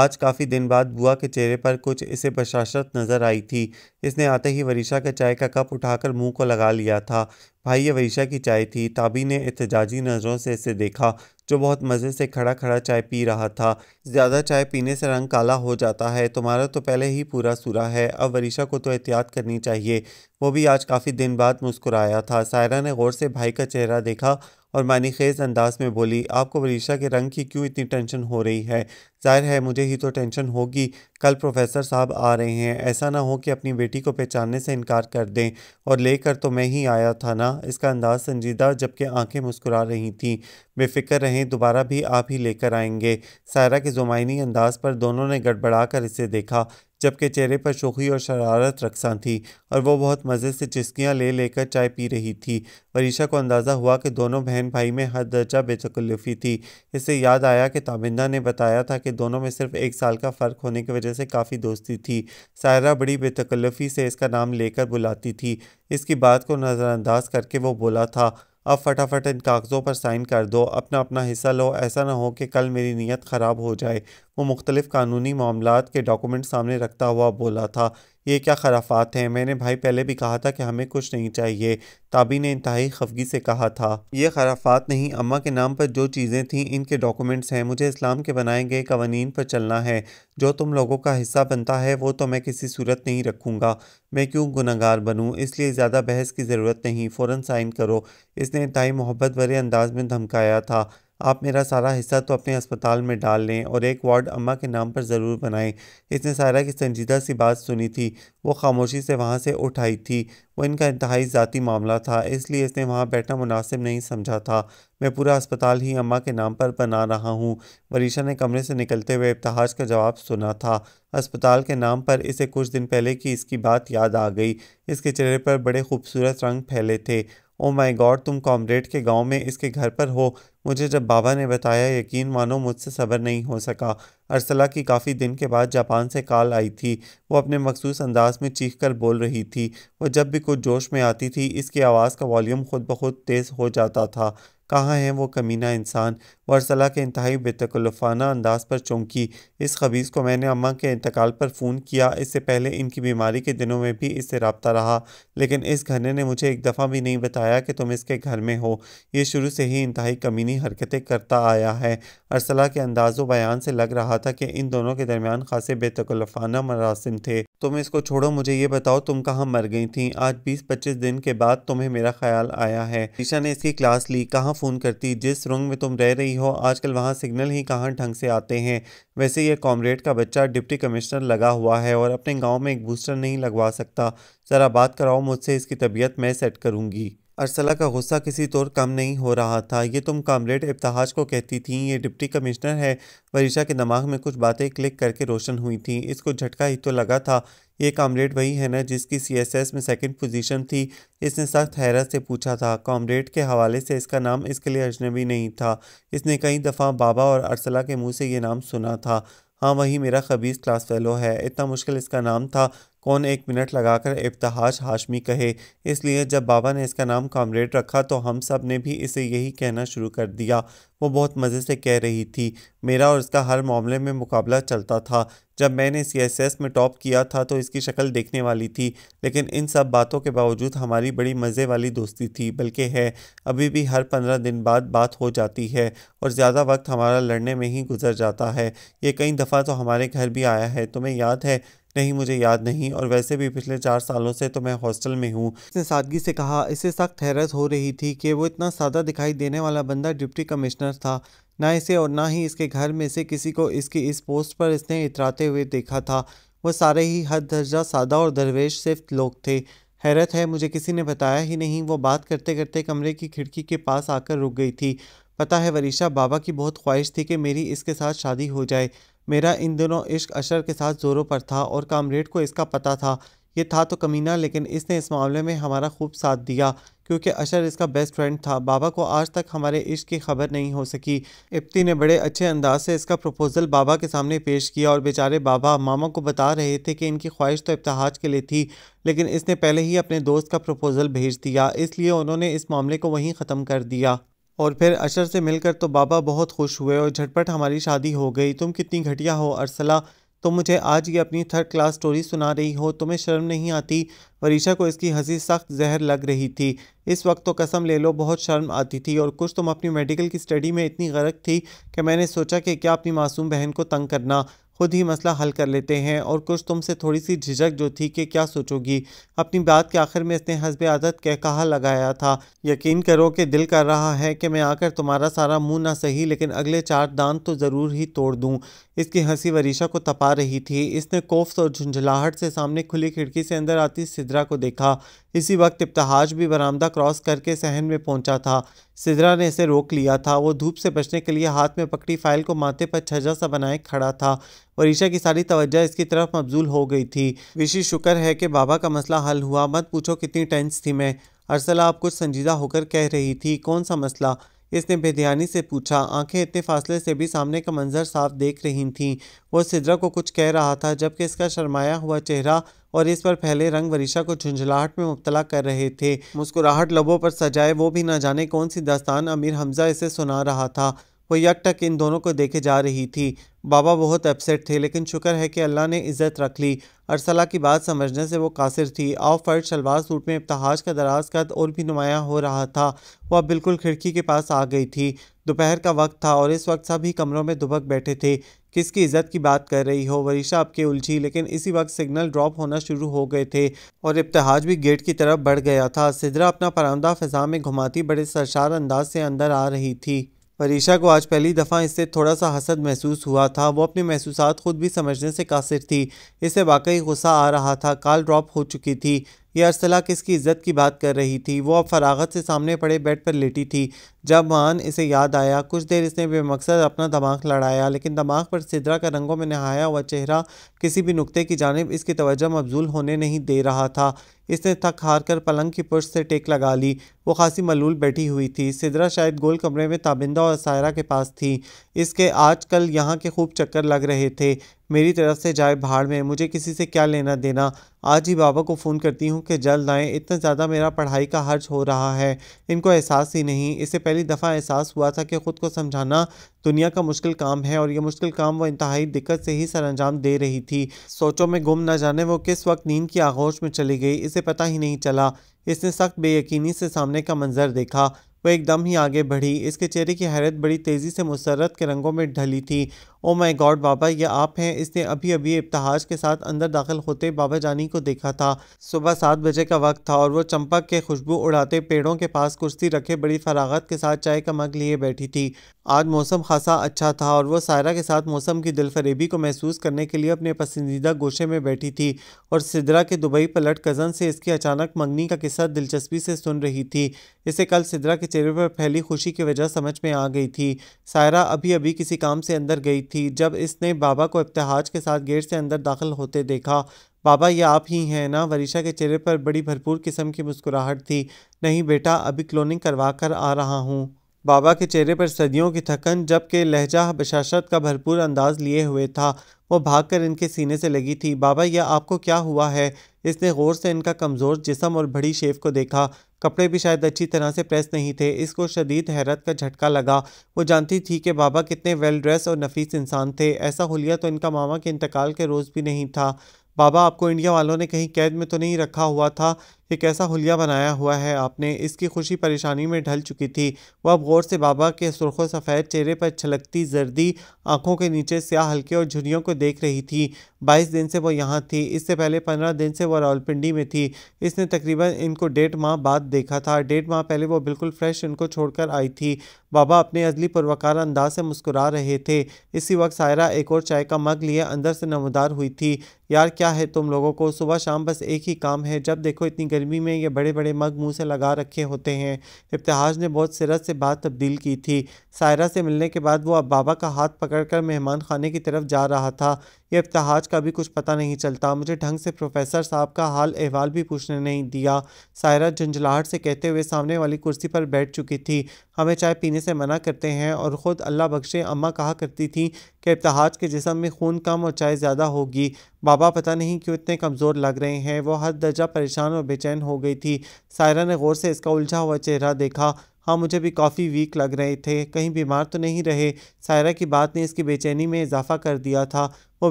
आज काफ़ी दिन बाद बुआ के चेहरे पर कुछ इसे बशाशत नज़र आई थी इसने आते ही वरीशा के चाय का कप उठाकर मुंह को लगा लिया था भाई अवैशा की चाय थी ताबी ने एहतजाजी नज़रों से इसे देखा जो बहुत मज़े से खड़ा खड़ा चाय पी रहा था ज़्यादा चाय पीने से रंग काला हो जाता है तुम्हारा तो पहले ही पूरा सूरा है अब वरीशा को तो एहतियात करनी चाहिए वो भी आज काफ़ी दिन बाद मुस्कुराया था सायरा ने गौर से भाई का चेहरा देखा और मानी खेज अंदाज में बोली आपको वरीशा के रंग की क्यों इतनी टेंशन हो रही है जाहिर है मुझे ही तो टेंशन होगी कल प्रोफेसर साहब आ रहे हैं ऐसा ना हो कि अपनी बेटी को पहचानने से इनकार कर दें और लेकर तो मैं ही आया था ना इसका अंदाज संजीदा जबकि आंखें मुस्कुरा रही थीं बेफिक्र रहें दोबारा भी आप ही लेकर आएंगे सायरा के जुमाइनी अंदाज पर दोनों ने गड़बड़ा कर इसे देखा जबकि चेहरे पर शोखी और शरारत रकसां थी और वो बहुत मज़े से चिस्कियाँ ले लेकर चाय पी रही थी वरीशा को अंदाज़ा हुआ कि दोनों बहन भाई में हर दर्जा बेतकल्लफ़ी थी इससे याद आया कि ताबिंदा ने बताया था कि दोनों में सिर्फ एक साल का फ़र्क होने की वजह से काफ़ी दोस्ती थी सायरा बड़ी बेतकल्लफ़ी से इसका नाम लेकर बुलाती थी इसकी बात को नज़रअंदाज करके वो बोला था अब फटाफट इन कागज़ों पर साइन कर दो अपना अपना हिस्सा लो ऐसा ना हो कि कल मेरी नीयत ख़राब हो जाए वो मुख्तलिफ़ कानूनी मामला के डॉक्यूमेंट सामने रखता हुआ बोला था ये क्या खराफात हैं मैंने भाई पहले भी कहा था कि हमें कुछ नहीं चाहिए ताबी ने इंतहाई खफगी से कहा था ये खराफात नहीं अम्मा के नाम पर जो चीज़ें थीं इनके डॉक्यूमेंट्स हैं मुझे इस्लाम के बनाए गए कवानीन पर चलना है जो तुम लोगों का हिस्सा बनता है वो तो मैं किसी सूरत नहीं रखूँगा मैं क्यों गुनागार बनूँ इसलिए ज़्यादा बहस की ज़रूरत नहीं फ़ौर साइन करो इसने इंतहाई मोहब्बत भरे अंदाज में धमकाया था आप मेरा सारा हिस्सा तो अपने अस्पताल में डाल लें और एक वार्ड अम्मा के नाम पर ज़रूर बनाएं इसने सारा की संजीदा सी बात सुनी थी वो खामोशी से वहाँ से उठाई थी वो इनका इंतहाई ज़ाती मामला था इसलिए इसने वहाँ बैठना मुनासिब नहीं समझा था मैं पूरा अस्पताल ही अम्मा के नाम पर बना रहा हूँ वरीशा ने कमरे से निकलते हुए इब्तहाज का जवाब सुना था अस्पताल के नाम पर इसे कुछ दिन पहले की इसकी बात याद आ गई इसके चेहरे पर बड़े खूबसूरत रंग फैले थे ओ माय गॉड तुम कॉमरेड के गांव में इसके घर पर हो मुझे जब बाबा ने बताया यकीन मानो मुझसे सब्र नहीं हो सका अरसला की काफ़ी दिन के बाद जापान से कॉल आई थी वो अपने मखसूस अंदाज में चीख कर बोल रही थी वो जब भी कुछ जोश में आती थी इसकी आवाज़ का वॉल्यूम खुद ब खुद तेज़ हो जाता था कहाँ है वो कमीना इंसान वर्सला के इंतहाई बेतकल्फ़ाना अंदाज पर चौंकी इस खबीज़ को मैंने अम्मा के इंतकाल पर फ़ोन किया इससे पहले इनकी बीमारी के दिनों में भी इससे रबता रहा लेकिन इस घने ने मुझे एक दफ़ा भी नहीं बताया कि तुम इसके घर में हो ये शुरू से ही इंतहाई कमीनी हरकतें करता आया है अरसला के अंदाज़ बयान से लग रहा था कि इन दोनों के दरमियान खासे बेतकल्फ़ाना मरासम थे तुम इसको छोड़ो मुझे ये बताओ तुम कहाँ मर गई थी आज बीस पच्चीस दिन के बाद तुम्हें मेरा ख्याल आया है ईशा ने इसकी क्लास ली कहाँ फ़ोन करती जिस रंग में तुम रह रही रही हो आजकल वहाँ सिग्नल ही कहाँ ढंग से आते हैं वैसे ये कॉमरेड का बच्चा डिप्टी कमिश्नर लगा हुआ है और अपने गांव में एक बूस्टर नहीं लगवा सकता ज़रा बात कराओ मुझसे इसकी तबीयत मैं सेट करूँगी अरसला का गुस्सा किसी तौर कम नहीं हो रहा था ये तुम कामरेड इब्तहाज को कहती थी ये डिप्टी कमिश्नर है वरीशा के दिमाग में कुछ बातें क्लिक करके रोशन हुई थी इसको झटका ही तो लगा था ये कामरेड वही है ना जिसकी सीएसएस में सेकंड पोजीशन थी इसने सख्त हैरत से पूछा था कामरेड के हवाले से इसका नाम इसके लिए अजनबी नहीं था इसने कई दफ़ा बाबा और अरसला के मुँह से ये नाम सुना था हाँ वही मेरा खबीज क्लास फेलो है इतना मुश्किल इसका नाम था कौन एक मिनट लगाकर इब्तहाज हाशमी कहे इसलिए जब बाबा ने इसका नाम कॉमरेड रखा तो हम सब ने भी इसे यही कहना शुरू कर दिया वो बहुत मज़े से कह रही थी मेरा और इसका हर मामले में मुकाबला चलता था जब मैंने सीएसएस में टॉप किया था तो इसकी शक्ल देखने वाली थी लेकिन इन सब बातों के बावजूद हमारी बड़ी मज़े वाली दोस्ती थी बल्कि है अभी भी हर पंद्रह दिन बाद बात हो जाती है और ज़्यादा वक्त हमारा लड़ने में ही गुजर जाता है ये कई दफ़ा तो हमारे घर भी आया है तुम्हें याद है नहीं मुझे याद नहीं और वैसे भी पिछले चार सालों से तो मैं हॉस्टल में हूँ उसने सादगी से कहा इसे सख्त हैरत हो रही थी कि वो इतना सादा दिखाई देने वाला बंदा डिप्टी कमिश्नर था ना इसे और ना ही इसके घर में से किसी को इसकी इस पोस्ट पर इसने इतराते हुए देखा था वह सारे ही हद दर्जा सादा और दरवेश सिर्फ लोग थे हैरत है मुझे किसी ने बताया ही नहीं वो बात करते करते कमरे की खिड़की के पास आकर रुक गई थी पता है वरीशा बाबा की बहुत ख्वाहिश थी कि मेरी इसके साथ शादी हो जाए मेरा इन दिनों इश्क अशर के साथ ज़ोरों पर था और कामरेड को इसका पता था ये था तो कमीना लेकिन इसने इस मामले में हमारा खूब साथ दिया क्योंकि अशर इसका बेस्ट फ्रेंड था बाबा को आज तक हमारे इश्क की खबर नहीं हो सकी इप्ती ने बड़े अच्छे अंदाज से इसका प्रपोज़ल बाबा के सामने पेश किया और बेचारे बाबा मामा को बता रहे थे कि इनकी ख्वाहिश तो इब्तहाज के लिए थी लेकिन इसने पहले ही अपने दोस्त का प्रपोज़ल भेज दिया इसलिए उन्होंने इस मामले को वहीं ख़त्म कर दिया और फिर अशर से मिलकर तो बाबा बहुत खुश हुए और झटपट हमारी शादी हो गई तुम कितनी घटिया हो अरसला तुम तो मुझे आज ये अपनी थर्ड क्लास स्टोरी सुना रही हो तुम्हें शर्म नहीं आती वरीशा को इसकी हंसी सख्त जहर लग रही थी इस वक्त तो कसम ले लो बहुत शर्म आती थी और कुछ तुम अपनी मेडिकल की स्टडी में इतनी गर्क थी कि मैंने सोचा कि क्या अपनी मासूम बहन को तंग करना खुद ही मसला हल कर लेते हैं और कुछ तुमसे थोड़ी सी झिझक जो थी कि क्या सोचोगी अपनी बात के आखिर में इसने हसब आदत कह कहा लगाया था यकीन करो कि दिल कर रहा है कि मैं आकर तुम्हारा सारा मुंह ना सही लेकिन अगले चार दांत तो ज़रूर ही तोड़ दूँ इसकी हंसी वरीशा को तपा रही थी इसने कोफ्त और झुंझलाहट से सामने खुली खिड़की से अंदर आती सिद्रा को देखा इसी वक्त इब्तहाज भी बरामदा क्रॉस करके सहन में पहुंचा था सिद्रा ने इसे रोक लिया था वो धूप से बचने के लिए हाथ में पकड़ी फाइल को माथे पर छजा सा बनाए खड़ा था वरीशा की सारी तवज्जा इसकी तरफ मबजूल हो गई थी विशी शुक्र है कि बाबा का मसला हल हुआ मत पूछो कितनी टेंस थी मैं अरसला आप कुछ संजीदा होकर कह रही थी कौन सा मसला इसने बेदयानी से पूछा आंखें इतने फासले से भी सामने का मंजर साफ देख रही थीं वो सिद्रा को कुछ कह रहा था जबकि इसका शर्माया हुआ चेहरा और इस पर फैले रंग वरिषा को झुंझलाहट में मुबतला कर रहे थे मुस्कुराहट लबों पर सजाए वो भी ना जाने कौन सी दास्तान अमीर हमजा इसे सुना रहा था वो यक इन दोनों को देखे जा रही थी बाबा बहुत अपसेट थे लेकिन शुक्र है कि अल्लाह ने इज़्ज़त रख ली अरसला की बात समझने से वो कासिर थी आओ फर्ट शलवार सूट में इब्तहाज का दराज कद और भी नुमाया हो रहा था वह बिल्कुल खिड़की के पास आ गई थी दोपहर का वक्त था और इस वक्त सभी कमरों में दुबक बैठे थे किसकी इज्जत की बात कर रही हो वरीशा आपके उलझी लेकिन इसी वक्त सिग्नल ड्रॉप होना शुरू हो गए थे और इब्तहाज भी गेट की तरफ बढ़ गया था सिदरा अपना परामदा फिजा में घुमाती बड़े सरशार अंदाज से अंदर आ रही थी परीशा को आज पहली दफ़ा इससे थोड़ा सा हसद महसूस हुआ था वो अपने महसूस खुद भी समझने से कासिर थी इसे वाकई गुस्सा आ रहा था काल ड्रॉप हो चुकी थी ये अरसला किसकी इज्जत की बात कर रही थी वो अब फरागत से सामने पड़े बेड पर लेटी थी जब मान इसे याद आया कुछ देर इसने बेमकसद अपना दमाग लड़ाया लेकिन दमाग पर सिदरा का रंगों में नहाया हुआ चेहरा किसी भी नुक्ते की जानब इसकी तवज्जो मबजूल होने नहीं दे रहा था इसने थक हार कर पलंग की पुष्ट से टेक लगा ली वो खासी मलूल बैठी हुई थी सिदरा शायद गोल कमरे में ताबिंदा और सायरा के पास थी इसके आज कल यहाँ के खूब चक्कर लग रहे थे मेरी तरफ से जाए भाड़ में मुझे किसी से क्या लेना देना आज ही बाबा को फ़ोन करती हूँ कि जल्द आएँ इतना ज़्यादा मेरा पढ़ाई का हर्ज हो रहा है इनको एहसास ही नहीं इससे पहले पहली दफ़ा एहसास हुआ था कि ख़ुद को समझाना दुनिया का मुश्किल काम है और यह मुश्किल काम वो इंतहाई दिक्कत से ही सर अंजाम दे रही थी सोचों में गुम न जाने वो किस वक्त नींद की आगोश में चली गई इसे पता ही नहीं चला इसने सख्त बेयकनी से सामने का मंजर देखा वह एकदम ही आगे बढ़ी इसके चेहरे की हैरत बड़ी तेज़ी से मुसरत के रंगों में ढली थी ओ माय गॉड बाबा ये आप हैं इसने अभी अभी इब्तहाज के साथ अंदर दाखिल होते बाबा जानी को देखा था सुबह सात बजे का वक्त था और वो चंपक के खुशबू उड़ाते पेड़ों के पास कुर्सी रखे बड़ी फरागत के साथ चाय का मग लिए बैठी थी आज मौसम खासा अच्छा था और वो सायरा के साथ मौसम की दिलफरेबी को महसूस करने के लिए अपने पसंदीदा गोशे में बैठी थी और सिदरा के दुबई पलट कज़न से इसकी अचानक मंगनी का किस्सा दिलचस्पी से सुन रही थी इसे कल सिदरा के चेहरे पर फैली खुशी की वजह समझ में आ गई थी सायरा अभी अभी किसी काम से अंदर गई थी थी जब इसने बाबा को इब्तहाज के साथ गेट से अंदर दाखिल होते देखा बाबा ये आप ही हैं ना वरीशा के चेहरे पर बड़ी भरपूर किस्म की मुस्कुराहट थी नहीं बेटा अभी क्लोनिंग करवा कर आ रहा हूँ बाबा के चेहरे पर सदियों की थकन जबकि लहजा बशाशत का भरपूर अंदाज लिए हुए था वो भागकर इनके सीने से लगी थी बाबा यह आपको क्या हुआ है इसने गौर से इनका कमज़ोर जिसम और बड़ी शेफ को देखा कपड़े भी शायद अच्छी तरह से प्रेस नहीं थे इसको शदीद हैरत का झटका लगा वो जानती थी कि बाबा कितने वेल ड्रेस और नफीस इंसान थे ऐसा हुलिया तो इनका मामा के इंतकाल के रोज़ भी नहीं था बाबा आपको इंडिया वालों ने कहीं कैद में तो नहीं रखा हुआ था एक ऐसा हुलिया बनाया हुआ है आपने इसकी खुशी परेशानी में ढल चुकी थी वह अब गौर से बाबा के सुरखों सफ़ेद चेहरे पर छलकती जर्दी आंखों के नीचे स्याह हल्के और झुरियों को देख रही थी बाईस दिन से वो यहाँ थी इससे पहले पंद्रह दिन से वो रावलपिंडी में थी इसने तकरीबन इनको डेढ़ माह बाद देखा था डेढ़ माह पहले वो बिल्कुल फ्रेश इनको छोड़कर आई थी बाबा अपने अजली पुरवकार अंदाज से मुस्कुरा रहे थे इसी वक्त सायरा एक और चाय का मग लिए अंदर से नमदार हुई थी यार क्या है तुम लोगों को सुबह शाम बस एक ही काम है जब देखो इतनी गर्मी में ये बड़े बड़े मग मुंह से लगा रखे होते हैं इब्तहाज ने बहुत सिरत से बात तब्दील की थी सायरा से मिलने के बाद वो अब बाबा का हाथ पकड़कर मेहमान खाने की तरफ जा रहा था ये इफ्तहाज का भी कुछ पता नहीं चलता मुझे ढंग से प्रोफेसर साहब का हाल अहवाल भी पूछने नहीं दिया सायरा झंझलाहट से कहते हुए सामने वाली कुर्सी पर बैठ चुकी थी हमें चाय पीने से मना करते हैं और ख़ुद अल्लाह बख्शे अम्मा कहा करती थी कि इफ्तहाज के जिसम में खून कम और चाय ज़्यादा होगी बाबा पता नहीं क्यों इतने कमज़ोर लग रहे हैं वो हर दर्जा परेशान और बेचैन हो गई थी सायरा ने गौर से इसका उलझा हुआ चेहरा देखा हाँ मुझे भी काफ़ी वीक लग रहे थे कहीं बीमार तो नहीं रहे सायरा की बात ने इसकी बेचैनी में इजाफा कर दिया था वो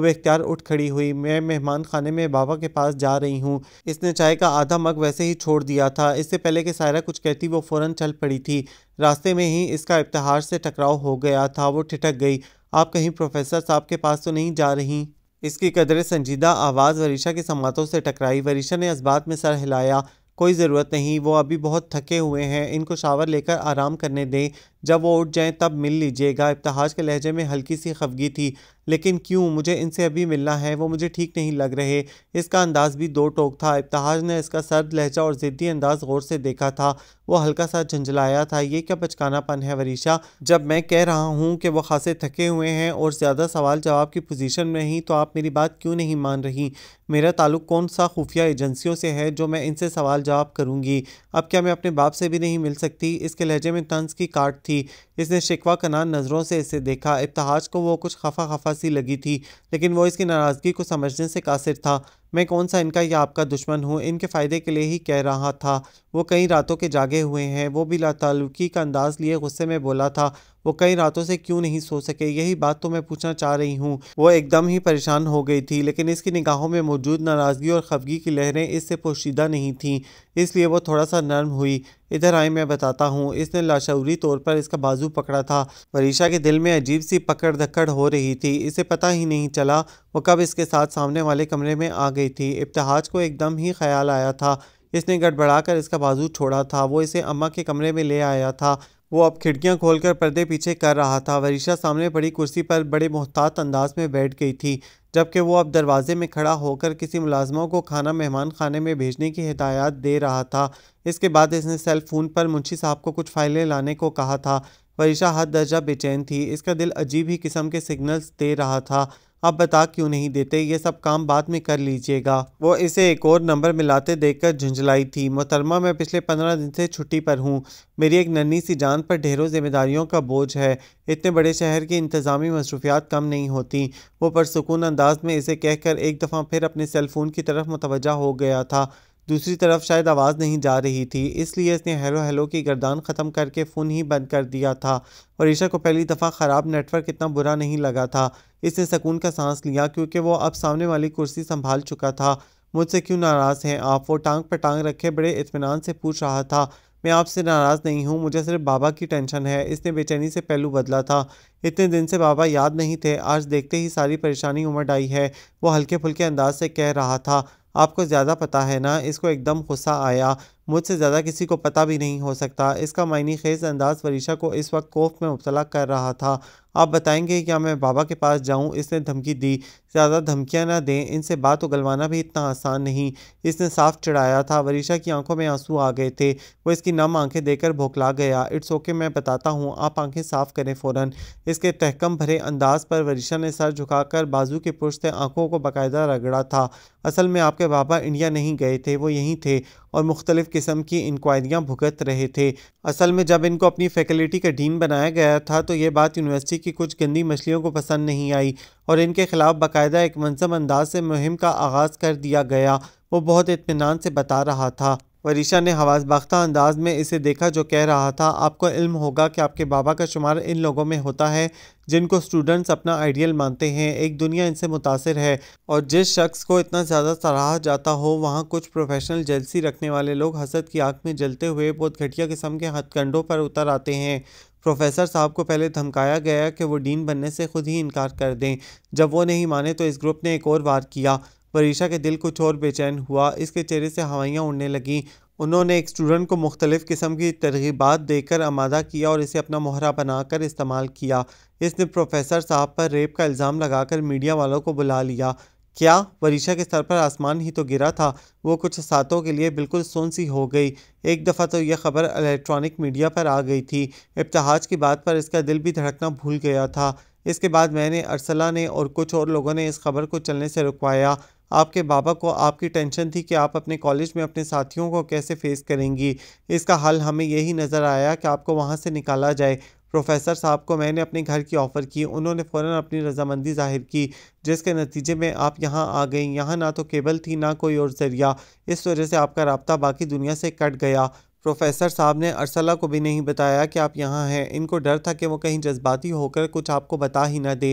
बेख्तियार उठ खड़ी हुई मैं मेहमान खाने में बाबा के पास जा रही हूँ इसने चाय का आधा मग वैसे ही छोड़ दिया था इससे पहले कि सायरा कुछ कहती वो फ़ौरन चल पड़ी थी रास्ते में ही इसका इब्तहार से टकराव हो गया था वो ठिठक गई आप कहीं प्रोफेसर साहब के पास तो नहीं जा रही इसकी कदर संजीदा आवाज़ वरीशा की समातों से टकराई वरीशा ने इस बात में सर हिलाया कोई ज़रूरत नहीं वो अभी बहुत थके हुए हैं इनको शावर लेकर आराम करने दें जब वो उठ जाएं तब मिल लीजिएगा इब्तहाज के लहजे में हल्की सी खफगी थी लेकिन क्यों मुझे इनसे अभी मिलना है वो मुझे ठीक नहीं लग रहे इसका अंदाज़ भी दो टोक था इब्तहाज ने इसका सर्द लहजा और ज़िद्दी अंदाज़ गौर से देखा था वो हल्का सा झंझलाया था ये क्या बचकानापन है वरीशा जब मैं कह रहा हूँ कि वो खासे थके हुए हैं और ज़्यादा सवाल जवाब की पोजिशन में ही तो आप मेरी बात क्यों नहीं मान रही मेरा ताल्लुक कौन सा खुफिया एजेंसियों से है जो मैं इनसे सवाल जवाब करूँगी अब क्या मैं अपने बाप से भी नहीं मिल सकती इसके लहजे में तंज की काट थी इसने शिकवा कनान नज़रों से इसे देखा इब्तहाज को वो कुछ खफा खफा सी लगी थी लेकिन वो इसकी नाराज़गी को समझने से कासिर था मैं कौन सा इनका या आपका दुश्मन हूँ इनके फ़ायदे के लिए ही कह रहा था वो कई रातों के जागे हुए हैं वो भी लातालुकी का अंदाज़ लिए गुस्से में बोला था वो कई रातों से क्यों नहीं सो सके यही बात तो मैं पूछना चाह रही हूँ वो एकदम ही परेशान हो गई थी लेकिन इसकी निगाहों में मौजूद नाराज़गी और खफगी की लहरें इससे पोशीदा नहीं थीं इसलिए वो थोड़ा सा नर्म हुई इधर आए मैं बताता हूँ इसने लाशौरी तौर पर इसका बाजू पकड़ा था वरीशा के दिल में अजीब सी पकड़ धक्कड़ हो रही थी इसे पता ही नहीं चला वो कब इसके साथ सामने वाले कमरे में आ गई थी इब्तहाज को एकदम ही ख्याल आया था इसने गड़बड़ाकर इसका बाजू छोड़ा था वो इसे अम्मा के कमरे में ले आया था वो अब खिड़कियां खोलकर पर्दे पीछे कर रहा था वरीशा सामने पड़ी कुर्सी पर बड़े मोहतात अंदाज में बैठ गई थी जबकि वो अब दरवाजे में खड़ा होकर किसी मुलाजमों को खाना मेहमान खाने में भेजने की हिदायत दे रहा था इसके बाद इसने सेल फोन पर मुंशी साहब को कुछ फाइलें लाने को कहा था वरीशा हद दर्जा बेचैन थी इसका दिल अजीब ही किस्म के सिग्नल्स दे रहा था अब बता क्यों नहीं देते ये सब काम बाद में कर लीजिएगा वो इसे एक और नंबर मिलाते देखकर झुंझलाई थी मोहतरमा मैं पिछले पंद्रह दिन से छुट्टी पर हूँ मेरी एक नन्ही सी जान पर ढेरों जिम्मेदारियों का बोझ है इतने बड़े शहर की इंतज़ामी मसरूफियात कम नहीं होती वो परसकून अंदाज में इसे कहकर एक दफ़ा फिर अपने सेलफोन की तरफ मुतवजा हो गया था दूसरी तरफ शायद आवाज़ नहीं जा रही थी इसलिए इसने हेलो हेलो की गर्दान ख़त्म करके फ़ोन ही बंद कर दिया था और ईशा को पहली दफ़ा ख़राब नेटवर्क इतना बुरा नहीं लगा था इसने सकून का सांस लिया क्योंकि वो अब सामने वाली कुर्सी संभाल चुका था मुझसे क्यों नाराज़ हैं आप वो टांग पर टांग रखे बड़े इतमान से पूछ रहा था मैं आपसे नाराज़ नहीं हूँ मुझे सिर्फ बाबा की टेंशन है इसने बेचैनी से पहलू बदला था इतने दिन से बाबा याद नहीं थे आज देखते ही सारी परेशानी उमड़ आई है वो हल्के फुल्के अंदाज से कह रहा था आपको ज़्यादा पता है ना इसको एकदम गुस्सा आया मुझसे ज़्यादा किसी को पता भी नहीं हो सकता इसका मायनी खेज अंदाज़ वरीशा को इस वक्त कोफ में मुबतला कर रहा था आप बताएंगे क्या मैं बाबा के पास जाऊं इसने धमकी दी ज़्यादा धमकियां ना दें इनसे बात उगलवाना भी इतना आसान नहीं इसने साफ चढ़ाया था वरीशा की आंखों में आंसू आ गए थे वो इसकी नम आंखें देकर भोखला गया इट्स ओके मैं बताता हूँ आप आंखें साफ करें फ़ौरन इसके तहकम भरे अंदाज पर वरीशा ने सर झुकाकर बाजू के पुष्ट से आंखों को बाकायदा रगड़ा था असल में आपके बाबा इंडिया नहीं गए थे वो यहीं थे और मुख्तलिफ़ किस्म की इंक्वायरियाँ भुगत रहे थे असल में जब इनको अपनी फैकल्टी का डीन बनाया गया था तो ये बात यूनिवर्सिटी की कुछ गंदी मछलियों को पसंद नहीं आई और इनके खिलाफ बाकायदा एक मनसम अंदाज से मुहिम का आगाज़ कर दिया गया वो बहुत इतमान से बता रहा था वरीशा ने हवासबाख्ता अंदाज में इसे देखा जो कह रहा था आपको इल्म होगा कि आपके बाबा का शुमार इन लोगों में होता है जिनको स्टूडेंट्स अपना आइडियल मानते हैं एक दुनिया इनसे मुतासर है और जिस शख्स को इतना ज़्यादा सराहा जाता हो वहाँ कुछ प्रोफेशनल जेलसी रखने वाले लोग हसद की आँख में जलते हुए बहुत घटिया किस्म के हथकंडों पर उतर आते हैं प्रोफेसर साहब को पहले धमकाया गया कि वो डीन बनने से खुद ही इनकार कर दें जब वो नहीं माने तो इस ग्रुप ने एक और वार किया फरीशा के दिल कुछ और बेचैन हुआ इसके चेहरे से हवाइयाँ उड़ने लगीं उन्होंने एक स्टूडेंट को मुख्तलिफ़ किस्म की तरगीबात देकर आमादा किया और इसे अपना मोहरा बनाकर इस्तेमाल किया इसने प्रोफेसर साहब पर रेप का इल्ज़ाम लगाकर मीडिया वालों को बुला लिया क्या वरीशा के सर पर आसमान ही तो गिरा था वो कुछ सातों के लिए बिल्कुल सुन सी हो गई एक दफ़ा तो यह खबर इलेक्ट्रॉनिक मीडिया पर आ गई थी इब्तहाज की बात पर इसका दिल भी धड़कना भूल गया था इसके बाद मैंने अरसला ने और कुछ और लोगों ने इस खबर को चलने से रुकवाया आपके बाबा को आपकी टेंशन थी कि आप अपने कॉलेज में अपने साथियों को कैसे फेस करेंगी इसका हल हमें यही नज़र आया कि आपको वहाँ से निकाला जाए प्रोफेसर साहब को मैंने अपने घर की ऑफ़र की उन्होंने फ़ौर अपनी रजामंदी जाहिर की जिसके नतीजे में आप यहाँ आ गई यहाँ ना तो केबल थी ना कोई और ज़रिया इस वजह से आपका रबता बाकी दुनिया से कट गया प्रोफेसर साहब ने अरसला को भी नहीं बताया कि आप यहाँ हैं इनको डर था कि वो कहीं जज्बाती होकर कुछ आपको बता ही ना दे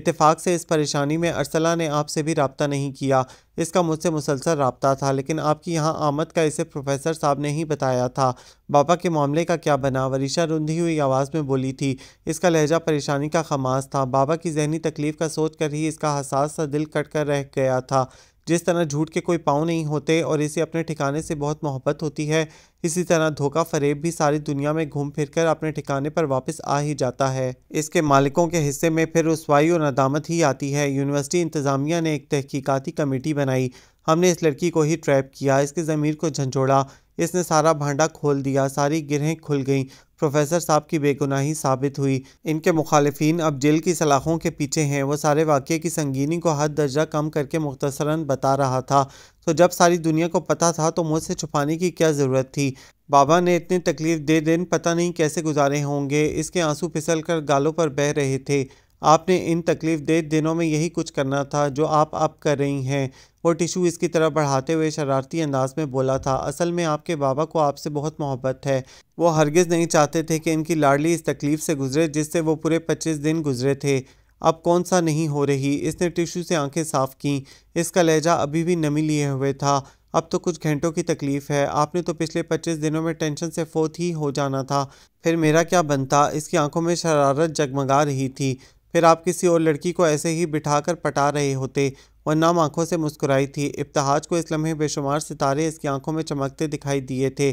इतफाक़ से इस परेशानी में अरसला ने आपसे भी रबता नहीं किया इसका मुझसे मुसलसल रबता था लेकिन आपकी यहाँ आमद का इसे प्रोफेसर साहब ने ही बताया था बाबा के मामले का क्या बना वरीशा रुंधी हुई आवाज़ में बोली थी इसका लहजा परेशानी का खमास था बाबा की जहनी तकलीफ़ का सोच कर ही इसका हसास सा दिल कट कर रह गया था जिस तरह झूठ के कोई पाँव नहीं होते और इसे अपने ठिकाने से बहुत मोहब्बत होती है इसी तरह धोखा फरेब भी सारी दुनिया में घूम फिर कर अपने ठिकाने पर वापस आ ही जाता है इसके मालिकों के हिस्से में फिर रसवाई और नदामत ही आती है यूनिवर्सिटी इंतज़ामिया ने एक तहकीकती कमेटी बनाई हमने इस लड़की को ही ट्रैप किया इसके ज़मीर को झंझोड़ा इसने सारा भांडा खोल दिया सारी गिरहें खुल गईं प्रोफेसर साहब की बेगुनाही साबित हुई इनके मुखालफन अब जेल की सलाखों के पीछे हैं वो सारे वाक़े की संगीनी को हद दर्जा कम करके मुख्तसरा बता रहा था तो जब सारी दुनिया को पता था तो मुझसे छुपाने की क्या ज़रूरत थी बाबा ने इतनी तकलीफ़ दे दिन पता नहीं कैसे गुजारे होंगे इसके आंसू फिसल कर गालों पर बह रहे थे आपने इन तकलीफ दे दिनों में यही कुछ करना था जो आप अब कर रही हैं वो टिशू इसकी तरफ बढ़ाते हुए शरारती अंदाज में बोला था असल में आपके बाबा को आपसे बहुत मोहब्बत है वो हरगिज़ नहीं चाहते थे कि इनकी लाडली इस तकलीफ़ से गुजरे जिससे वो पूरे पच्चीस दिन गुजरे थे अब कौन सा नहीं हो रही इसने टिशू से आंखें साफ कं इसका लहजा अभी भी नमी लिए हुए था अब तो कुछ घंटों की तकलीफ़ है आपने तो पिछले पच्चीस दिनों में टेंशन से फोत ही हो जाना था फिर मेरा क्या बनता इसकी आंखों में शरारत जगमगा रही थी फिर आप किसी और लड़की को ऐसे ही बिठाकर पटा रहे होते नाम आंखों से मुस्कुराई थी इब्तहाज को इस लम्हे बेशुमार सितारे इसकी आंखों में चमकते दिखाई दिए थे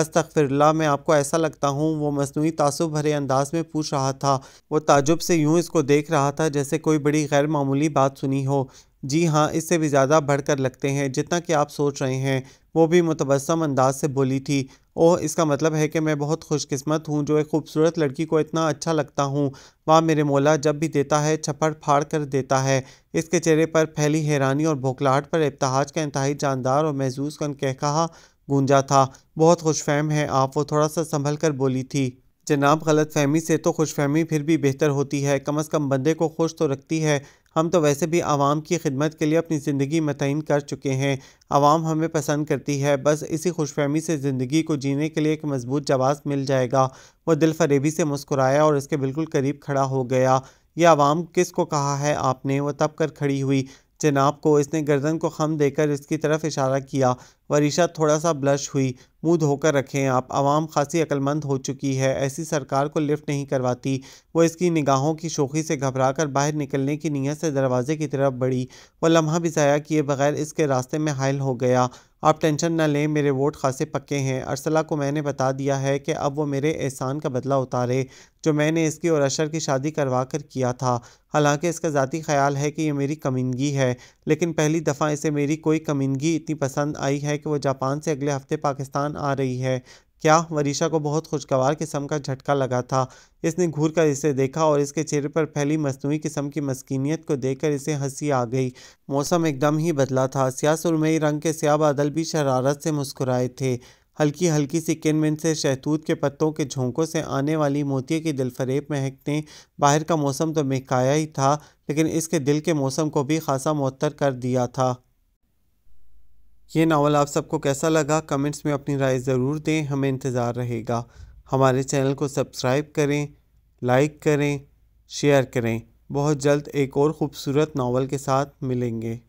अस्तफरला मैं आपको ऐसा लगता हूँ वो मसनू तासुब भरे अंदाज में पूछ रहा था वो ताजुब से यूँ इसको देख रहा था जैसे कोई बड़ी गैर मामूली बात सुनी हो जी हाँ इससे भी ज़्यादा बढ़कर लगते हैं जितना कि आप सोच रहे हैं वो भी मुतबसम अंदाज से बोली थी ओह इसका मतलब है कि मैं बहुत खुशकस्मत हूँ जो एक खूबसूरत लड़की को इतना अच्छा लगता हूँ वह मेरे मौला जब भी देता है छप्पड़ फाड़ कर देता है इसके चेहरे पर फैली हैरानी और भोखलाहट पर इब्तहाज का इंतहाई जानदार और महजूस कन कह कहा गूंजा था बहुत खुशफहम है आप वो थोड़ा सा संभल कर बोली थी जनाब गलत फहमी से तो खुश फहमी फिर भी बेहतर होती है कम अज़ कम बंदे को खुश तो रखती है हम तो वैसे भी आवाम की खिदमत के लिए अपनी ज़िंदगी मतयन कर चुके हैं आवाम हमें पसंद करती है बस इसी खुशफहमी से ज़िंदगी को जीने के लिए एक मजबूत जवाब मिल जाएगा वह दिल फरेबी से मुस्कुराया और इसके बिल्कुल करीब खड़ा हो गया ये आवाम किस को कहा है आपने वह तब कर खड़ी हुई जनाब को इसने गर्दन को खम देकर इसकी तरफ इशारा किया वरीशा थोड़ा सा ब्लश हुई मुंह धोकर रखें आप आवाम खासी अक्लमंद हो चुकी है ऐसी सरकार को लिफ्ट नहीं करवाती वो इसकी निगाहों की शोखी से घबराकर बाहर निकलने की नीयत से दरवाजे की तरफ बढ़ी वह लम्हा भी ज़ाया किए बगैर इसके रास्ते में हायल हो गया आप टेंशन ना लें मेरे वोट खासे पक्के हैं अरसला को मैंने बता दिया है कि अब वो मेरे एहसान का बदला उतारे जो मैंने इसकी और अशर की शादी करवा कर किया था हालांकि इसका ज़ाती ख्याल है कि ये मेरी कमींदगी है लेकिन पहली दफ़ा इसे मेरी कोई कमिंदगी इतनी पसंद आई है कि वो जापान से अगले हफ्ते पाकिस्तान आ रही है क्या वरीशा को बहुत खुशगवार किस्म का झटका लगा था इसने घूर कर इसे देखा और इसके चेहरे पर फैली मसनू किस्म की मस्किनियत को देखकर इसे हंसी आ गई मौसम एकदम ही बदला था सिया सुरमई रंग के सिया बादल भी शरारत से मुस्कुराए थे हल्की हल्की सी किनमिन से शहतूत के पत्तों के झोंकों से आने वाली मोती की दिलफरेब महक ने बाहर का मौसम तो महकाया ही था लेकिन इसके दिल के मौसम को भी खासा मअतर कर दिया था ये नावल आप सबको कैसा लगा कमेंट्स में अपनी राय ज़रूर दें हमें इंतज़ार रहेगा हमारे चैनल को सब्सक्राइब करें लाइक करें शेयर करें बहुत जल्द एक और ख़ूबसूरत नावल के साथ मिलेंगे